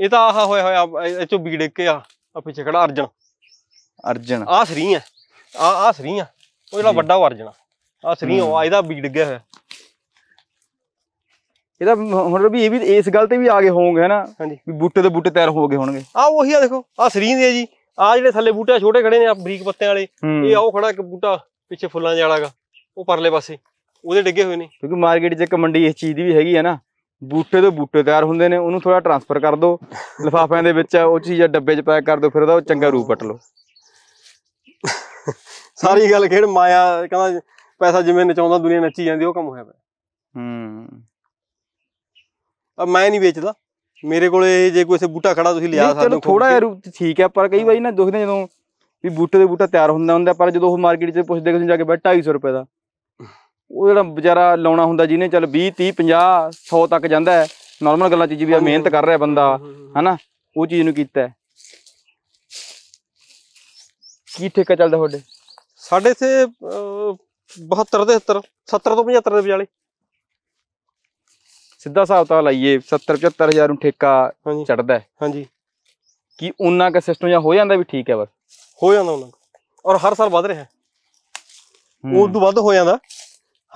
ਇਹ ਤਾਂ ਆਹ ਹੋਇਆ ਹੋਇਆ ਇਹ ਚੋਂ ਬੀੜ ਕੇ ਆ ਆ ਪਿੱਛੇ ਖੜਾ ਅਰਜਨ ਅਰਜਨ ਆ ਸਰੀ ਹੈ ਆ ਆ ਸਰੀ ਆ ਉਹ ਜਿਹੜਾ ਵੱਡਾ ਵਰਜਣਾ ਆ ਸਰੀ ਉਹ ਆ ਇਹਦਾ ਵੀ ਡਿੱਗਿਆ ਹੋਇਆ ਇਹਦਾ ਮਤਲਬ ਵੀ ਇਹ ਵੀ ਇਸ ਗੱਲ ਤੇ ਵੀ ਆਗੇ ਹੋਣਗੇ ਹਨਾ ਵੀ ਬੂਟੇ ਦੇ ਬੂਟੇ ਤਿਆਰ ਹੋ ਗਏ ਹੋਣਗੇ ਆ ਉਹੀ ਆ ਦੇਖੋ ਆ ਸਰੀ ਦੇ ਜੀ ਆ ਜਿਹੜੇ ਥੱਲੇ ਬੂਟੇ ਛੋਟੇ ਖੜੇ ਨੇ ਆ ਬਰੀਕ ਪੱਤੇ ਵਾਲੇ ਇਹ ਉਹ ਖੜਾ ਇੱਕ ਬੂਟਾ ਪਿੱਛੇ ਫੁੱਲਾਂ ਵਾਲਾਗਾ ਉਹ ਪਰਲੇ ਪਾਸੇ ਉਹਦੇ ਡਿੱਗੇ ਹੋਏ ਨੇ ਕਿਉਂਕਿ ਮਾਰਕੀਟ 'ਚ ਇੱਕ ਮੰਡੀ ਇਸ ਚੀਜ਼ ਦੀ ਵੀ ਹੈਗੀ ਹੈ ਨਾ ਬੂਟੇ ਤੋਂ ਬੂਟੇ ਤਿਆਰ ਹੁੰਦੇ ਨੇ ਉਹਨੂੰ ਥੋੜਾ ਟਰਾਂਸਫਰ ਕਰ ਦਿਓ ਲਫਾਫਿਆਂ ਦੇ ਵਿੱਚ ਉਹ ਚੀਜ਼ ਡੱਬੇ 'ਚ ਪੈਕ ਕਰ ਦਿਓ ਫਿਰ ਉਹਦਾ ਚੰਗਾ ਰੂਪ ਪਟ ਲਓ ਸਾਰੀ ਗੱਲ ਖੇਡ ਮਾਇਆ ਕਹਿੰਦਾ ਪੈਸਾ ਜਿਵੇਂ ਨਚਾਉਂਦਾ ਦੁਨੀਆ ਨੱਚੀ ਜਾਂਦੀ ਉਹ ਕੰਮ ਹੋਇਆ ਪਿਆ ਹੂੰ ਆ ਮੈਂ ਨਹੀਂ ਵੇਚਦਾ ਮੇਰੇ ਕੋਲ ਇਹ ਜੇ ਕੋਈ ਇਸੇ ਬੂਟਾ ਖੜਾ ਤੁਸੀਂ ਲਿਆ ਸਾਨੂੰ ਹੋ ਥੋੜਾ ਜਿਹਾ ਰੂਪ ਠੀਕ ਹੈ ਪਰ ਕਈ ਵਾਰੀ ਨਾ ਦੁਖਦੇ ਜਦੋਂ ਵੀ ਬੂਟੇ ਦੇ ਬੂਟਾ ਤਿਆਰ ਹੁੰਦਾ ਹੁੰਦਾ ਪਰ ਜਦੋਂ ਉਹ ਮਾਰਕੀਟ 'ਚ ਪੁੱਛਦੇ ਕਿ ਤੁਸੀਂ ਜਾ ਕੇ ਬੈਠਾ 250 ਰੁਪਏ ਦਾ ਉਹ ਜਿਹੜਾ ਵਿਚਾਰਾ ਲਾਉਣਾ ਹੁੰਦਾ ਜਿਹਨੇ ਚੱਲ 20 30 50 100 ਤੱਕ ਜਾਂਦਾ ਹੈ ਨਾਰਮਲ ਗੱਲਾਂ 'ਚ ਜੀ ਵੀ ਆ ਮਿਹਨਤ ਕਰ ਰਿਹਾ ਬੰਦਾ ਹਨਾ ਉਹ ਚੀਜ਼ ਨੂੰ ਕੀਤਾ ਕੀ ਠੇਕਾ ਚੱਲਦਾ ਤੁਹਾਡੇ ਸਾਡੇ ਇਥੇ 72 ਦੇ 70 70 ਤੋਂ 75 ਦੇ ਵਿਚਾਲੇ ਸਿੱਧਾ ਹਿਸਾਬ ਤਾਂ ਲਾਈਏ 70 75000 ਨੂੰ ਠੇਕਾ ਚੜਦਾ ਹਾਂਜੀ ਕੀ ਉਹਨਾਂ ਦਾ ਸਿਸਟਮ ਜਾਂ ਹੋ ਜਾਂਦਾ ਵੀ ਠੀਕ ਹੈ ਬਸ ਹੋ ਜਾਂਦਾ ਉਹਨਾਂ ਦਾ ਔਰ ਹਰ ਸਾਲ ਵਧ ਰਿਹਾ ਹੈ ਉਹ ਤੋਂ ਵੱਧ ਹੋ ਜਾਂਦਾ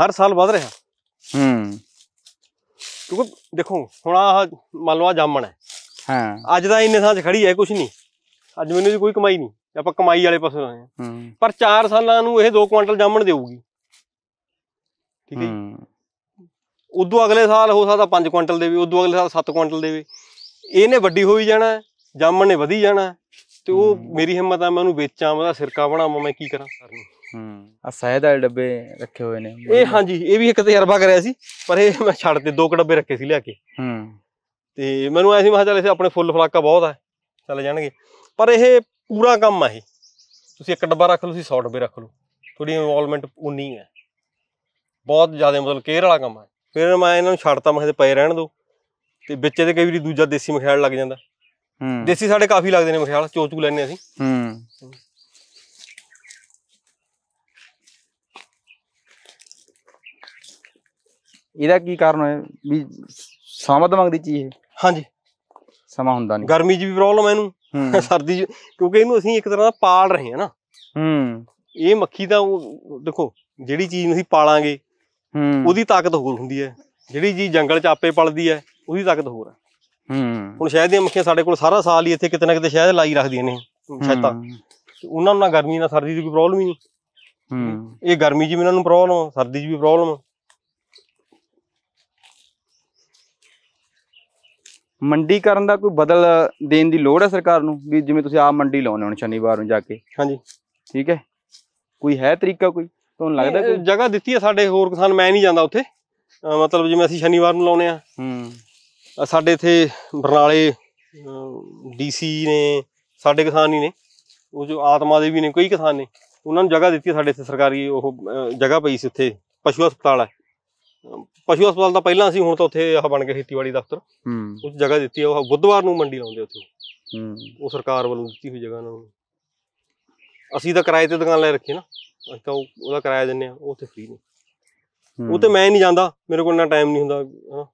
ਹਰ ਸਾਲ ਵਧ ਰਿਹਾ ਹੂੰ ਕਿਉਂਕਿ ਦੇਖੋ ਹੁਣ ਆ ਮੰਨ ਲਓ ਆ ਜਾਮਣ ਹੈ ਹਾਂ ਅੱਜ ਦਾ ਇੰਨੇ ਸਾਲ ਚ ਖੜੀ ਹੈ ਕੁਝ ਨਹੀਂ ਅੱਜ ਮੈਨੂੰ ਜੀ ਕੋਈ ਕਮਾਈ ਨਹੀਂ ਆਪਾਂ ਕਮਾਈ ਵਾਲੇ ਪਾਸੇ ਆਏ ਹਾਂ ਪਰ 4 ਸਾਲਾਂ ਨੂੰ ਇਹ 2 ਕੁਇੰਟਲ ਜਾਮਣ ਦੇਊਗੀ ਠੀਕ ਹੈ ਜੀ ਉਦੋਂ ਅਗਲੇ ਸਾਲ ਹੋ ਸਕਦਾ 5 ਕੁਇੰਟਲ ਦੇਵੇ ਉਦੋਂ ਅਗਲੇ ਸਾਲ 7 ਕੁਇੰਟਲ ਦੇਵੇ ਇਹਨੇ ਵੱਡੀ ਹੋਈ ਜਾਣਾ ਜਾਮਣ ਨੇ ਵਧੀ ਜਾਣਾ ਤੇ ਉਹ ਮੇਰੀ ਹਿੰਮਤ ਆ ਮੈਂ ਉਹਨੂੰ ਵੇਚਾਂ ਉਹਦਾ ਸਿਰਕਾ ਬਣਾਵਾਂ ਮੈਂ ਕੀ ਕਰਾਂ ਹੂੰ ਆ ਸਹਿਦ ਵਾਲੇ ਡੱਬੇ ਰੱਖੇ ਹੋਏ ਨੇ ਇਹ ਹਾਂਜੀ ਇਹ ਵੀ ਇੱਕ ਤਜਰਬਾ ਕਰਿਆ ਸੀ ਪਰ ਇਹ ਮੈਂ ਛੱਡ ਤੇ ਦੋ ਕ ਡੱਬੇ ਰੱਖੇ ਸੀ ਲਿਆ ਕੇ ਹੂੰ ਤੇ ਮੈਨੂੰ ਐ ਸੀ ਮੈਂ ਚੱਲ ਇਸੇ ਆਪਣੇ ਫੁੱਲ ਫਲਾਕਾ ਬਹੁਤ ਆ ਚੱਲ ਜਾਣਗੇ ਪਰ ਇਹ ਪੂਰਾ ਕੰਮ ਆ ਇਹ ਤੁਸੀਂ ਇੱਕ ਡੱਬਾ ਰੱਖ ਲਓ ਤੁਸੀਂ 100 ਡੱਬੇ ਰੱਖ ਲਓ ਤੁਹਾਡੀ ਇਨਵੋਲਵਮੈਂਟ ਉਨੀ ਹੈ ਬਹੁਤ ਜ਼ਿਆਦਾ ਮਤਲਬ ਕੇਅਰ ਵਾਲਾ ਕੰਮ ਆ ਫਿਰ ਮੈਂ ਇਹਨਾਂ ਨੂੰ ਛੱਡਤਾ ਮੈਂ ਇਹਦੇ ਪਏ ਰਹਿਣ ਦੋ ਤੇ ਵਿੱਚ ਇਹਦੇ ਕਈ ਵਾਰੀ ਦੂਜਾ ਦੇਸੀ ਮਖਿਆਲ ਲੱਗ ਜਾਂਦਾ ਹੂੰ ਦੇਸੀ ਸਾਡੇ ਕਾਫੀ ਲੱਗਦੇ ਨੇ ਮਖਿਆਲ ਚੋਚੂ ਲੈਣੇ ਅਸੀਂ ਹੂੰ ਇਹਦਾ ਕੀ ਕਾਰਨ ਹੈ ਵੀ ਸਮਾਂ ਮੰਗਦੀ ਦੀ ਚੀਜ਼ ਹੈ ਹਾਂਜੀ ਸਮਾਂ ਹੁੰਦਾ ਨਹੀਂ ਗਰਮੀ ਜੀ ਵੀ ਪ੍ਰੋਬਲਮ ਹੈ ਇਹਨੂੰ ਸਰਦੀ ਕਿਉਂਕਿ ਇਹਨੂੰ ਅਸੀਂ ਇੱਕ ਤਰ੍ਹਾਂ ਦਾ ਪਾਲ ਰਹੇ ਹਾਂ ਨਾ ਹੂੰ ਇਹ ਮੱਖੀ ਤਾਂ ਉਹ ਦੇਖੋ ਜਿਹੜੀ ਚੀਜ਼ ਨੂੰ ਅਸੀਂ ਪਾਲਾਂਗੇ ਹੂੰ ਉਹਦੀ ਤਾਕਤ ਹੋਰ ਹੁੰਦੀ ਹੈ ਜਿਹੜੀ ਚੀਜ਼ ਜੰਗਲ 'ਚ ਆਪੇ ਪਲਦੀ ਹੈ ਉਹਦੀ ਤਾਕਤ ਹੋਰ ਹੈ ਹੂੰ ਹੁਣ ਸ਼ਹਿਦ ਦੀਆਂ ਮੱਖੀਆਂ ਸਾਡੇ ਕੋਲ ਸਾਰਾ ਸਾਲ ਹੀ ਇੱਥੇ ਕਿਤੇ ਨਾ ਕਿਤੇ ਸ਼ਹਿਦ ਲਾਈ ਰੱਖਦੀਆਂ ਨੇ ਛੱਤਾਂ ਉਹਨਾਂ ਨੂੰ ਨਾ ਗਰਮੀ ਨਾਲ ਸਰਦੀ ਦੀ ਕੋਈ ਪ੍ਰੋਬਲਮ ਹੀ ਨਹੀਂ ਹੂੰ ਇਹ ਗਰਮੀ 'ਚ ਵੀ ਇਹਨਾਂ ਨੂੰ ਪ੍ਰੋਬਲਮ ਸਰਦੀ 'ਚ ਵੀ ਪ੍ਰੋਬਲਮ ਮੰਡੀਕਰਨ ਦਾ ਕੋਈ ਬਦਲ ਦੇਣ ਦੀ ਲੋੜ ਹੈ ਸਰਕਾਰ ਨੂੰ ਵੀ ਜਿਵੇਂ ਤੁਸੀਂ ਆਪ ਮੰਡੀ ਲਾਉਣੇ ਹੁਣ ਸ਼ਨੀਵਾਰ ਨੂੰ ਜਾ ਕੇ ਹਾਂਜੀ ਠੀਕ ਹੈ ਕੋਈ ਹੈ ਤਰੀਕਾ ਕੋਈ ਤੁਹਾਨੂੰ ਲੱਗਦਾ ਕੋਈ ਜਗ੍ਹਾ ਦਿੱਤੀ ਹੈ ਸਾਡੇ ਹੋਰ ਕਿਸਾਨ ਮੈਂ ਨਹੀਂ ਜਾਂਦਾ ਉੱਥੇ ਮਤਲਬ ਜਿਵੇਂ ਅਸੀਂ ਸ਼ਨੀਵਾਰ ਨੂੰ ਲਾਉਨੇ ਆ ਹੂੰ ਸਾਡੇ ਇੱਥੇ ਬਰਨਾਲੇ ਡੀਸੀ ਨੇ ਸਾਡੇ ਕਿਸਾਨ ਹੀ ਨੇ ਉਹ ਜੋ ਆਤਮਾ ਦੇ ਵੀ ਨੇ ਕਈ ਕਿਸਾਨ ਨੇ ਉਹਨਾਂ ਨੂੰ ਜਗ੍ਹਾ ਦਿੱਤੀ ਸਾਡੇ ਇੱਥੇ ਸਰਕਾਰੀ ਉਹ ਜਗ੍ਹਾ ਪਈ ਸੀ ਉੱਥੇ ਪਸ਼ੂ ਹਸਪਤਾਲ ਹੈ ਪਸ਼ੂ ਹਸਪਤਾਲ ਦਾ ਪਹਿਲਾਂ ਅਸੀਂ ਹੁਣ ਤਾਂ ਉੱਥੇ ਆਹ ਬਣ ਗਿਆ ਖੇਤੀਬਾੜੀ ਦਫ਼ਤਰ ਹੂੰ ਉਸ ਜਗ੍ਹਾ ਦਿੱਤੀ ਆ ਉਹ ਬੁੱਧਵਾਰ ਨੂੰ ਮੰਡੀ ਲਾਉਂਦੇ ਉੱਥੇ ਹੂੰ ਉਹ ਸਰਕਾਰ ਵੱਲੋਂ ਦਿੱਤੀ ਹੋਈ ਜਗ੍ਹਾ ਨਾਲ ਅਸੀਂ ਤਾਂ ਕਿਰਾਏ ਤੇ ਦੁਕਾਨ ਲੈ ਰੱਖੀ ਨਾ ਅਸੀਂ ਤਾਂ ਉਹਦਾ ਕਿਰਾਇਆ ਦਿੰਨੇ ਆ ਉਹ ਉੱਥੇ ਫ੍ਰੀ ਨੇ ਉਹ ਤੇ ਮੈਂ ਨਹੀਂ ਜਾਂਦਾ ਮੇਰੇ ਕੋਲ ਨਾ ਟਾਈਮ ਨਹੀਂ ਹੁੰਦਾ ਹਾਂ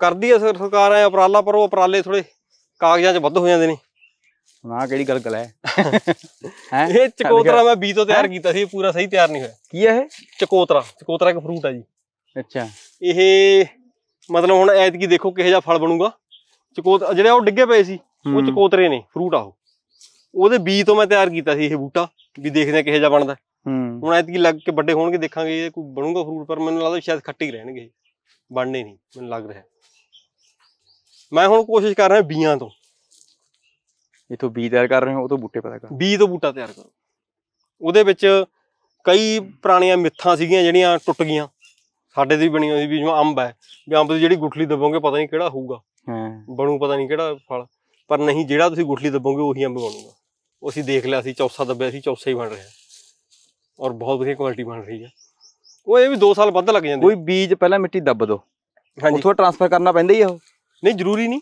ਕਰਦੀ ਆ ਸਰਕਾਰ ਆ ਉਪਰਾਲਾ ਪਰ ਉਹ ਉਪਰਾਲੇ ਥੋੜੇ ਕਾਗਜ਼ਾਂ 'ਚ ਵੱਧ ਹੋ ਜਾਂਦੇ ਨੇ ਸੁਣਾ ਕਿਹੜੀ ਗੱਲ ਹੈ ਹੈ ਇਹ ਚਕੋਤਰਾ ਮੈਂ ਬੀ ਤੋਂ ਤਿਆਰ ਕੀਤਾ ਸੀ ਪੂਰਾ ਸਹੀ ਤਿਆਰ ਨਹੀਂ ਹੋਇਆ ਕੀ ਹੈ ਇਹ ਚਕੋਤਰਾ ਚਕੋਤਰਾ ਇੱਕ ਫਰੂਟ ਹੈ ਜੀ ਅੱਛਾ ਇਹ ਮਤਲਬ ਹੁਣ ਕੀ ਦੇਖੋ ਕਿਹੋ ਜਿਹਾ ਫਲ ਬਣੂਗਾ ਚਕੋਤ ਜਿਹੜੇ ਉਹ ਡਿੱਗੇ ਪਏ ਸੀ ਉਹ ਚਕੋਤਰੇ ਨੇ ਫਰੂਟ ਆ ਉਹ ਉਹਦੇ ਬੀ ਤੋਂ ਮੈਂ ਤਿਆਰ ਕੀਤਾ ਸੀ ਇਹ ਬੂਟਾ ਵੀ ਦੇਖਦੇ ਆ ਕਿਹੋ ਜਿਹਾ ਬਣਦਾ ਹੁਣ ਕੀ ਲੱਗ ਕੇ ਵੱਡੇ ਹੋਣਗੇ ਦੇਖਾਂਗੇ ਇਹ ਕੋਈ ਬਣੂਗਾ ਫਰੂਟ ਪਰ ਮੈਨੂੰ ਲੱਗਦਾ ਸ਼ਾਇਦ ਖੱਟੇ ਹੀ ਰਹਿਣਗੇ ਬਣਨੇ ਨਹੀਂ ਮੈਨੂੰ ਲੱਗ ਰਿਹਾ ਮੈਂ ਹੁਣ ਕੋਸ਼ਿਸ਼ ਕਰ ਰਿਹਾ ਬੀਆਂ ਤੋਂ ਜਿੱਥੋਂ ਬੀਜ ਤਿਆਰ ਕਰ ਰਹੇ ਹੋ ਉਹ ਤੋਂ ਬੂਟੇ ਪੈਦਾ ਕਰੋ ਬੀਜ ਤੋਂ ਬੂਟਾ ਤਿਆਰ ਕਰੋ ਉਹਦੇ ਵਿੱਚ ਕਈ ਪੁਰਾਣੀਆਂ ਮਿੱਥਾਂ ਸੀਗੀਆਂ ਜਿਹੜੀਆਂ ਟੁੱਟ ਗਈਆਂ ਸਾਡੇ ਦੀ ਬਣੀ ਹੋਈ ਵੀ ਜਿਵੇਂ ਅੰਬ ਹੈ ਵੀ ਅੰਬ ਦੀ ਜਿਹੜੀ ਗੁਠਲੀ ਦਬੋਗੇ ਪਤਾ ਨਹੀਂ ਕਿਹੜਾ ਹੋਊਗਾ ਹਾਂ ਬਣੂ ਪਤਾ ਨਹੀਂ ਕਿਹੜਾ ਫਲ ਪਰ ਨਹੀਂ ਜਿਹੜਾ ਤੁਸੀਂ ਗੁਠਲੀ ਦਬੋਗੇ ਉਹੀ ਅੰਬ ਬਣੂਗਾ ਉਹ ਅਸੀਂ ਦੇਖ ਲਿਆ ਸੀ ਚੌਸਾ ਦੱਬਿਆ ਸੀ ਚੌਸਾ ਹੀ ਬਣ ਰਿਹਾ ਔਰ ਬਹੁਤ ਵਧੀਆ ਕੁਆਲਿਟੀ ਬਣ ਰਹੀ ਹੈ ਉਹ ਇਹ ਵੀ 2 ਸਾਲ ਵੱਧ ਲੱਗ ਜਾਂਦੇ ਕੋਈ ਬੀਜ ਪਹਿਲਾਂ ਮਿੱਟੀ ਦੱਬ ਦੋ ਹਾਂਜੀ ਉਥੋਂ ਟ੍ਰਾਂਸਫਰ ਕਰਨਾ ਪੈਂਦਾ ਹੀ ਉਹ ਨਹੀਂ ਜ਼ਰੂਰੀ ਨਹੀਂ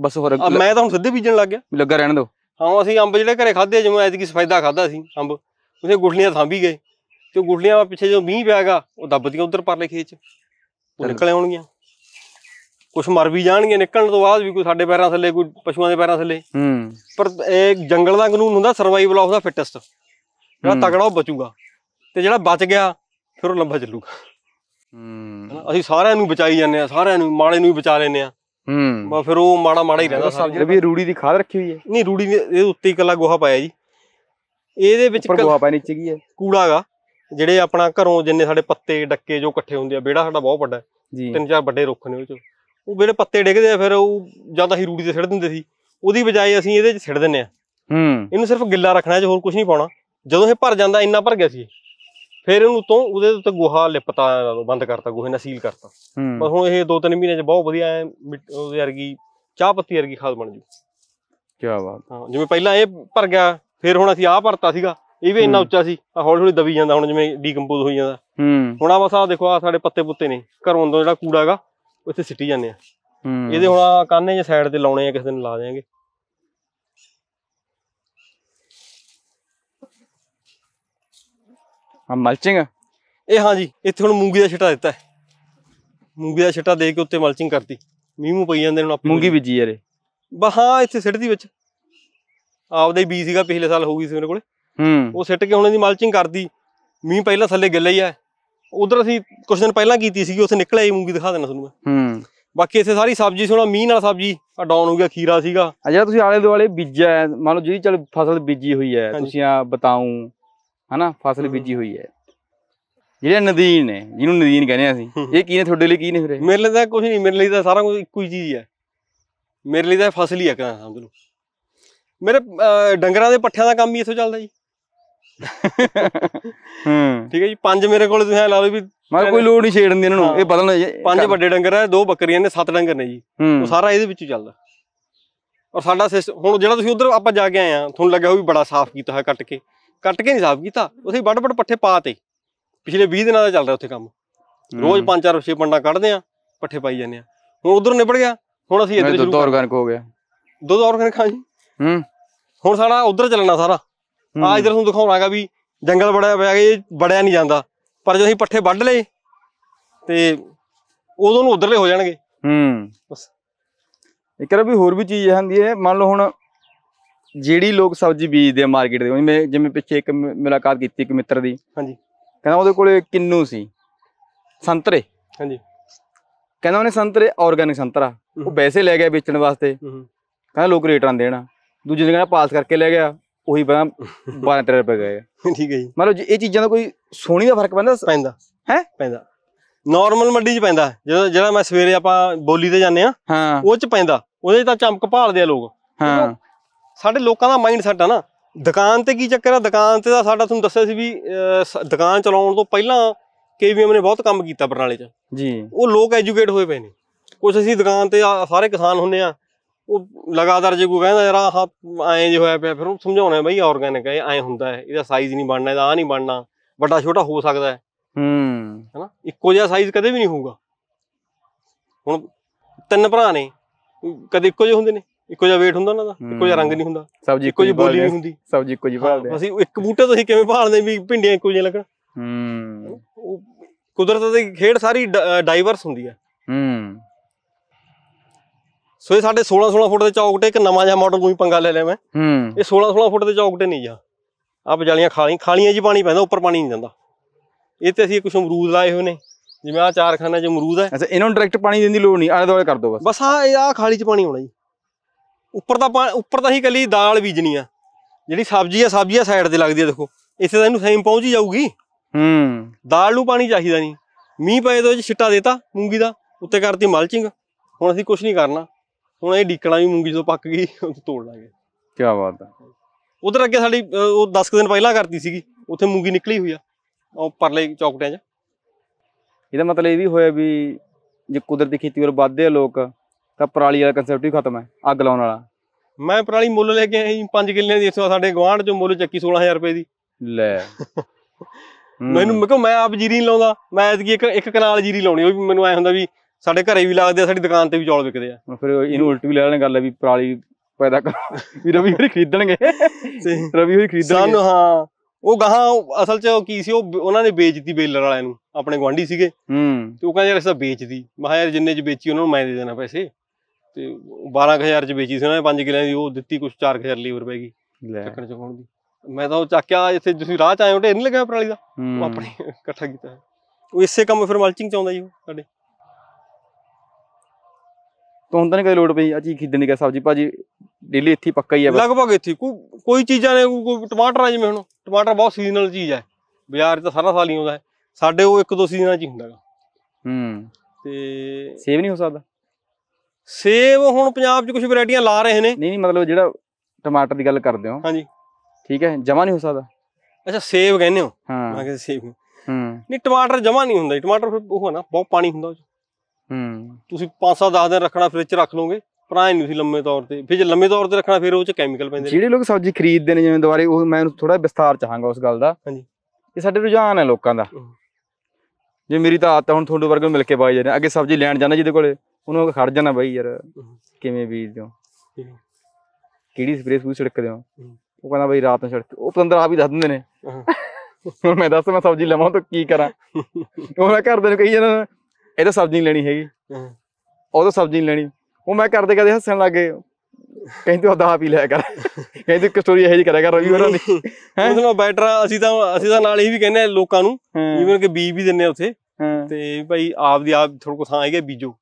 ਬਸ ਹੋਰ ਮੈਂ ਤਾਂ ਹੁਣ ਸਿੱਧੇ ਬੀਜਣ ਲੱਗ ਗਿਆ ਲੱਗਾ ਰਹਿਣ ਦਿਓ ਹਾਂ ਅਸੀਂ ਅੰਬ ਜਿਹੜੇ ਘਰੇ ਖਾਦੇ ਜਿਵੇਂ ਐਤਕੀ ਸਫੈਦਾ ਖਾਦਾ ਸੀ ਅੰਬ ਉਸੇ ਗੁੱਠਲੀਆਂ ਥਾਂਬੀ ਗਏ ਤੇ ਗੁਠਲੀਆਂ ਪਿੱਛੇ ਜੋ ਮੀਂਹ ਪਿਆਗਾ ਉਹ ਦੱਬਦੀਆਂ ਉਧਰ ਪਰਲੇ ਖੇਤ ਚ ਉਹ ਨਿਕਲ ਆਉਣਗੀਆਂ ਕੁਝ ਮਰ ਵੀ ਜਾਣਗੇ ਨਿਕਲਣ ਤੋਂ ਬਾਅਦ ਵੀ ਕੋਈ ਸਾਡੇ ਪੈਰਾਂ ਥੱਲੇ ਕੋਈ ਪਸ਼ੂਆਂ ਦੇ ਪੈਰਾਂ ਥੱਲੇ ਹੂੰ ਪਰ ਇਹ ਜੰਗਲ ਦਾ ਕਾਨੂੰਨ ਹੁੰਦਾ ਸਰਵਾਈਵਲ ਆਫ ਦਾ ਫਿਟੈਸਟ ਜਿਹੜਾ ਤਕੜਾ ਉਹ ਬਚੂਗਾ ਤੇ ਜਿਹੜਾ ਬਚ ਗਿਆ ਫਿਰ ਉਹ ਲੰਬਾ ਚੱਲੂਗਾ ਹੂੰ ਅਸੀਂ ਸਾਰਿਆਂ ਨੂੰ ਬਚਾਈ ਜਾਂਦੇ ਆ ਸਾਰਿਆਂ ਨੂੰ ਮਾਲੇ ਨੂੰ ਵੀ ਬਚਾ ਲੈਨੇ ਆ ਹੂੰ ਬਾ ਫਿਰ ਉਹ ਮਾੜਾ ਮਾੜਾ ਹੀ ਰਹਿੰਦਾ ਸਬਜ਼ੀ ਵੀ ਰੂੜੀ ਦੀ ਖਾਦ ਰੱਖੀ ਹੋਈ ਹੈ ਨਹੀਂ ਰੂੜੀ ਦੇ ਉੱਤੇ ਇਕੱਲਾ ਗੋਹਾ ਪਾਇਆ ਜੀ ਇਹਦੇ ਵਿੱਚ ਉੱਪਰ ਗੋਹਾ ਪਾਇਆ ਨੀਚੇ ਕੀ ਹੈ ਕੂੜਾਗਾ ਜਿਹੜੇ ਆਪਣਾ ਘਰੋਂ ਜਿੰਨੇ ਸਾਡੇ ਪੱਤੇ ਡੱਕੇ ਜੋ ਇਕੱਠੇ ਹੁੰਦੇ ਆ ਬੇੜਾ ਸਾਡਾ ਬਹੁਤ ਵੱਡਾ ਹੈ ਤਿੰਨ ਚਾਰ ਵੱਡੇ ਰੁੱਖ ਨੇ ਉਹ ਚ ਉਹ ਬੇੜੇ ਪੱਤੇ ਡਿੱਗਦੇ ਆ ਫਿਰ ਉਹ ਜਾਂਦਾ ਹੀ ਰੂੜੀ ਤੇ ਸਿੱਟ ਦਿੰਦੇ ਸੀ ਉਹਦੀ ਬਜਾਏ ਅਸੀਂ ਇਹਦੇ ਚ ਸਿੱਟ ਦਿੰਨੇ ਆ ਹੂੰ ਇਹਨੂੰ ਸਿਰਫ ਗਿੱਲਾ ਰੱਖਣਾ ਜੇ ਹੋਰ ਕੁਝ ਨਹੀਂ ਪਾਉਣਾ ਜਦੋਂ ਇਹ ਭਰ ਜਾਂਦਾ ਇੰਨਾ ਭਰ ਗਿਆ ਸੀ ਫਿਰ ਇਹਨੂੰ ਤੋਂ ਉਹਦੇ ਉੱਤੇ ਗੋਹਾ ਲਿਪਤਾ ਇਹਨਾਂ ਨੂੰ ਬੰਦ ਕਰਤਾ ਗੋਹੇ ਨਾਲ ਸੀਲ ਕਰਤਾ ਬਸ ਹੁਣ ਇਹ 2-3 ਮਹੀਨੇ ਚ ਬਹੁਤ ਵਧੀਆ ਐ ਉਹਦੇ ਵਰਗੀ ਚਾਹ ਪੱਤੀ ਵਰਗੀ ਖਾਦ ਬਣ ਜੂ ਕੀ ਬਾਤ ਹਾਂ ਜਿਵੇਂ ਪਹਿਲਾਂ ਇਹ ਭਰ ਗਿਆ ਫਿਰ ਹੁਣ ਅਸੀਂ ਆਹ ਭਰਤਾ ਸੀਗਾ ਇਹ ਵੀ ਇੰਨਾ ਉੱਚਾ ਸੀ ਆ ਹੌਲੀ ਹੌਲੀ ਦਬੀ ਜਾਂਦਾ ਹੁਣ ਜਿਵੇਂ ਡੀਕੰਪੋਜ਼ ਹੋਈ ਜਾਂਦਾ ਹੁਣ ਆ ਬਸ ਆ ਦੇਖੋ ਆ ਸਾਡੇ ਪੱਤੇ ਪੁੱਤੇ ਨੇ ਘਰੋਂ ਤੋਂ ਜਿਹੜਾ ਕੂੜਾ ਹੈਗਾ ਉੱਥੇ ਸਿੱਟੀ ਜਾਂਦੇ ਆ ਇਹਦੇ ਹੁਣ ਆ ਕਾਨੇ ਜਾਂ ਸਾਈਡ ਤੇ ਲਾਉਣੇ ਆ ਕਿਸੇ ਦਿਨ ਲਾ ਦੇਾਂਗੇ ਆ ਮਲਚਿੰਗ ਇਹ ਹਾਂ ਜੀ ਇੱਥੇ ਹੁਣ ਮੂੰਗੀ ਦਾ ਛਟਾ ਦਿੱਤਾ ਹੈ ਮੂੰਗੀ ਦਾ ਛਟਾ ਦੇ ਕੇ ਉੱਤੇ ਮਲਚਿੰਗ ਕਰਤੀ ਮੀਂਹ ਮੂ ਪਈ ਜਾਂਦੇ ਹੁਣ ਆਪਾਂ ਮੂੰਗੀ ਬੀਜੀ ਯਾਰੇ ਬਹਾਂ ਇੱਥੇ ਸਿੱਟਦੀ ਵਿੱਚ ਆਪਦੇ ਬੀ ਸੀਗਾ ਪਿਛਲੇ ਸਾਲ ਹੋ ਗਈ ਸੀ ਮੇਰੇ ਕੋਲੇ ਹੂੰ ਉਹ ਸਿੱਟ ਕੇ ਹੁਣ ਇਹਦੀ ਮਲਚਿੰਗ ਕਰਦੀ ਮੀਂਹ ਪਹਿਲਾਂ ਥੱਲੇ ਗਿੱਲਾ ਹੀ ਆ ਉਧਰ ਅਸੀਂ ਕੁਝ ਦਿਨ ਪਹਿਲਾਂ ਕੀਤੀ ਸੀਗੀ ਉੱਥੇ ਨਿਕਲਿਆ ਹੀ ਮੂੰਗੀ ਦਿਖਾ ਦੇਣਾ ਤੁਹਾਨੂੰ ਮੈਂ ਹੂੰ ਬਾਕੀ ਇੱਥੇ ਸਾਰੀ ਸਬਜ਼ੀ ਸੋਣਾ ਮੀਂਹ ਨਾਲ ਸਬਜ਼ੀ ਆ ਡਾਊਨ ਹੋ ਗਿਆ ਖੀਰਾ ਸੀਗਾ ਜਿਹੜਾ ਤੁਸੀਂ ਆਲੇ ਦੁਆਲੇ ਬੀਜਿਆ ਮੰਨ ਲਓ ਜਿਹੜੀ ਚਲ ਫਸਲ ਬੀਜੀ ਹੋਈ ਹੈ ਤੁਸੀਂ ਆ ਬਤਾਉ ਹਨਾ ਫਸਲ ਬੀਜੀ ਹੋਈ ਹੈ ਜਿਹੜੇ ਨਦੀਨ ਨੇ ਜਿਹਨੂੰ ਨਦੀਨ ਕਹਿੰਦੇ ਆ ਅਸੀਂ ਇਹ ਕੀ ਨੇ ਤੁਹਾਡੇ ਲਈ ਕੀ ਨੇ ਫਿਰ ਮੇਰੇ ਲਈ ਤਾਂ ਕੁਝ ਨਹੀਂ ਮੇਰੇ ਲਈ ਤਾਂ ਸਾਰਾ ਕੁਝ ਇੱਕੋ ਹੀ ਚੀਜ਼ ਹੈ ਮੇਰੇ ਲਈ ਤਾਂ ਫਸਲ ਹੀ ਆ ਕਹਿੰਦਾ ਸਮਝ ਲਓ ਮੇਰੇ ਡੰਗਰਾਂ ਦੇ ਪੱਠਿਆਂ ਦਾ ਕੰਮ ਹੀ ਇਥੋਂ ਚੱਲਦਾ ਜੀ ਹੂੰ ਠੀਕ ਹੈ ਜੀ ਪੰਜ ਮੇਰੇ ਕੋਲ ਤੁਸੀਂ ਲਾ ਲਓ ਵੀ ਮੈਂ ਕੋਈ ਲੋੜ ਨਹੀਂ ਛੇੜਨ ਦੀ ਇਹਨਾਂ ਨੂੰ ਇਹ ਬਦਲਣ ਪੰਜ ਵੱਡੇ ਡੰਗਰ ਆ ਦੋ ਬੱਕਰੀਆਂ ਨੇ ਸੱਤ ਡੰਗਰ ਨੇ ਜੀ ਉਹ ਸਾਰਾ ਇਹਦੇ ਵਿੱਚੋਂ ਚੱਲਦਾ ਔਰ ਸਾਡਾ ਸਿਸਟਮ ਹੁਣ ਜਿਹੜਾ ਤੁਸੀਂ ਉਧਰ ਆਪਾਂ ਜਾ ਕੇ ਆਏ ਆ ਤੁਹਾਨੂੰ ਲੱਗਿਆ ਹੋਊ ਵੀ ਬੜਾ ਸਾਫ਼ ਕੀਤਾ ਹੈ ਕੱਟ ਕੇ ਕੱਟ ਕੇ ਨਹੀਂ ਸਾਫ਼ ਕੀਤਾ ਉਥੇ ਵੱਡ ਵੱਡ ਪੱਠੇ ਪਾਤੇ ਪਿਛਲੇ 20 ਦਿਨਾਂ ਦਾ ਚੱਲ ਰਿਹਾ ਉੱਥੇ ਕੰਮ ਰੋਜ਼ ਪੰਜ ਚਾਰ ਛੇ ਪੰਡਾ ਕੱਢਦੇ ਆ ਪੱਠੇ ਪਾਈ ਜਾਂਦੇ ਆ ਹੁਣ ਉਧਰ ਨਿਬੜ ਗਿਆ ਹੁਣ ਅਸੀਂ ਇੱਧਰ ਦੁੱਧ ਆਰਗੈਨਿਕ ਹੋ ਗਿਆ ਦੁੱਧ ਆਰਗੈਨਿਕ ਹਾਂ ਜੀ ਹੂੰ ਹੁਣ ਸਾਡਾ ਉਧਰ ਚੱਲਣਾ ਸਾਰਾ ਆ ਇੱਧਰ ਤੁਹਾਨੂੰ ਦਿਖਾਉਣਾਗਾ ਵੀ ਜੰਗਲ ਬੜਿਆ ਪਿਆ ਇਹ ਬੜਿਆ ਨਹੀਂ ਜਾਂਦਾ ਪਰ ਜੇ ਅਸੀਂ ਪੱਠੇ ਵੱਢ ਲਏ ਤੇ ਉਦੋਂ ਨੂੰ ਉਧਰਲੇ ਹੋ ਜਾਣਗੇ ਹੂੰ ਬਸ ਇਹ ਕਰ ਵੀ ਹੋਰ ਵੀ ਚੀਜ਼ ਹੁੰਦੀ ਹੈ ਮੰਨ ਲਓ ਹੁਣ ਜਿਹੜੀ ਲੋਕ ਸਬਜ਼ੀ ਬੀਜਦੇ ਆ ਮਾਰਕੀਟ ਦੇ ਵਿੱਚ ਮੈਂ ਜਿਵੇਂ ਪਿੱਛੇ ਇੱਕ ਮੁਲਾਕਾਤ ਕੀਤੀ ਇੱਕ ਮਿੱਤਰ ਦੀ ਹਾਂਜੀ ਕਹਿੰਦਾ ਉਹਦੇ ਕੋਲੇ ਕਿੰਨੂ ਸੀ ਸੰਤਰੇ ਹਾਂਜੀ ਕਹਿੰਦਾ ਉਹਨੇ ਸੰਤਰੇ ਆਰਗੈਨਿਕ ਸੰਤਰਾ ਉਹ ਵੈਸੇ ਲੈ ਗਿਆ ਵੇਚਣ ਵਾਸਤੇ ਕਹਿੰਦਾ ਲੋਕ ਰੇਟਾਂ ਦੇਣਾ ਦੂਜੇ ਦਿਨ ਕਹਿੰਦਾ ਪਾਸ ਕਰਕੇ ਲੈ ਗਿਆ ਉਹੀ ਬਣਾ 12 13 ਰੁਪਏ ਗਏ ਠੀਕ ਹੈ ਜੀ ਮਤਲਬ ਇਹ ਚੀਜ਼ਾਂ ਦਾ ਕੋਈ ਸੋਹਣੀ ਦਾ ਫਰਕ ਪੈਂਦਾ ਪੈਂਦਾ ਹੈ ਪੈਂਦਾ ਨਾਰਮਲ ਮੰਡੀ 'ਚ ਪੈਂਦਾ ਜਿਹੜਾ ਜਿਹੜਾ ਮੈਂ ਸਵੇਰੇ ਆਪਾਂ ਬੋਲੀ ਤੇ ਜਾਂਦੇ ਆ ਉਹ 'ਚ ਪੈਂਦਾ ਉਹਦੇ ਤਾਂ ਚਮਕ ਭਾਲਦੇ ਆ ਲੋਕ ਹਾਂ ਸਾਡੇ ਲੋਕਾਂ ਦਾ ਮਾਈਂਡ ਸੈਟ ਆ ਨਾ ਦੁਕਾਨ ਤੇ ਕੀ ਚੱਕਰ ਆ ਦੁਕਾਨ ਤੇ ਦਾ ਸਾਡਾ ਤੁਹਾਨੂੰ ਦੱਸਿਆ ਸੀ ਵੀ ਦੁਕਾਨ ਚਲਾਉਣ ਤੋਂ ਪਹਿਲਾਂ ਕੇਵੀਐਮ ਨੇ ਬਹੁਤ ਕੰਮ ਕੀਤਾ ਬਰਨਾਲੇ 'ਚ ਜੀ ਉਹ ਲੋਕ ਐਜੂਕੇਟ ਹੋਏ ਪਏ ਨੇ ਕੁਝ ਅਸੀਂ ਦੁਕਾਨ ਤੇ ਸਾਰੇ ਕਿਸਾਨ ਹੁੰਨੇ ਆ ਉਹ ਲਗਾਤਾਰ ਜੇ ਕੋਈ ਕਹਿੰਦਾ ਯਾਰ ਆ ਐਂ ਜੇ ਹੋਇਆ ਪਿਆ ਫਿਰ ਉਹ ਸਮਝਾਉਣਾ ਬਈ ਆਰਗੈਨਿਕ ਹੈ ਐਂ ਹੁੰਦਾ ਹੈ ਇਹਦਾ ਸਾਈਜ਼ ਨਹੀਂ ਬਣਨਾ ਇਹਦਾ ਆ ਨਹੀਂ ਬਣਨਾ ਵੱਡਾ ਛੋਟਾ ਹੋ ਸਕਦਾ ਹੈ ਹੂੰ ਹੈਨਾ ਇੱਕੋ ਜਿਹਾ ਸਾਈਜ਼ ਕਦੇ ਵੀ ਨਹੀਂ ਹੋਊਗਾ ਹੁਣ ਤਿੰਨ ਭਰਾ ਨੇ ਕਦੇ ਇੱਕੋ ਜਿਹੇ ਹੁੰਦੇ ਨੇ ਇੱਕੋ ਜਿਹਾ weight ਹੁੰਦਾ ਨਾ ਦਾ ਇੱਕੋ ਜਿਹਾ ਰੰਗ ਨਹੀਂ ਹੁੰਦਾ ਸਬਜ਼ੀ ਇੱਕੋ ਜਿਹੀ ਬੋਲੀ ਨਹੀਂ ਹੁੰਦੀ ਸਬਜ਼ੀ ਇੱਕੋ ਜਿਹੀ ਭਾਲਦੇ ਅਸੀਂ ਇੱਕ ਬੂਟੇ ਤੋਂ ਅਸੀਂ ਕਿਵੇਂ ਭਾਲਦੇ ਵੀ ਭਿੰਡੀਆਂ ਇੱਕੋ ਜਿਹੀਆਂ ਲੱਗਣ ਹੂੰ ਉਹ ਕੁਦਰਤ ਦੀ ਖੇਡ ਸਾਰੀ ਡਾਈਵਰਸ ਹੁੰਦੀ ਹੈ ਹੂੰ ਸੋ ਇਹ ਸਾਡੇ 16 16 ਫੁੱਟ ਦੇ ਚੌਕਟੇ ਇੱਕ ਨਵਾਂ ਜਿਹਾ ਮਾਡਲ ਨੂੰ ਪੰਗਾ ਲੈ ਲਿਆ ਮੈਂ ਹੂੰ ਇਹ 16 16 ਫੁੱਟ ਦੇ ਚੌਕਟੇ ਨਹੀਂ ਜਾ ਆ ਬਜਾਲੀਆਂ ਖਾਲੀ ਖਾਲੀਆਂ ਜੀ ਪਾਣੀ ਪੈਂਦਾ ਉੱਪਰ ਪਾਣੀ ਨਹੀਂ ਜਾਂਦਾ ਇਹ ਤੇ ਅਸੀਂ ਕੁਝ ਅਮਰੂਦ ਲਾਏ ਹੋਏ ਨੇ ਜਿਵੇਂ ਆ ਚਾਰ ਖਾਨਾ ਚ ਅਮਰੂਦ ਹੈ ਅੱਛਾ ਇਹਨਾਂ ਨੂੰ ਡਾਇਰੈਕਟ ਪਾਣੀ ਦੇਣ ਦੀ ਲੋੜ ਨਹੀਂ ਆਲੇ ਦੁਆਲੇ ਕਰ ਦੋ ਬਸ ਬਸ ਆ ਇਹ ਆ ਖਾਲੀ ਚ ਪਾਣੀ ਹੋਣਾ ਜੀ ਉੱਪਰ ਤਾਂ ਉੱਪਰ ਤਾਂ ਹੀ ਕੱਲੀ ਦਾਲ ਬੀਜਣੀ ਆ ਜਿਹੜੀ ਸਬਜ਼ੀ ਆ ਸਬਜ਼ੀ ਆ ਸਾਈਡ ਤੇ ਲੱਗਦੀ ਆ ਦੇਖੋ ਇੱਥੇ ਤਾਂ ਇਹਨੂੰ ਸੇਮ ਪਹੁੰਚ ਹੀ ਜਾਊਗੀ ਹੂੰ ਦਾਲ ਨੂੰ ਪਾਣੀ ਚਾਹੀਦਾ ਨਹੀਂ ਮੀਂਹ ਪਏ ਇਹ ਛਿੱਟਾ ਦੇਤਾ ਮੂੰਗੀ ਦਾ ਉੱਤੇ ਕਰਤੀ ਮਲਚਿੰਗ ਹੁਣ ਅਸੀਂ ਕੁਝ ਨਹੀਂ ਕਰਨਾ ਹੁਣ ਇਹ ਡੀਕਣਾ ਵੀ ਮੂੰਗੀ ਜਦੋਂ ਪੱਕ ਗਈ ਤੋੜ ਲਾਂਗੇ ਕੀ ਬਾਤ ਆ ਉਧਰ ਅੱਗੇ ਸਾਡੀ ਉਹ 10 ਦਿਨ ਪਹਿਲਾਂ ਕਰਤੀ ਸੀਗੀ ਉੱਥੇ ਮੂੰਗੀ ਨਿਕਲੀ ਹੋਈ ਆ ਉਹ ਪਰਲੇ ਚੌਕਟਿਆਂ 'ਚ ਇਹਦਾ ਮਤਲਬ ਇਹ ਵੀ ਹੋਇਆ ਵੀ ਜੇ ਕੁਦਰਤੀ ਖੇਤੀ ਵੱਲ ਵੱਧਦੇ ਆ ਲੋਕ ਤਾਂ ਪਰਾਲੀ ਵਾਲਾ ਕਨਸੈਪਟ ਵੀ ਖਤਮ ਹੈ ਅੱਗ ਲਾਉਣ ਵਾਲਾ ਮੈਂ ਪਰਾਲੀ ਮੁੱਲ ਲੈ ਕੇ ਆਇਆ ਪੰਜ 5 ਕਿੱਲੇ ਦੀ ਇੱਥੋਂ ਸਾਡੇ ਗਵਾਂਢ ਚੋਂ ਮੁੱਲ ਚੱਕੀ 16000 ਰੁਪਏ ਦੀ ਲੈ ਮੈਨੂੰ ਮੈਂ ਕਿਹਾ ਮੈਂ ਆਪ ਜੀਰੀ ਨਹੀਂ ਲਾਉਂਦਾ ਮੈਂ ਦੀ ਇੱਕ ਇੱਕ ਕਨਾਲ ਜੀਰੀ ਲਾਉਣੀ ਉਹ ਵੀ ਮੈਨੂੰ ਐ ਹੁੰਦਾ ਵੀ ਸਾਡੇ ਘਰੇ ਵੀ ਲੱਗਦੇ ਆ ਸਾਡੀ ਦੁਕਾਨ ਤੇ ਵੀ ਚੌਲ ਵਿਕਦੇ ਆ ਫਿਰ ਇਹਨੂੰ ਉਲਟ ਵੀ ਲੈ ਲੈਣ ਗੱਲ ਹੈ ਵੀ ਪਰਾਲੀ ਪੈਦਾ ਕਰ ਵੀ ਰਵੀ ਹੋਰੀ ਖਰੀਦਣਗੇ ਸਹੀ ਰਵੀ ਹੋਰੀ ਖਰੀਦਣਗੇ ਸਾਨੂੰ ਹਾਂ ਉਹ ਗਾਹਾਂ ਅਸਲ ਚ ਕੀ ਸੀ ਉਹ ਉਹਨਾਂ ਨੇ ਵੇਚਤੀ ਬੇਲਰ ਵਾਲਿਆਂ ਨੂੰ ਆਪਣੇ ਗਵਾਂਢੀ ਸੀਗੇ ਹੂੰ ਤੇ ਉਹ ਕਹਿੰਦੇ ਯਾਰ ਇਸ ਦਾ ਮੈਂ ਯਾਰ ਜਿੰਨੇ ਚ ਵੇਚੀ ਉਹਨਾਂ ਨੂੰ ਮੈਂ ਦੇ ਦੇਣਾ ਪੈਸੇ ਤੇ 12000 ਚ ਵੇਚੀ ਸੀ ਉਹਨਾਂ ਨੇ 5 ਕਿਲੇ ਦੀ ਉਹ ਦਿੱਤੀ ਕੁਛ 4000 ਲੀਵਰ ਪੈ ਗਈ ਲੈ ਚੱਕਣ ਕੋਣ ਦੀ ਮੈਂ ਤਾਂ ਉਹ ਚੱਕਿਆ ਇੱਥੇ ਤੁਸੀਂ ਰਾਹ ਚ ਆਏ ਹੋ ਢੇਰ ਨਹੀਂ ਲੱਗਿਆ ਪਰਾਲੀ ਦਾ ਉਹ ਆਪਣੇ ਇਕੱਠਾ ਕੀਤਾ ਉਹ ਇਸੇ ਕੰਮ ਫਿਰ ਮਲਚਿੰਗ ਚ ਆਉਂਦਾ ਜੀ ਉਹ ਸਾਡੇ ਤੋਂ ਹੁੰਦਾ ਨਹੀਂ ਕਦੇ ਲੋੜ ਪਈ ਆ ਚੀਜ਼ ਦੀ ਕਾ ਸਬਜੀ ਭਾਜੀ ਡੇਲੀ ਇੱਥੇ ਪੱਕਾ ਹੀ ਆ ਲਗਭਗ ਇੱਥੇ ਕੋਈ ਚੀਜ਼ਾਂ ਨੇ ਕੋਈ ਟਮਾਟਰ ਆ ਜਿਵੇਂ ਹੁਣ ਟਮਾਟਰ ਬਹੁਤ ਸੀਜ਼ਨਲ ਚੀਜ਼ ਹੈ ਬਾਜ਼ਾਰ 'ਚ ਤਾਂ ਸਾਰਾ ਸਾਲ ਹੀ ਆਉਂਦਾ ਹੈ ਸਾਡੇ ਉਹ ਇੱਕ ਦੋ ਸੀਜ਼ਨਾਂ 'ਚ ਹੀ ਹੁੰਦਾਗਾ ਹੂੰ ਤੇ ਸੇਵ ਨਹੀਂ ਹੋ ਸਕਦਾ ਸੇਬ ਹੁਣ ਪੰਜਾਬ 'ਚ ਕੁਝ ਵੈਰਾਈਟੀਆਂ ਲਾ ਰਹੇ ਨੇ ਨਹੀਂ ਨਹੀਂ ਮਤਲਬ ਜਿਹੜਾ ਟਮਾਟਰ ਦੀ ਗੱਲ ਕਰਦੇ ਹਾਂ ਹਾਂਜੀ ਠੀਕ ਹੈ ਜਮਾ ਨਹੀਂ ਹੋ ਸਕਦਾ ਅੱਛਾ ਸੇਬ ਕਹਿੰਦੇ ਹੋ ਹਾਂ ਮੈਂ ਕਿਹਾ ਸੇਬ ਹੂੰ ਨਹੀਂ ਟਮਾਟਰ ਜਮਾ ਨਹੀਂ ਹੁੰਦਾ ਟਮਾਟਰ ਫਿਰ ਉਹ ਨਾ ਬਹੁਤ ਪਾਣੀ ਹੁੰਦਾ ਉਹ ਹੂੰ ਤੁਸੀਂ 5-7 ਦਿਨ ਰੱਖਣਾ ਫ੍ਰਿਜ 'ਚ ਰੱਖ ਲਓਗੇ ਪਰਾਂ ਨਹੀਂ ਸੀ ਲੰਮੇ ਤੌਰ ਤੇ ਫਿਰ ਜੇ ਲੰਮੇ ਤੌਰ ਤੇ ਰੱਖਣਾ ਫਿਰ ਉਹ 'ਚ ਕੈਮੀਕਲ ਪੈਂਦੇ ਜਿਹੜੇ ਲੋਕ ਸਬਜ਼ੀ ਖਰੀਦਦੇ ਨੇ ਜਿਵੇਂ ਦੁਬਾਰੇ ਉਹ ਮੈਂ ਥੋੜਾ ਵਿਸਤਾਰ ਚਾਹਾਂਗਾ ਉਸ ਗੱਲ ਦਾ ਹਾਂਜੀ ਇਹ ਸਾਡੇ ਰੁਝਾਨ ਹੈ ਲੋਕਾਂ ਦਾ ਜੇ ਮੇਰੀ ਤਾਂ ਆਦਤ ਹੁਣ ਤੁਹਾਡੇ ਵਰਗੇ ਮਿਲ ਕੇ ਪਾਈ ਜਾਂਦੇ ਅੱਗੇ ਸਬਜ਼ੀ ਲੈਣ ਜਾਣਾ ਜਿਹਦੇ ਕੋਲੇ ਉਹਨੂੰ ਖੜ ਜਾਣਾ ਬਾਈ ਯਾਰ ਕਿਵੇਂ ਬੀਜਦੇ ਹੋ ਕਿਹੜੀ ਸਪਰੇਅ ਸਪੂਰੀ ਛਿੜਕਦੇ ਉਹ ਕਹਿੰਦਾ ਬਾਈ ਰਾਤ ਨੂੰ ਛਿੜਕ ਉਹ ਪਤੰਦਰ ਆ ਵੀ ਦੱਸ ਦਿੰਦੇ ਨੇ ਹੁਣ ਮੈਂ ਦੱਸ ਮੈਂ ਸਬਜ਼ੀ ਲਵਾਂ ਤਾਂ ਕੀ ਕਰਾਂ ਉਹ ਮੈਂ ਘਰਦੇ ਨੂੰ ਕਹੀ ਜਾਂਦਾ ਇਹ ਤਾਂ ਸਬਜ਼ੀ ਨਹੀਂ ਲੈਣੀ ਹੈਗੀ ਉਹ ਤਾਂ ਸਬਜ਼ੀ ਨਹੀਂ ਲੈਣੀ ਉਹ ਮੈਂ ਕਰਦੇ ਕਰਦੇ ਹੱਸਣ ਲੱਗੇ ਕਹਿੰਦੇ ਉਹ ਦਾ ਪੀ ਲਿਆ ਕਰ ਕਹਿੰਦੇ ਇੱਕ ਸਟੋਰੀ ਇਹੋ ਜਿਹੀ ਕਰਿਆ ਕਰ ਰਵੀ ਹੋਰਾਂ ਦੀ ਹੈ ਉਹਨਾਂ ਬੈਟਰ ਅਸੀਂ ਤਾਂ ਅਸੀਂ ਤਾਂ ਨਾਲ ਇਹ ਵੀ ਕਹਿੰਦੇ ਆ ਲੋਕਾਂ ਨੂੰ ਜਿਵੇਂ ਕਿ ਬੀਜ ਵੀ ਦਿੰਨੇ ਉੱਥੇ ਤੇ ਭਾਈ ਆਪ ਦੀ ਆਪ ਥੋੜਾ ਕੋ ਥਾਂ ਹੈਗਾ ਬੀਜੋ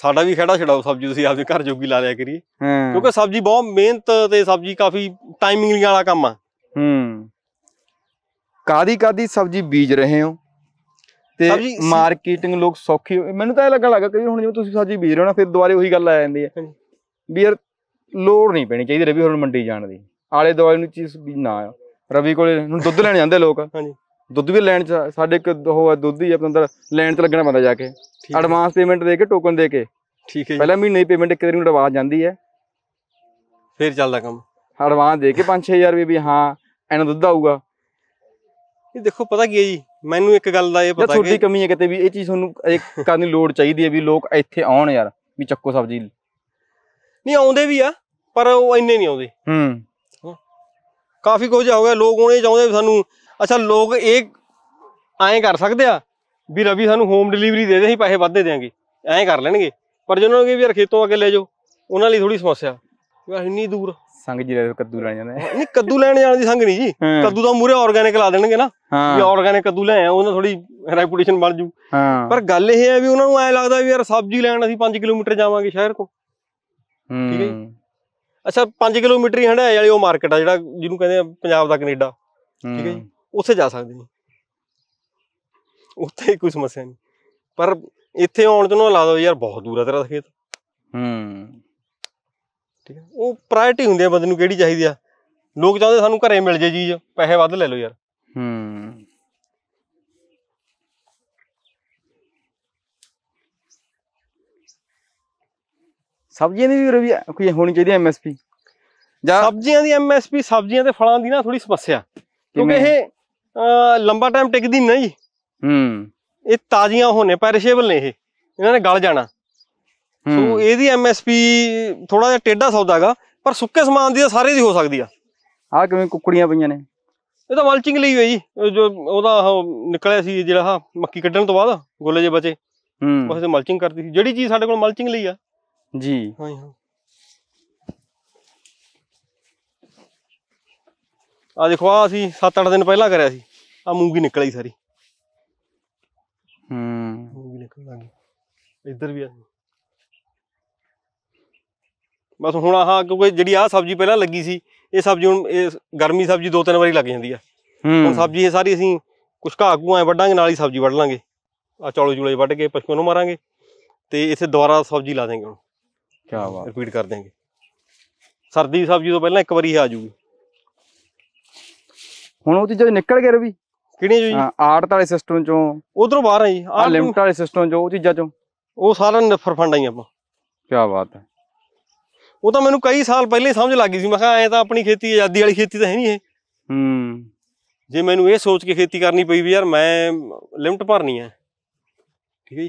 ਸਾਡਾ ਵੀ ਖੜਾ ਛਡਾਓ ਸਬਜ਼ੀ ਤੁਸੀਂ ਆਪਦੇ ਘਰ ਜੋਗੀ ਲਾ ਲਿਆ ਕਰੀਏ ਕਿਉਂਕਿ ਸਬਜ਼ੀ ਬਹੁਤ ਮਿਹਨਤ ਤੇ ਸਬਜ਼ੀ ਕਾਫੀ ਟਾਈਮਿੰਗ ਵਾਲਾ ਕੰਮ ਆ ਹੂੰ ਕਾਦੀ ਕਾਦੀ ਸਬਜ਼ੀ ਬੀਜ ਰਹੇ ਹੋ ਤੇ ਮਾਰਕੀਟਿੰਗ ਲੋਕ ਸੌਖੀ ਮੈਨੂੰ ਤਾਂ ਇਹ ਲੱਗਣ ਲੱਗਾ ਕਿ ਹੁਣ ਜਿਵੇਂ ਤੁਸੀਂ ਸਬਜ਼ੀ ਬੀਜ ਰਹੇ ਹੋ ਨਾ ਫਿਰ ਦੁਬਾਰੇ ਉਹੀ ਗੱਲ ਆ ਜਾਂਦੀ ਹੈ ਵੀ ਯਾਰ ਲੋੜ ਨਹੀਂ ਪੈਣੀ ਚਾਹੀਦੀ ਰਵੀ ਹੁਣ ਮੰਡੀ ਜਾਣ ਦੀ ਆਲੇ ਦੁਆਲੇ ਨੂੰ ਚੀਜ਼ ਵੀ ਨਾ ਰਵੀ ਕੋਲੇ ਹੁਣ ਦੁੱਧ ਲੈਣ ਜਾਂਦੇ ਲੋਕ ਹਾਂਜੀ ਦੁੱਧ ਵੀ ਲੈਣ ਚ ਸਾਡੇ ਇੱਕ ਉਹ ਹੈ ਦੁੱਧ ਹੀ ਆਪਣੇ ਅੰਦਰ ਲੈਣ ਤੇ ਲੱਗਣਾ ਪੈਂਦਾ ਜਾ ਕੇ ਐਡਵਾਂਸ ਪੇਮੈਂਟ ਦੇ ਕੇ ਟੋਕਨ ਦੇ ਕੇ ਠੀਕ ਹੈ ਜੀ ਪਹਿਲਾ ਮਹੀਨੇ ਦੀ ਪੇਮੈਂਟ ਇੱਕ ਦਿਨ ਨੂੰ ਐਡਵਾਂਸ ਜਾਂਦੀ ਹੈ ਫਿਰ ਚੱਲਦਾ ਕੰਮ ਐਡਵਾਂਸ ਦੇ ਕੇ 5-6000 ਰੁਪਏ ਵੀ ਹਾਂ ਐਨ ਦੁੱਧ ਆਊਗਾ ਇਹ ਦੇਖੋ ਪਤਾ ਕੀ ਹੈ ਜੀ ਮੈਨੂੰ ਇੱਕ ਗੱਲ ਦਾ ਇਹ ਪਤਾ ਕਿ ਛੋਟੀ ਕਮੀ ਹੈ ਕਿਤੇ ਵੀ ਇਹ ਚੀਜ਼ ਤੁਹਾਨੂੰ ਇੱਕ ਕਰਨ ਦੀ ਲੋੜ ਚਾਹੀਦੀ ਹੈ ਵੀ ਲੋਕ ਇੱਥੇ ਆਉਣ ਯਾਰ ਵੀ ਚੱਕੋ ਸਬਜ਼ੀ ਨਹੀਂ ਆਉਂਦੇ ਵੀ ਆ ਪਰ ਉਹ ਇੰਨੇ ਨਹੀਂ ਆਉਂਦੇ ਹੂੰ ਕਾਫੀ ਕੁਝ ਹੋ ਗਿਆ ਲੋਕ ਉਹਨੇ ਚਾਹੁੰਦੇ ਸਾਨੂੰ ਅੱਛਾ ਲੋਕ ਇਹ ਐਂ ਕਰ ਸਕਦੇ ਆ ਵੀ ਰਵੀ ਸਾਨੂੰ ਹੋਮ ਡਿਲੀਵਰੀ ਦੇ ਦੇ ਅਸੀਂ ਪੈਸੇ ਵੱਧ ਦੇ ਦੇਾਂਗੇ ਐਂ ਕਰ ਲੈਣਗੇ ਪਰ ਜਿਹਨਾਂ ਨੂੰ ਵੀ ਖੇਤੋਂ ਅੱਗੇ ਲੈ ਜਾਓ ਉਹਨਾਂ ਲਈ ਥੋੜੀ ਸਮੱਸਿਆ ਯਾਰ ਇੰਨੀ ਦੂਰ ਸੰਗ ਜੀ ਦੇ ਕੱਦੂ ਲੈਣ ਜਾਂਦੇ ਨਹੀਂ ਕੱਦੂ ਲੈਣ ਜਾਣ ਦੀ ਸੰਗ ਨਹੀਂ ਜੀ ਕੱਦੂ ਤਾਂ ਮੂਰੇ ਆਰਗੈਨਿਕ ਲਾ ਦੇਣਗੇ ਨਾ ਵੀ ਆਰਗੈਨਿਕ ਕੱਦੂ ਲੈ ਆਏ ਉਹਨਾਂ ਥੋੜੀ ਰੈਪੂਟੇਸ਼ਨ ਬਣ ਜੂ ਪਰ ਗੱਲ ਇਹ ਹੈ ਵੀ ਉਹਨਾਂ ਨੂੰ ਐ ਲੱਗਦਾ ਵੀ ਯਾਰ ਸਬਜ਼ੀ ਲੈਣ ਅਸੀਂ 5 ਕਿਲੋਮੀਟਰ ਜਾਵਾਂਗੇ ਸ਼ਹਿਰ ਤੋਂ ਠੀਕ ਹੈ ਅੱਛਾ 5 ਕਿਲੋਮੀਟਰ ਹੀ ਹੰਡਾਇ ਵਾਲੀ ਉਹ ਮਾਰਕੀਟ ਆ ਜਿਹੜਾ ਜਿਹਨੂੰ ਕਹਿੰਦੇ ਪੰਜਾਬ ਦਾ ਕੈਨੇਡਾ ਠੀਕ ਹੈ ਜੀ ਉੱਥੇ ਜਾ ਸਕਦੇ ਨੇ ਉੱਥੇ ਕੋਈ ਸਮੱਸਿਆ ਨਹੀਂ ਪਰ ਇੱਥੇ ਆਉਣ ਤੋਂ ਨਾ ਲਾ ਦੋ ਯਾਰ ਬਹੁਤ ਦੂਰ ਆ ਤੇਰਾ ਖੇਤ ਹੂੰ ਠੀਕ ਹੈ ਉਹ ਪ੍ਰਾਇੋਰਟੀ ਹੁੰਦੀ ਹੈ ਬੰਦੇ ਨੂੰ ਕਿਹੜੀ ਚਾਹੀਦੀ ਆ ਲੋਕ ਚਾਹੁੰਦੇ ਸਾਨੂੰ ਘਰੇ ਮਿਲ ਜੇ ਚੀਜ਼ ਪੈਸੇ ਵੱਧ ਲੈ ਲਓ ਯਾਰ ਹੂੰ ਸਬਜ਼ੀਆਂ ਦੀ ਵੀ ਕੋਈ ਹੋਣੀ ਚਾਹੀਦੀ ਐਮਐਸਪੀ ਜਾਂ ਸਬਜ਼ੀਆਂ ਦੀ ਐਮਐਸਪੀ ਸਬਜ਼ੀਆਂ ਤੇ ਫਲਾਂ ਦੀ ਨਾ ਥੋੜੀ ਸਮੱਸਿਆ ਕਿਉਂਕਿ ਇਹ ਲੰਬਾ ਟਾਈਮ ਟਿਕਦੀ ਨਹੀਂ ਹੂੰ ਇਹ ਤਾਜ਼ੀਆਂ ਹੋਣੇ ਪੈਰਿਸ਼ੇਬਲ ਨੇ ਇਹ ਇਹਨਾਂ ਨੇ ਗਲ ਜਾਣਾ ਸੋ ਇਹਦੀ ਐਮਐਸਪੀ ਥੋੜਾ ਜਿਹਾ ਟੇਡਾ ਸੌਦਾ ਹੈਗਾ ਪਰ ਸੁੱਕੇ ਸਮਾਨ ਦੀ ਤਾਂ ਸਾਰੇ ਦੀ ਹੋ ਸਕਦੀ ਆ ਆ ਕਿਵੇਂ ਕੁੱਕੜੀਆਂ ਪਈਆਂ ਨੇ ਇਹ ਤਾਂ ਮਲਚਿੰਗ ਲਈ ਹੋਈ ਜੀ ਜੋ ਉਹਦਾ ਨਿਕਲਿਆ ਸੀ ਜਿਹੜਾ ਮੱਕੀ ਕੱਢਣ ਤੋਂ ਬਾਅਦ ਗੋਲੇ ਜੇ ਬਚੇ ਹੂੰ ਉਸੇ ਮਲਚਿੰਗ ਕਰਦੀ ਸੀ ਜਿਹੜੀ ਚੀਜ਼ ਸਾਡੇ ਕੋਲ ਮਲਚਿੰਗ ਲਈ ਆ ਜੀ ਹਾਂ ਹਾਂ ਆ ਦੇਖੋ ਆ ਅਸੀਂ 7-8 ਦਿਨ ਪਹਿਲਾਂ ਕਰਿਆ ਸੀ ਆ ਮੂੰਗੀ ਨਿਕਲੀ ਸਾਰੀ ਹੂੰ ਮੂੰਗੀ ਨਿਕਲ ਗਈ ਇੱਧਰ ਵੀ ਆ ਬਸ ਹੁਣ ਆਹ ਕਿਉਂਕਿ ਜਿਹੜੀ ਆ ਸਬਜ਼ੀ ਪਹਿਲਾਂ ਲੱਗੀ ਸੀ ਇਹ ਸਬਜ਼ੀ ਹੁਣ ਇਹ ਗਰਮੀ ਸਬਜ਼ੀ ਦੋ ਤਿੰਨ ਵਾਰੀ ਲੱਗ ਜਾਂਦੀ ਆ ਹੁਣ ਸਬਜ਼ੀ ਇਹ ਸਾਰੀ ਅਸੀਂ ਕੁਛ ਘਾਹ ਘੂ ਐ ਵੱਢਾਂਗੇ ਨਾਲ ਹੀ ਸਬਜ਼ੀ ਵੱਢ ਲਾਂਗੇ ਆ ਚੌਲੇ ਚੂਲੇ ਵੱਢ ਕੇ ਪਸ਼ੂਆਂ ਨੂੰ ਮਾਰਾਂਗੇ ਤੇ ਇਥੇ ਦੁਬਾਰਾ ਸਬਜ਼ੀ ਲਾ ਦੇਾਂਗੇ ਹੁਣ ਕੀ ਬਾਤ ਰਿਪੀਟ ਕਰ ਦੇਾਂਗੇ ਸਰਦੀ ਸਬਜ਼ੀ ਤੋਂ ਪਹਿਲਾਂ ਇੱਕ ਵਾਰੀ ਆ ਜੂਗੀ ਹੁਣ ਉਹ ਚੀਜ਼ਾਂ ਨਿਕਲ ਗਏ ਰਵੀ ਕਿਹੜੀ ਜੀ ਆਰਟ ਵਾਲੇ ਸਿਸਟਮ ਚੋਂ ਉਧਰੋਂ ਬਾਹਰ ਆ ਜੀ ਆ ਲਿਮਟ ਵਾਲੇ ਸਿਸਟਮ ਚੋਂ ਉਹ ਚੀਜ਼ਾਂ ਚੋਂ ਉਹ ਸਾਰਾ ਨਫਰ ਫੰਡ ਆਈ ਆਪਾਂ ਕੀ ਬਾਤ ਹੈ ਉਹ ਤਾਂ ਮੈਨੂੰ ਕਈ ਸਾਲ ਪਹਿਲੇ ਹੀ ਸਮਝ ਲੱਗ ਗਈ ਸੀ ਮੈਂ ਕਿਹਾ ਐ ਤਾਂ ਆਪਣੀ ਖੇਤੀ ਆਜ਼ਾਦੀ ਵਾਲੀ ਖੇਤੀ ਤਾਂ ਹੈ ਨਹੀਂ ਇਹ ਹੂੰ ਜੇ ਮੈਨੂੰ ਇਹ ਸੋਚ ਕੇ ਖੇਤੀ ਕਰਨੀ ਪਈ ਵੀ ਯਾਰ ਮੈਂ ਲਿਮਟ ਭਰਨੀ ਹੈ ਠੀਕ ਹੈ ਜੀ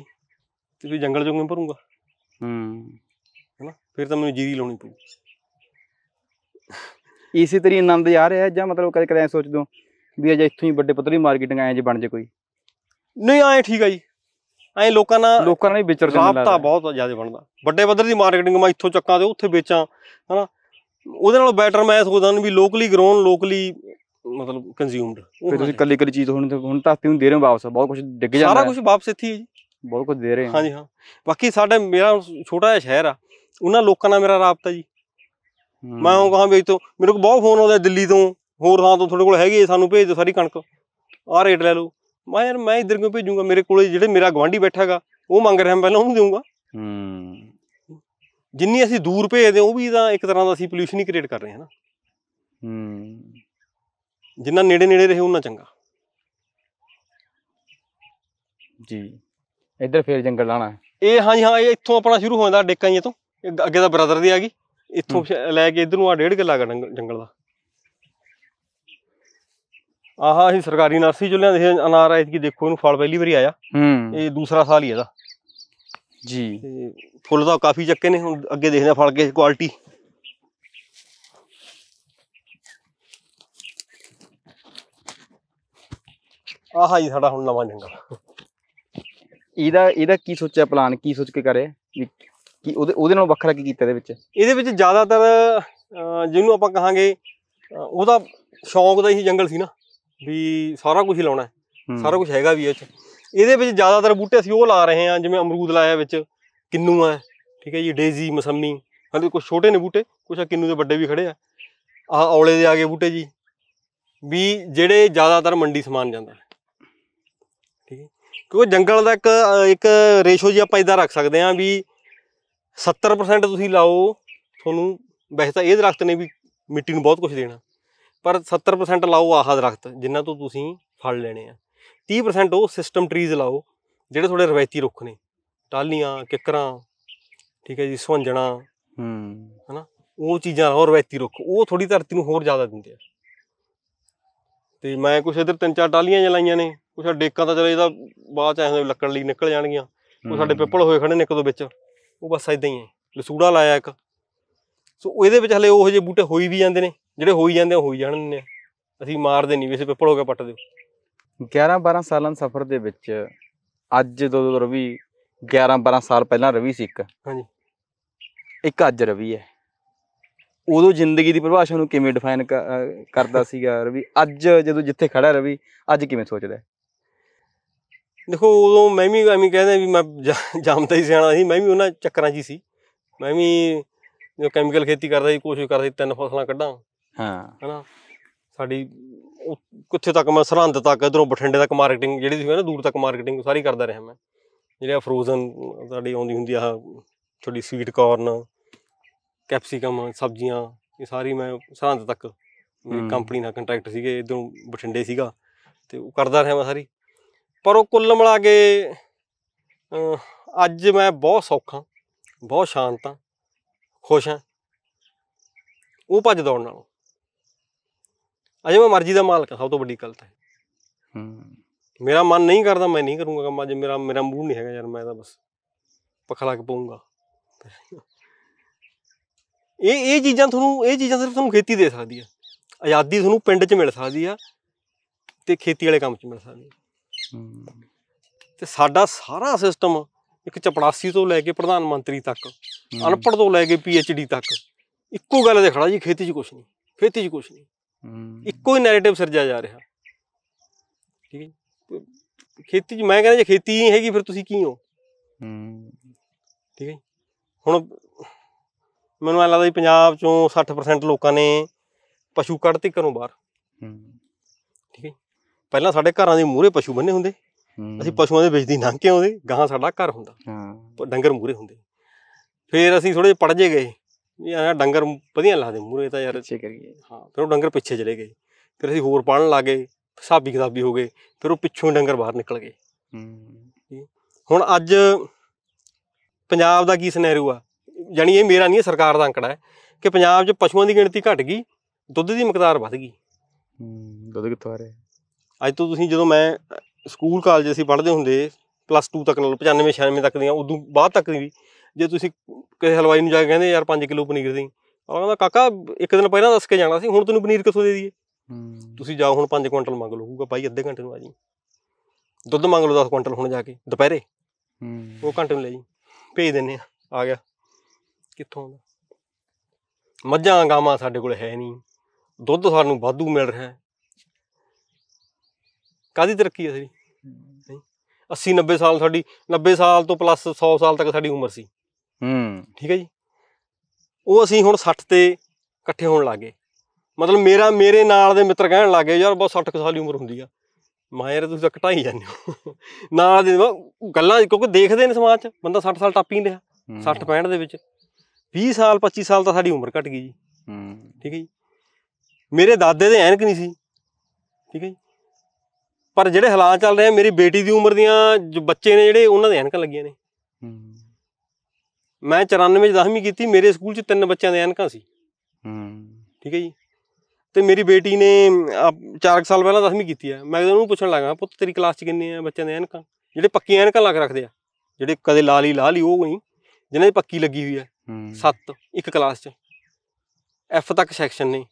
ਤੇ ਵੀ ਜੰਗਲ ਚੋਂ ਕਿਵੇਂ ਭਰੂੰਗਾ ਹੂੰ ਹੈਨਾ ਫਿਰ ਤਾਂ ਮੈਨੂੰ ਜੀਰੀ ਲਾਉਣੀ ਪਊ ਇਸੇ ਤਰੀ ਆਨੰਦ ਆ ਰਿਹਾ ਜਾਂ ਮਤਲਬ ਕਦੇ ਕਦੇ ਸੋਚ ਦੋ ਵੀ ਅਜੇ ਇੱਥੋਂ ਹੀ ਵੱਡੇ ਪੱਧਰ ਦੀ ਮਾਰਕੀਟਿੰਗ ਐਂ ਜੇ ਬਣ ਜੇ ਕੋਈ ਨਹੀਂ ਐ ਠੀਕ ਆ ਜੀ ਐ ਲੋਕਾਂ ਨਾਲ ਲੋਕਾਂ ਨਾਲ ਵਿਚਰ ਜਾਂਦਾ ਰਾਬਤਾ ਬਹੁਤ ਜ਼ਿਆਦਾ ਬਣਦਾ ਵੱਡੇ ਪੱਧਰ ਦੀ ਮਾਰਕੀਟਿੰਗ ਮੈਂ ਇੱਥੋਂ ਚੱਕਾਂ ਤੇ ਉੱਥੇ ਵੇਚਾਂ ਹਨਾ ਉਹਦੇ ਨਾਲ ਬੈਟਰ ਮੈਂ ਸੋਚਦਾ ਵੀ ਲੋਕਲੀ ਗਰੋਨ ਲੋਕਲੀ ਮਤਲਬ ਕੰਜ਼ਿਊਮਡ ਫਿਰ ਤੁਸੀਂ ਕੱਲੀ ਕੱਲੀ ਚੀਜ਼ ਹੁਣ ਹੁਣ ਧਰਤੀ ਨੂੰ ਦੇ ਰਹੇ ਹੋ ਵਾਪਸ ਬਹੁਤ ਕੁਝ ਡਿੱਗ ਜਾਂਦਾ ਸਾਰਾ ਕੁਝ ਵਾਪਸ ਇੱਥੇ ਹੀ ਜੀ ਬਹੁਤ ਕੁਝ ਦੇ ਰਹੇ ਹਾਂ ਹਾਂਜੀ ਹਾਂ ਬਾਕੀ ਸਾਡੇ ਮੇਰਾ ਛੋਟਾ ਜਿਹਾ ਸ਼ਹਿਰ ਆ ਉਹਨਾਂ ਲੋਕਾਂ ਨਾਲ ਮੇਰਾ ਰਾਬਤਾ ਜੀ ਮੈਂ ਉਹ ਕਹਾਂ ਵੇਚ ਤੋ ਮੇਰੇ ਕੋਲ ਬਹੁਤ ਫੋਨ ਆਉਂਦਾ ਦਿੱਲੀ ਤੋਂ ਹੋਰ ਥਾਂ ਤੋਂ ਤੁਹਾਡੇ ਕੋਲ ਹੈਗੇ ਸਾਨੂੰ ਭੇਜ ਦਿਓ ਸਾਰੀ ਕਣਕ ਆਹ ਰੇਟ ਲੈ ਲਓ ਮੈਂ ਯਾਰ ਮੈਂ ਇਧਰ ਕਿਉਂ ਭੇਜੂਗਾ ਮੇਰੇ ਕੋਲੇ ਜਿਹੜੇ ਮੇਰਾ ਗਵਾਂਢੀ ਬੈਠਾਗਾ ਉਹ ਮੰਗ ਰਿਹਾ ਮੈਂ ਪਹਿਲਾਂ ਉਹਨੂੰ ਦੇਊਗਾ ਹੂੰ ਜਿੰਨੀ ਅਸੀਂ ਦੂਰ ਭੇਜਦੇ ਉਹ ਵੀ ਤਾਂ ਇੱਕ ਤਰ੍ਹਾਂ ਦਾ ਅਸੀਂ ਪੋਲੂਸ਼ਨ ਹੀ ਕ੍ਰੀਏਟ ਕਰ ਰਹੇ ਹਾਂ ਨਾ ਹੂੰ ਜਿੰਨਾ ਨੇੜੇ ਨੇੜੇ ਰਹੇ ਉਹਨਾਂ ਚੰਗਾ ਜੀ ਇੱਧਰ ਫੇਰ ਜੰਗਲ ਲਾਣਾ ਇਹ ਹਾਂਜੀ ਹਾਂ ਇਹ ਇੱਥੋਂ ਆਪਣਾ ਸ਼ੁਰੂ ਹੋ ਜਾਂਦਾ ਡੇਕਾਂ ਜੀ ਤੋਂ ਅੱਗੇ ਦਾ ਬ੍ਰਦਰ ਦੀ ਆ ਗਈ ਇੱਥੋਂ ਲੈ ਕੇ ਇਧਰ ਨੂੰ ਆ ਡੇਢ ਕਿਲਾ ਜੰਗਲ ਦਾ ਆਹਾ ਅਸੀਂ ਸਰਕਾਰੀ ਨਰਸੀ ਚੋਂ ਲਿਆਂਦੇ ਸੀ ਅਨਾਰ ਆਇਤ ਕੀ ਦੇਖੋ ਇਹਨੂੰ ਫਲ ਪਹਿਲੀ ਵਾਰੀ ਆਇਆ ਹੂੰ ਇਹ ਦੂਸਰਾ ਸਾਲ ਹੀ ਇਹਦਾ ਜੀ ਫੁੱਲ ਤਾਂ ਕਾਫੀ ਚੱਕੇ ਨੇ ਹੁਣ ਅੱਗੇ ਦੇਖਦੇ ਆ ਫਲ ਕੇ ਕੁਆਲਿਟੀ ਆਹਾ ਜੀ ਸਾਡਾ ਹੁਣ ਨਵਾਂ ਜੰਗਲ ਇਹਦਾ ਇਹਦਾ ਕੀ ਸੋਚਿਆ ਪਲਾਨ ਕੀ ਸੋਚ ਕੇ ਕਰੇ ਕੀ ਉਹਦੇ ਉਹਦੇ ਨਾਲ ਵੱਖਰਾ ਕੀ ਕੀਤਾ ਇਹਦੇ ਵਿੱਚ ਇਹਦੇ ਵਿੱਚ ਜ਼ਿਆਦਾਤਰ ਜਿਹਨੂੰ ਆਪਾਂ ਕਹਾਂਗੇ ਉਹਦਾ ਸ਼ੌਂਕ ਦਾ ਹੀ ਜੰਗਲ ਸੀ ਨਾ ਵੀ ਸਾਰਾ ਕੁਝ ਹੀ ਲਾਉਣਾ ਸਾਰਾ ਕੁਝ ਹੈਗਾ ਵੀ ਇਹ ਚ ਇਹਦੇ ਵਿੱਚ ਜ਼ਿਆਦਾਤਰ ਬੂਟੇ ਅਸੀਂ ਉਹ ਲਾ ਰਹੇ ਹਾਂ ਜਿਵੇਂ ਅਮਰੂਦ ਲਾਇਆ ਵਿੱਚ ਕਿੰਨੂ ਆ ਠੀਕ ਹੈ ਜੀ ਡੇਜ਼ੀ ਮਸੰਮੀ ਹਾਲੇ ਕੁਝ ਛੋਟੇ ਨੇ ਬੂਟੇ ਕੁਝ ਆ ਕਿੰਨੂ ਦੇ ਵੱਡੇ ਵੀ ਖੜੇ ਆ ਆ ਔਲੇ ਦੇ ਆਗੇ ਬੂਟੇ ਜੀ ਵੀ ਜਿਹੜੇ ਜ਼ਿਆਦਾਤਰ ਮੰਡੀ ਸਮਾਨ ਜਾਂਦਾ ਠੀਕ ਹੈ ਕਿਉਂਕਿ ਜੰਗਲ ਦਾ ਇੱਕ ਇੱਕ ਰੇਸ਼ੋ ਜੀ ਆਪਾਂ ਇਦਾਂ ਰੱਖ ਸਕਦੇ ਆ ਵੀ 70% ਤੁਸੀਂ ਲਾਓ ਤੁਹਾਨੂੰ ਵੈਸੇ ਤਾਂ ਇਹ ਦਰਖਤ ਨੇ ਵੀ ਮਿੱਟੀ ਨੂੰ ਬਹੁਤ ਕੁਝ ਦੇਣਾ ਪਰ 70% ਲਾਓ ਆਹ ਦਰਖਤ ਜਿੰਨਾ ਤੋਂ ਤੁਸੀਂ ਫਲ ਲੈਣੇ ਆ 30% ਉਹ ਸਿਸਟਮ ਟਰੀਜ਼ ਲਾਓ ਜਿਹੜੇ ਤੁਹਾਡੇ ਰਵਾਇਤੀ ਰੁੱਖ ਨੇ ਟਾਲੀਆਂ ਕਿਕਰਾਂ ਠੀਕ ਹੈ ਜੀ ਸੁਹੰਜਣਾ ਹੂੰ ਹੈਨਾ ਉਹ ਚੀਜ਼ਾਂ ਹੋਰ ਰਵਾਇਤੀ ਰੁੱਖ ਉਹ ਥੋੜੀ ਧਰਤੀ ਨੂੰ ਹੋਰ ਜ਼ਿਆਦਾ ਦਿੰਦੇ ਆ ਤੇ ਮੈਂ ਕੁਛ ਇਧਰ ਤਿੰਨ ਚਾਰ ਟਾਲੀਆਂ ਜਲਾਈਆਂ ਨੇ ਕੁਛ ਡੇਕਾਂ ਤਾਂ ਚਲੇ ਇਹਦਾ ਬਾਅਦ ਚ ਐਸੇ ਲੱਕੜ ਲਈ ਨਿਕਲ ਜਾਣਗੀਆਂ ਉਹ ਸਾਡੇ ਪਿੱਪਲ ਹੋਏ ਖੜੇ ਨੇ ਇੱਕ ਦੋ ਵਿੱਚ ਉਹ ਬਸ ਐਦਾਂ ਹੀ ਹੈ ਲਸੂੜਾ ਲਾਇਆ ਇੱਕ ਸੋ ਇਹਦੇ ਵਿੱਚ ਹਲੇ ਉਹ ਜਿਹੇ ਬੂਟੇ ਹੋਈ ਵੀ ਜਾਂਦੇ ਨੇ ਜਿਹੜੇ ਹੋਈ ਜਾਂਦੇ ਹੋਈ ਜਾਣ ਨੇ ਅਸੀਂ ਮਾਰਦੇ ਨਹੀਂ ਵੈਸੇ ਪਿੱਪਲ ਹੋ ਕੇ ਪੱਟ ਦਿਓ 11 12 ਸਾਲਾਂ ਦੇ ਸਫ਼ਰ ਦੇ ਵਿੱਚ ਅੱਜ ਜਦੋਂ ਰਵੀ 11 12 ਸਾਲ ਪਹਿਲਾਂ ਰਵੀ ਸੀ ਇੱਕ ਹਾਂਜੀ ਇੱਕ ਅੱਜ ਰਵੀ ਹੈ ਉਦੋਂ ਜ਼ਿੰਦਗੀ ਦੀ ਪਰਿਭਾਸ਼ਾ ਨੂੰ ਕਿਵੇਂ ਡਿਫਾਈਨ ਕਰਦਾ ਸੀਗਾ ਰਵੀ ਅੱਜ ਜਦੋਂ ਜਿੱਥੇ ਖੜਾ ਰਵੀ ਅੱਜ ਕਿਵੇਂ ਸੋਚਦਾ ਹੈ ਦੇਖੋ ਉਦੋਂ ਮੈਂ ਵੀ ਐਵੇਂ ਕਹਿੰਦੇ ਵੀ ਮੈਂ ਜਾਮਦਾ ਹੀ ਸਿਆਣਾ ਸੀ ਮੈਂ ਵੀ ਉਹਨਾਂ ਚੱਕਰਾਂ 'ਚ ਹੀ ਸੀ ਮੈਂ ਵੀ ਜੋ ਕੈਮੀਕਲ ਖੇਤੀ ਕਰਦਾ ਸੀ ਕੋਸ਼ਿਸ਼ ਕਰਦਾ ਸੀ ਤਿੰਨ ਫਸਲਾਂ ਕੱਢਾਂ ਹਾਂ ਹੈਨਾ ਸਾਡੀ ਕਿੱਥੇ ਤੱਕ ਮੈਂ ਸਰਹੰਦ ਤੱਕ ਇਧਰੋਂ ਬਠਿੰਡੇ ਤੱਕ ਮਾਰਕੀਟਿੰਗ ਜਿਹੜੀ ਸੀ ਨਾ ਦੂਰ ਤੱਕ ਮਾਰਕੀਟਿੰਗ ਸਾਰੀ ਕਰਦਾ ਰਿਹਾ ਮੈਂ ਜਿਹੜਾ ਫਰੋਜ਼ਨ ਸਾਡੀ ਆਉਂਦੀ ਹੁੰਦੀ ਆ ਛੋਟੀ ਸਵੀਟ ਕਾਰਨ ਕੈਪਸਿਕਮ ਸਬਜ਼ੀਆਂ ਇਹ ਸਾਰੀ ਮੈਂ ਸਰਹੰਦ ਤੱਕ ਕੰਪਨੀ ਨਾਲ ਕੰਟਰੈਕਟ ਸੀਗੇ ਇਧਰੋਂ ਬਠਿੰਡੇ ਸੀਗਾ ਤੇ ਉਹ ਕਰਦਾ ਰਿਹਾ ਮੈਂ ਸਾਰੀ ਪਰ ਉਹ ਕੁੱਲ ਮਿਲਾ ਕੇ ਅੱਜ ਮੈਂ ਬਹੁਤ ਸੌਖਾ ਬਹੁਤ ਸ਼ਾਂਤ ਆ ਖੁਸ਼ ਆ ਉਹ ਭੱਜ ਦੌੜ ਨਾਲ ਅਜੇ ਮੈਂ ਮਰਜ਼ੀ ਦਾ ਮਾਲਕ ਸਭ ਤੋਂ ਵੱਡੀ ਗੱਲ ਤਾਂ ਹੂੰ ਮੇਰਾ ਮਨ ਨਹੀਂ ਕਰਦਾ ਮੈਂ ਨਹੀਂ ਕਰੂੰਗਾ ਕੰਮ ਅੱਜ ਮੇਰਾ ਮੇਰਾ ਮੂਡ ਨਹੀਂ ਹੈਗਾ ਯਾਰ ਮੈਂ ਤਾਂ ਬਸ ਪਖਲਾ ਕੇ ਪਊਂਗਾ ਇਹ ਇਹ ਚੀਜ਼ਾਂ ਤੁਹਾਨੂੰ ਇਹ ਚੀਜ਼ਾਂ ਸਿਰਫ ਤੁਹਾਨੂੰ ਖੇਤੀ ਦੇ ਸਕਦੀ ਆ ਆਜ਼ਾਦੀ ਤੁਹਾਨੂੰ ਪਿੰਡ 'ਚ ਮਿਲ ਸਕਦੀ ਆ ਤੇ ਖੇਤੀ ਵਾਲੇ ਕੰਮ 'ਚ ਮਿਲ ਸਕਦੀ ਆ ਤੇ ਸਾਡਾ ਸਾਰਾ ਸਿਸਟਮ ਇੱਕ ਚਪੜਾਸੀ ਤੋਂ ਲੈ ਕੇ ਪ੍ਰਧਾਨ ਮੰਤਰੀ ਤੱਕ ਅਨਪੜ੍ਹ ਤੋਂ ਲੈ ਕੇ ਪੀਐਚਡੀ ਤੱਕ ਇੱਕੋ ਗੱਲ ਦੇ ਖੜਾ ਜੀ ਖੇਤੀ 'ਚ ਕੁਝ ਨਹੀਂ ਖੇਤੀ 'ਚ ਕੁਝ ਨਹੀਂ ਇੱਕੋ ਹੀ ਨੈਰੇਟਿਵ ਸਿਰਜਿਆ ਜਾ ਰਿਹਾ ਠੀਕ ਹੈ ਖੇਤੀ 'ਚ ਮੈਂ ਕਹਿੰਦਾ ਜੇ ਖੇਤੀ ਹੀ ਹੈਗੀ ਫਿਰ ਤੁਸੀਂ ਕੀ ਹੋ ਠੀਕ ਹੈ ਹੁਣ ਮੈਨੂੰ ਲੱਗਦਾ ਜੀ ਪੰਜਾਬ ਚੋਂ 60% ਲੋਕਾਂ ਨੇ ਪਸ਼ੂ ਕੱਢਤੇ ਘਰੋਂ ਬਾਹਰ ਪਹਿਲਾਂ ਸਾਡੇ ਘਰਾਂ ਦੇ ਮੂਹਰੇ ਪਸ਼ੂ ਬੰਨੇ ਹੁੰਦੇ ਅਸੀਂ ਪਸ਼ੂਆਂ ਦੇ ਵਿੱਚ ਦੀ ਲੰਘ ਕੇ ਆਉਂਦੇ ਗਾਹਾਂ ਸਾਡਾ ਘਰ ਹੁੰਦਾ ਹਾਂ ਡੰਗਰ ਮੂਹਰੇ ਹੁੰਦੇ ਫਿਰ ਅਸੀਂ ਥੋੜੇ ਪੜ ਜੇ ਗਏ ਯਾਰ ਡੰਗਰ ਵਧੀਆ ਲੱਗਦੇ ਮੂਹਰੇ ਤਾਂ ਯਾਰ ਅੱਛੇ ਕਰੀਏ ਹਾਂ ਫਿਰ ਉਹ ਡੰਗਰ ਪਿੱਛੇ ਚਲੇ ਗਏ ਫਿਰ ਅਸੀਂ ਹੋਰ ਪੜਨ ਲੱਗੇ ਸਾਬੀ ਕਿਤਾਬੀ ਹੋ ਗਏ ਫਿਰ ਉਹ ਪਿੱਛੋਂ ਡੰਗਰ ਬਾਹਰ ਨਿਕਲ ਗਏ ਹੁਣ ਅੱਜ ਪੰਜਾਬ ਦਾ ਕੀ ਸਿਨੈਰੀਓ ਆ ਜਾਨੀ ਇਹ ਮੇਰਾ ਨਹੀਂ ਸਰਕਾਰ ਦਾ ਅੰਕੜਾ ਹੈ ਕਿ ਪੰਜਾਬ 'ਚ ਪਸ਼ੂਆਂ ਦੀ ਗਿਣਤੀ ਘਟ ਗਈ ਦੁੱਧ ਦੀ ਮਕਦਾਰ ਵਧ ਗਈ ਦੁੱਧ ਕਿੱਥੋਂ ਆ ਰਿਹਾ ਅੱਜ ਤੋਂ ਤੁਸੀਂ ਜਦੋਂ ਮੈਂ ਸਕੂਲ ਕਾਲਜ ਅਸੀਂ ਪੜ੍ਹਦੇ ਹੁੰਦੇ ਪਲੱਸ 2 ਤੱਕ ਨਾਲ 95 96 ਤੱਕ ਦੀਆਂ ਉਦੋਂ ਬਾਅਦ ਤੱਕ ਦੀ ਜੇ ਤੁਸੀਂ ਕਿਸੇ ਹਲਵਾਈ ਨੂੰ ਜਾ ਕੇ ਕਹਿੰਦੇ ਯਾਰ 5 ਕਿਲੋ ਪਨੀਰ ਦੇ ਉਹ ਕਹਿੰਦਾ ਕਾਕਾ ਇੱਕ ਦਿਨ ਪਹਿਲਾਂ ਦੱਸ ਕੇ ਜਾਣਾ ਸੀ ਹੁਣ ਤੈਨੂੰ ਪਨੀਰ ਕਿੱਥੋਂ ਦੇ ਦਈਏ ਤੁਸੀਂ ਜਾਓ ਹੁਣ 5 ਕੁਇੰਟਲ ਮੰਗ ਲਓ ਹੋਊਗਾ ਭਾਈ ਅੱਧੇ ਘੰਟੇ ਨੂੰ ਆ ਜੀ ਦੁੱਧ ਮੰਗ ਲਓ 10 ਕੁਇੰਟਲ ਹੁਣ ਜਾ ਕੇ ਦੁਪਹਿਰੇ ਉਹ ਘੰਟੇ ਨੂੰ ਲੈ ਜੀ ਭੇਜ ਦਿੰਨੇ ਆ ਆ ਗਿਆ ਕਿੱਥੋਂ ਆਉਂਦਾ ਮੱਝਾਂ ਗਾਵਾਂ ਸਾਡੇ ਕੋਲ ਹੈ ਨਹੀਂ ਦੁੱਧ ਸਾਨੂੰ ਵਾਧੂ ਮਿਲ ਰਿਹਾ ਕਾਦੀ ਤਰੱਕੀ ਹੈ ਸਾਡੀ 80 90 ਸਾਲ ਸਾਡੀ 90 ਸਾਲ ਤੋਂ ਪਲੱਸ 100 ਸਾਲ ਤੱਕ ਸਾਡੀ ਉਮਰ ਸੀ ਹੂੰ ਠੀਕ ਹੈ ਜੀ ਉਹ ਅਸੀਂ ਹੁਣ 60 ਤੇ ਇਕੱਠੇ ਹੋਣ ਲੱਗੇ ਮਤਲਬ ਮੇਰਾ ਮੇਰੇ ਨਾਲ ਦੇ ਮਿੱਤਰ ਕਹਿਣ ਲੱਗੇ ਯਾਰ ਬਹੁਤ 60 ਸਾਲ ਦੀ ਉਮਰ ਹੁੰਦੀ ਆ ਮਾਇਰ ਤੁਸੀਂ ਤਾਂ ਘਟਾਈ ਜਾਂਦੇ ਹੋ ਨਾਲ ਦੇ ਗੱਲਾਂ ਕਿਉਂਕਿ ਦੇਖਦੇ ਨੇ ਸਮਾਜ 'ਚ ਬੰਦਾ 60 ਸਾਲ ਟੱਪ ਹੀ ਰਿਹਾ 60 65 ਦੇ ਵਿੱਚ 20 ਸਾਲ 25 ਸਾਲ ਤਾਂ ਸਾਡੀ ਉਮਰ ਘਟ ਗਈ ਜੀ ਹੂੰ ਠੀਕ ਹੈ ਜੀ ਮੇਰੇ ਦਾਦੇ ਦੇ ਐਨਕ ਨਹੀਂ ਸੀ ਠੀਕ ਹੈ ਜੀ ਪਰ ਜਿਹੜੇ ਹਾਲਾਤ ਚੱਲ ਰਹੇ ਆ ਮੇਰੀ ਬੇਟੀ ਦੀ ਉਮਰ ਦੀਆਂ ਜੋ ਬੱਚੇ ਨੇ ਜਿਹੜੇ ਉਹਨਾਂ ਦੇ ਐਨਕਾਂ ਲੱਗੀਆਂ ਨੇ ਮੈਂ 94 ਚ 10ਵੀਂ ਕੀਤੀ ਮੇਰੇ ਸਕੂਲ ਚ ਤਿੰਨ ਬੱਚਿਆਂ ਦੇ ਐਨਕਾਂ ਸੀ ਠੀਕ ਹੈ ਜੀ ਤੇ ਮੇਰੀ ਬੇਟੀ ਨੇ 4 ਸਾਲ ਪਹਿਲਾਂ 10ਵੀਂ ਕੀਤੀ ਆ ਮੈਂ ਉਹਨੂੰ ਪੁੱਛਣ ਲੱਗਾ ਪੁੱਤ ਤੇਰੀ ਕਲਾਸ ਚ ਕਿੰਨੇ ਆ ਬੱਚਿਆਂ ਦੇ ਐਨਕਾਂ ਜਿਹੜੇ ਪੱਕੀਆਂ ਐਨਕਾਂ ਲਾ ਕੇ ਰੱਖਦੇ ਆ ਜਿਹੜੇ ਕਦੇ ਲਾ ਲਈ ਲਾ ਲਈ ਉਹ ਨਹੀਂ ਜਿਨ੍ਹਾਂ ਦੀ ਪੱਕੀ ਲੱਗੀ ਹੋਈ ਆ ਸੱਤ ਇੱਕ ਕਲਾਸ ਚ ਐਫ ਤੱਕ ਸੈਕਸ਼ਨ ਨੇ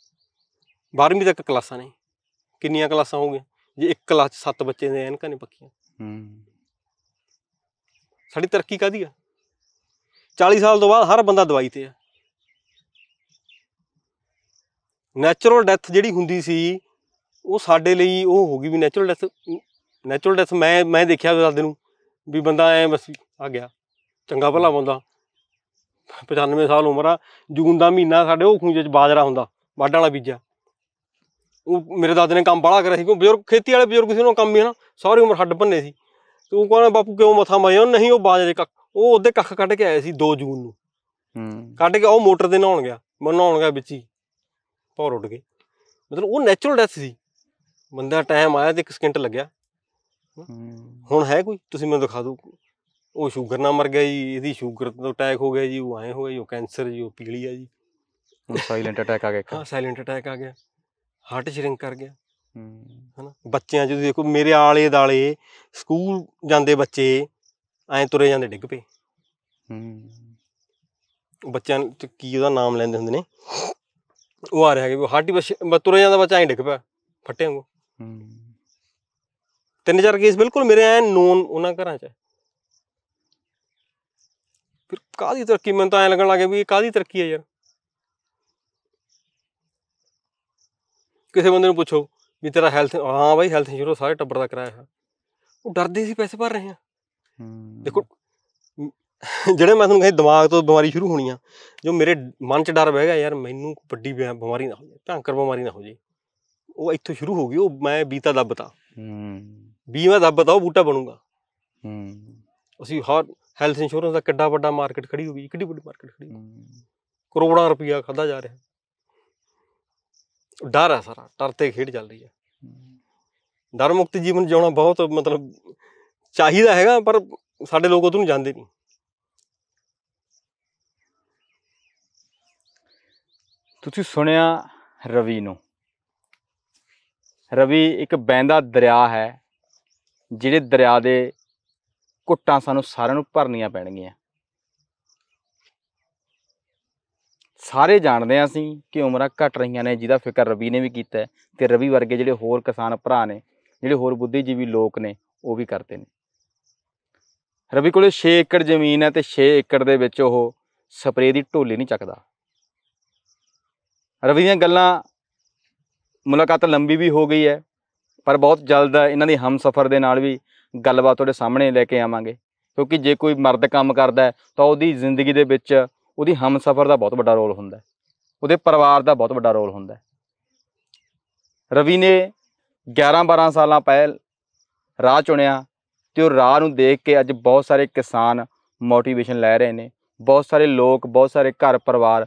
12ਵੀਂ ਤੱਕ ਕਲਾਸਾਂ ਨੇ ਕਿੰਨੀਆਂ ਕਲਾਸਾਂ ਹੋ ਗਈਆਂ ਜੇ ਇੱਕ ਕਲਾਸ 'ਚ 7 ਬੱਚੇ ਨੇ ਐਨਕਾਂ ਨਹੀਂ ਪੱਕੀਆਂ ਹੂੰ ਸਾਡੀ ਤਰੱਕੀ ਕਾਦੀ ਆ 40 ਸਾਲ ਤੋਂ ਬਾਅਦ ਹਰ ਬੰਦਾ ਦਵਾਈ ਤੇ ਆ ਨੇਚਰਲ ਡੈਥ ਜਿਹੜੀ ਹੁੰਦੀ ਸੀ ਉਹ ਸਾਡੇ ਲਈ ਉਹ ਹੋ ਗਈ ਵੀ ਨੇਚਰਲ ਡੈਥ ਨੇਚਰਲ ਡੈਥ ਮੈਂ ਮੈਂ ਦੇਖਿਆ ਦਾਦੇ ਨੂੰ ਵੀ ਬੰਦਾ ਐ ਬਸ ਆ ਗਿਆ ਚੰਗਾ ਭਲਾ ਬੰਦਾ 95 ਸਾਲ ਉਮਰ ਆ ਜੂਨ ਦਾ ਮਹੀਨਾ ਸਾਡੇ ਉਹ ਖੂਜੇ ਚ ਬਾਜਰਾ ਹੁੰਦਾ ਵਾਢਾਂ ਵਾਲਾ ਬੀਜਾ ਉਹ ਮੇਰੇ ਦਾਦੇ ਨੇ ਕੰਮ ਬੜਾ ਕਰਿਆ ਸੀ ਕਿਉਂ ਬਜ਼ੁਰਗ ਖੇਤੀ ਵਾਲੇ ਬਜ਼ੁਰਗ ਸੀ ਉਹਨਾਂ ਕੰਮ ਹੀ ਹਨਾ ਸਾਰੀ ਉਮਰ ਹੱਡ ਭੰਨੇ ਸੀ ਤੇ ਉਹ ਕਹਿੰਦਾ ਬਾਪੂ ਕਿਉਂ ਮਥਾ ਮਾਇਆ ਨਹੀਂ ਉਹ ਬਾਜਰੇ ਦੇ ਕੱਖ ਉਹ ਉਹਦੇ ਕੱਖ ਕੱਢ ਕੇ ਆਇਆ ਸੀ 2 ਜੂਨ ਨੂੰ ਹੂੰ ਕੱਢ ਕੇ ਉਹ ਮੋਟਰ ਦੇ ਨਹਾਉਣ ਗਿਆ ਮੈਂ ਗਿਆ ਵਿੱਚ ਹੀ ਭੌਰ ਉੱਡ ਗਏ ਮਤਲਬ ਉਹ ਨੇਚਰਲ ਡੈਥ ਸੀ ਬੰਦਾ ਟਾਈਮ ਆਇਆ ਤੇ 1 ਸਕਿੰਟ ਲੱਗਿਆ ਹੁਣ ਹੈ ਕੋਈ ਤੁਸੀਂ ਮੈਨੂੰ ਦਿਖਾ ਦਿਓ ਉਹ ਸ਼ੂਗਰ ਨਾਲ ਮਰ ਗਿਆ ਜੀ ਇਹਦੀ ਸ਼ੂਗਰ ਤੋਂ ਅਟੈਕ ਹੋ ਗਿਆ ਜੀ ਉਹ ਆਏ ਹੋ ਗਿਆ ਜੀ ਉਹ ਕੈਂਸਰ ਜੀ ਉਹ ਪੀਲੀ ਆ ਜੀ ਹੁਣ ਸਾਇਲੈਂਟ ਅਟੈਕ ਆ ਗਿਆ ਹਾਂ ਸਾਇਲੈਂਟ ਅਟੈਕ ਆ ਗਿਆ ਹਾਰਟ ਸ਼ਰਿੰਕ ਕਰ ਗਿਆ ਹਨਾ ਬੱਚਿਆਂ ਜਦੋਂ ਦੇਖੋ ਮੇਰੇ ਆਲੇ ਦਾਲੇ ਸਕੂਲ ਜਾਂਦੇ ਬੱਚੇ ਐ ਤੁਰੇ ਜਾਂਦੇ ਡਿੱਗ ਪਏ ਬੱਚਿਆਂ ਨੂੰ ਕੀ ਉਹਦਾ ਨਾਮ ਲੈਂਦੇ ਹੁੰਦੇ ਨੇ ਉਹ ਆ ਰਿਹਾ ਕਿ ਬੱਚਾ ਤੁਰੇ ਜਾਂਦਾ ਬੱਚਾ ਐ ਡਿੱਗ ਪਿਆ ਫੱਟੇ ਵਾਂਗੂ ਤਿੰਨ ਚਾਰ ਕੇਸ ਬਿਲਕੁਲ ਮੇਰੇ ਐ ਨੋਨ ਉਹਨਾਂ ਘਰਾਂ 'ਚ ਫਿਰ ਕਾਦੀ ਤਰੱਕੀ ਮੈਨੂੰ ਤਾਂ ਐ ਲੱਗਣ ਲੱਗੇ ਵੀ ਇਹ ਕਾਦੀ ਤਰੱਕੀ ਹੈ ਯਾਰ ਕਿਸੇ ਬੰਦੇ ਨੂੰ ਪੁੱਛੋ ਵੀ ਤੇਰਾ ਹੈਲਥ ਹਾਂ ਬਾਈ ਹੈਲਥ ਇੰਸ਼ੋਰੈਂਸ ਸਾਰੇ ਟੱਬਰ ਦਾ ਕਰਾਇਆ ਹੈ ਉਹ ਡਰਦੇ ਸੀ ਪੈਸੇ ਭਰ ਰਹੇ ਆ ਦੇਖੋ ਜਿਹੜੇ ਮੈਂ ਤੁਹਾਨੂੰ ਕਹਿੰਦਾ ਦਿਮਾਗ ਤੋਂ ਬਿਮਾਰੀ ਸ਼ੁਰੂ ਹੋਣੀ ਆ ਜੋ ਮੇਰੇ ਮਨ 'ਚ ਡਰ ਬਹਿ ਗਿਆ ਯਾਰ ਮੈਨੂੰ ਵੱਡੀ ਬਿਮਾਰੀ ਨਾ ਹੋ ਜਾਏ ਭਿਆਨਕ ਬਿਮਾਰੀ ਨਾ ਹੋ ਜਾਏ ਉਹ ਇੱਥੋਂ ਸ਼ੁਰੂ ਹੋ ਗਈ ਉਹ ਮੈਂ ਬੀਤਾ ਦੱਬਤਾ ਹੂੰ ਦਾ ਦੱਬਤਾ ਉਹ ਬੂਟਾ ਬਣੂਗਾ ਹੂੰ ਅਸੀਂ ਹਰ ਹੈਲਥ ਇੰਸ਼ੋਰੈਂਸ ਦਾ ਕਿੱਡਾ ਵੱਡਾ ਮਾਰਕੀਟ ਖੜੀ ਹੋ ਗਈ ਕਿੱਡੀ ਵੱਡੀ ਮਾਰਕੀਟ ਖੜੀ ਕਰੋੜਾਂ ਰੁਪਈਆ ਖਾਦਾ ਜਾ ਰਿਹਾ ਡਰ ਆ ਸਾਰਾ ਡਰ ਤੇ ਖੇਡ ਚੱਲ ਰਹੀ ਹੈ ਡਰ ਮੁਕਤ ਜੀਵਨ ਜਿਉਣਾ ਬਹੁਤ ਮਤਲਬ ਚਾਹੀਦਾ ਹੈਗਾ ਪਰ ਸਾਡੇ ਲੋਕ ਉਹ ਤੋਂ ਜਾਂਦੇ ਨਹੀਂ ਤੁਸੀਂ ਸੁਣਿਆ ਰਵੀ ਨੂੰ ਰਵੀ ਇੱਕ ਬੈਂਦਾ ਦਰਿਆ ਹੈ ਜਿਹੜੇ ਦਰਿਆ ਦੇ ਕੁੱਟਾਂ ਸਾਨੂੰ ਸਾਰਿਆਂ ਨੂੰ ਭਰਨੀਆਂ ਪੈਣਗੀਆਂ ਸਾਰੇ ਜਾਣਦੇ ਆ ਅਸੀਂ ਕਿ ਉਮਰਾਂ ਘਟ ਰਹੀਆਂ ਨੇ ਜਿਹਦਾ ਫਿਕਰ ਰਵੀ ਨੇ ਵੀ ਕੀਤਾ ਤੇ ਰਵੀ ਵਰਗੇ ਜਿਹੜੇ ਹੋਰ ਕਿਸਾਨ ਭਰਾ ਨੇ ਜਿਹੜੇ ਹੋਰ ਬੁੱਧੀਜੀਵੀ ਲੋਕ ਨੇ ਉਹ ਵੀ ਕਰਦੇ ਨੇ ਰਵੀ ਕੋਲੇ 6 ਏਕੜ ਜ਼ਮੀਨ ਹੈ ਤੇ 6 ਏਕੜ ਦੇ ਵਿੱਚ ਉਹ ਸਪਰੇ ਦੀ ਢੋਲੀ ਨਹੀਂ ਚੱਕਦਾ ਰਵੀ ਦੀਆਂ ਗੱਲਾਂ ਮੁਲਾਕਾਤ ਲੰਬੀ ਵੀ ਹੋ ਗਈ ਹੈ ਪਰ ਬਹੁਤ ਜਲਦ ਇਹਨਾਂ ਦੀ ਹਮਸਫਰ ਦੇ ਨਾਲ ਵੀ ਗੱਲਬਾਤ ਤੁਹਾਡੇ ਸਾਹਮਣੇ ਲੈ ਕੇ ਆਵਾਂਗੇ ਕਿਉਂਕਿ ਜੇ ਕੋਈ ਮਰਦ ਕੰਮ ਕਰਦਾ ਤਾਂ ਉਹਦੀ ਜ਼ਿੰਦਗੀ ਦੇ ਵਿੱਚ ਉਹਦੀ ਹਮਸਫਰ ਦਾ ਬਹੁਤ ਵੱਡਾ ਰੋਲ ਹੁੰਦਾ ਉਹਦੇ ਪਰਿਵਾਰ ਦਾ ਬਹੁਤ ਵੱਡਾ ਰੋਲ ਹੁੰਦਾ ਰਵੀ ਨੇ 11-12 ਸਾਲਾਂ ਪਹਿਲ ਰਾਹ ਚੁਣਿਆ ਤੇ ਉਹ ਰਾਹ ਨੂੰ ਦੇਖ ਕੇ ਅੱਜ ਬਹੁਤ ਸਾਰੇ ਕਿਸਾਨ ਮੋਟੀਵੇਸ਼ਨ ਲੈ ਰਹੇ ਨੇ ਬਹੁਤ ਸਾਰੇ ਲੋਕ ਬਹੁਤ ਸਾਰੇ ਘਰ ਪਰਿਵਾਰ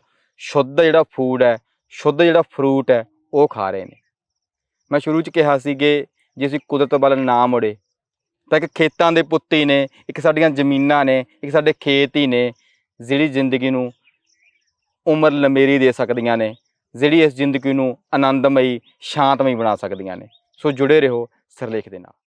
ਸ਼ੁੱਧ ਜਿਹੜਾ ਫੂਡ ਹੈ ਸ਼ੁੱਧ ਜਿਹੜਾ ਫਰੂਟ ਹੈ ਉਹ ਖਾ ਰਹੇ ਨੇ ਮੈਂ ਸ਼ੁਰੂ 'ਚ ਕਿਹਾ ਸੀਗੇ ਜੇ ਅਸੀਂ ਕੁਦਰਤ ਵੱਲ ਨਾ ਮੁੜੇ ਤਾਂ ਇੱਕ ਖੇਤਾਂ ਦੇ ਪੁੱਤੀ ਨੇ ਇੱਕ ਸਾਡੀਆਂ ਜ਼ਮੀਨਾਂ ਨੇ ਇੱਕ ਸਾਡੇ ਖੇਤ ਹੀ ਨੇ ਜਿਹੜੀ ਜ਼ਿੰਦਗੀ ਨੂੰ ਉਮਰ ਲੰਮੇਰੀ ਦੇ ਸਕਦੀਆਂ ਨੇ ਜਿਹੜੀ ਇਸ ਜ਼ਿੰਦਗੀ ਨੂੰ ਆਨੰਦਮਈ ਸ਼ਾਂਤਮਈ ਬਣਾ ਸਕਦੀਆਂ ਨੇ ਸੋ ਜੁੜੇ ਰਹੋ ਸਿਰਲੇਖ ਦੇ ਨਾਲ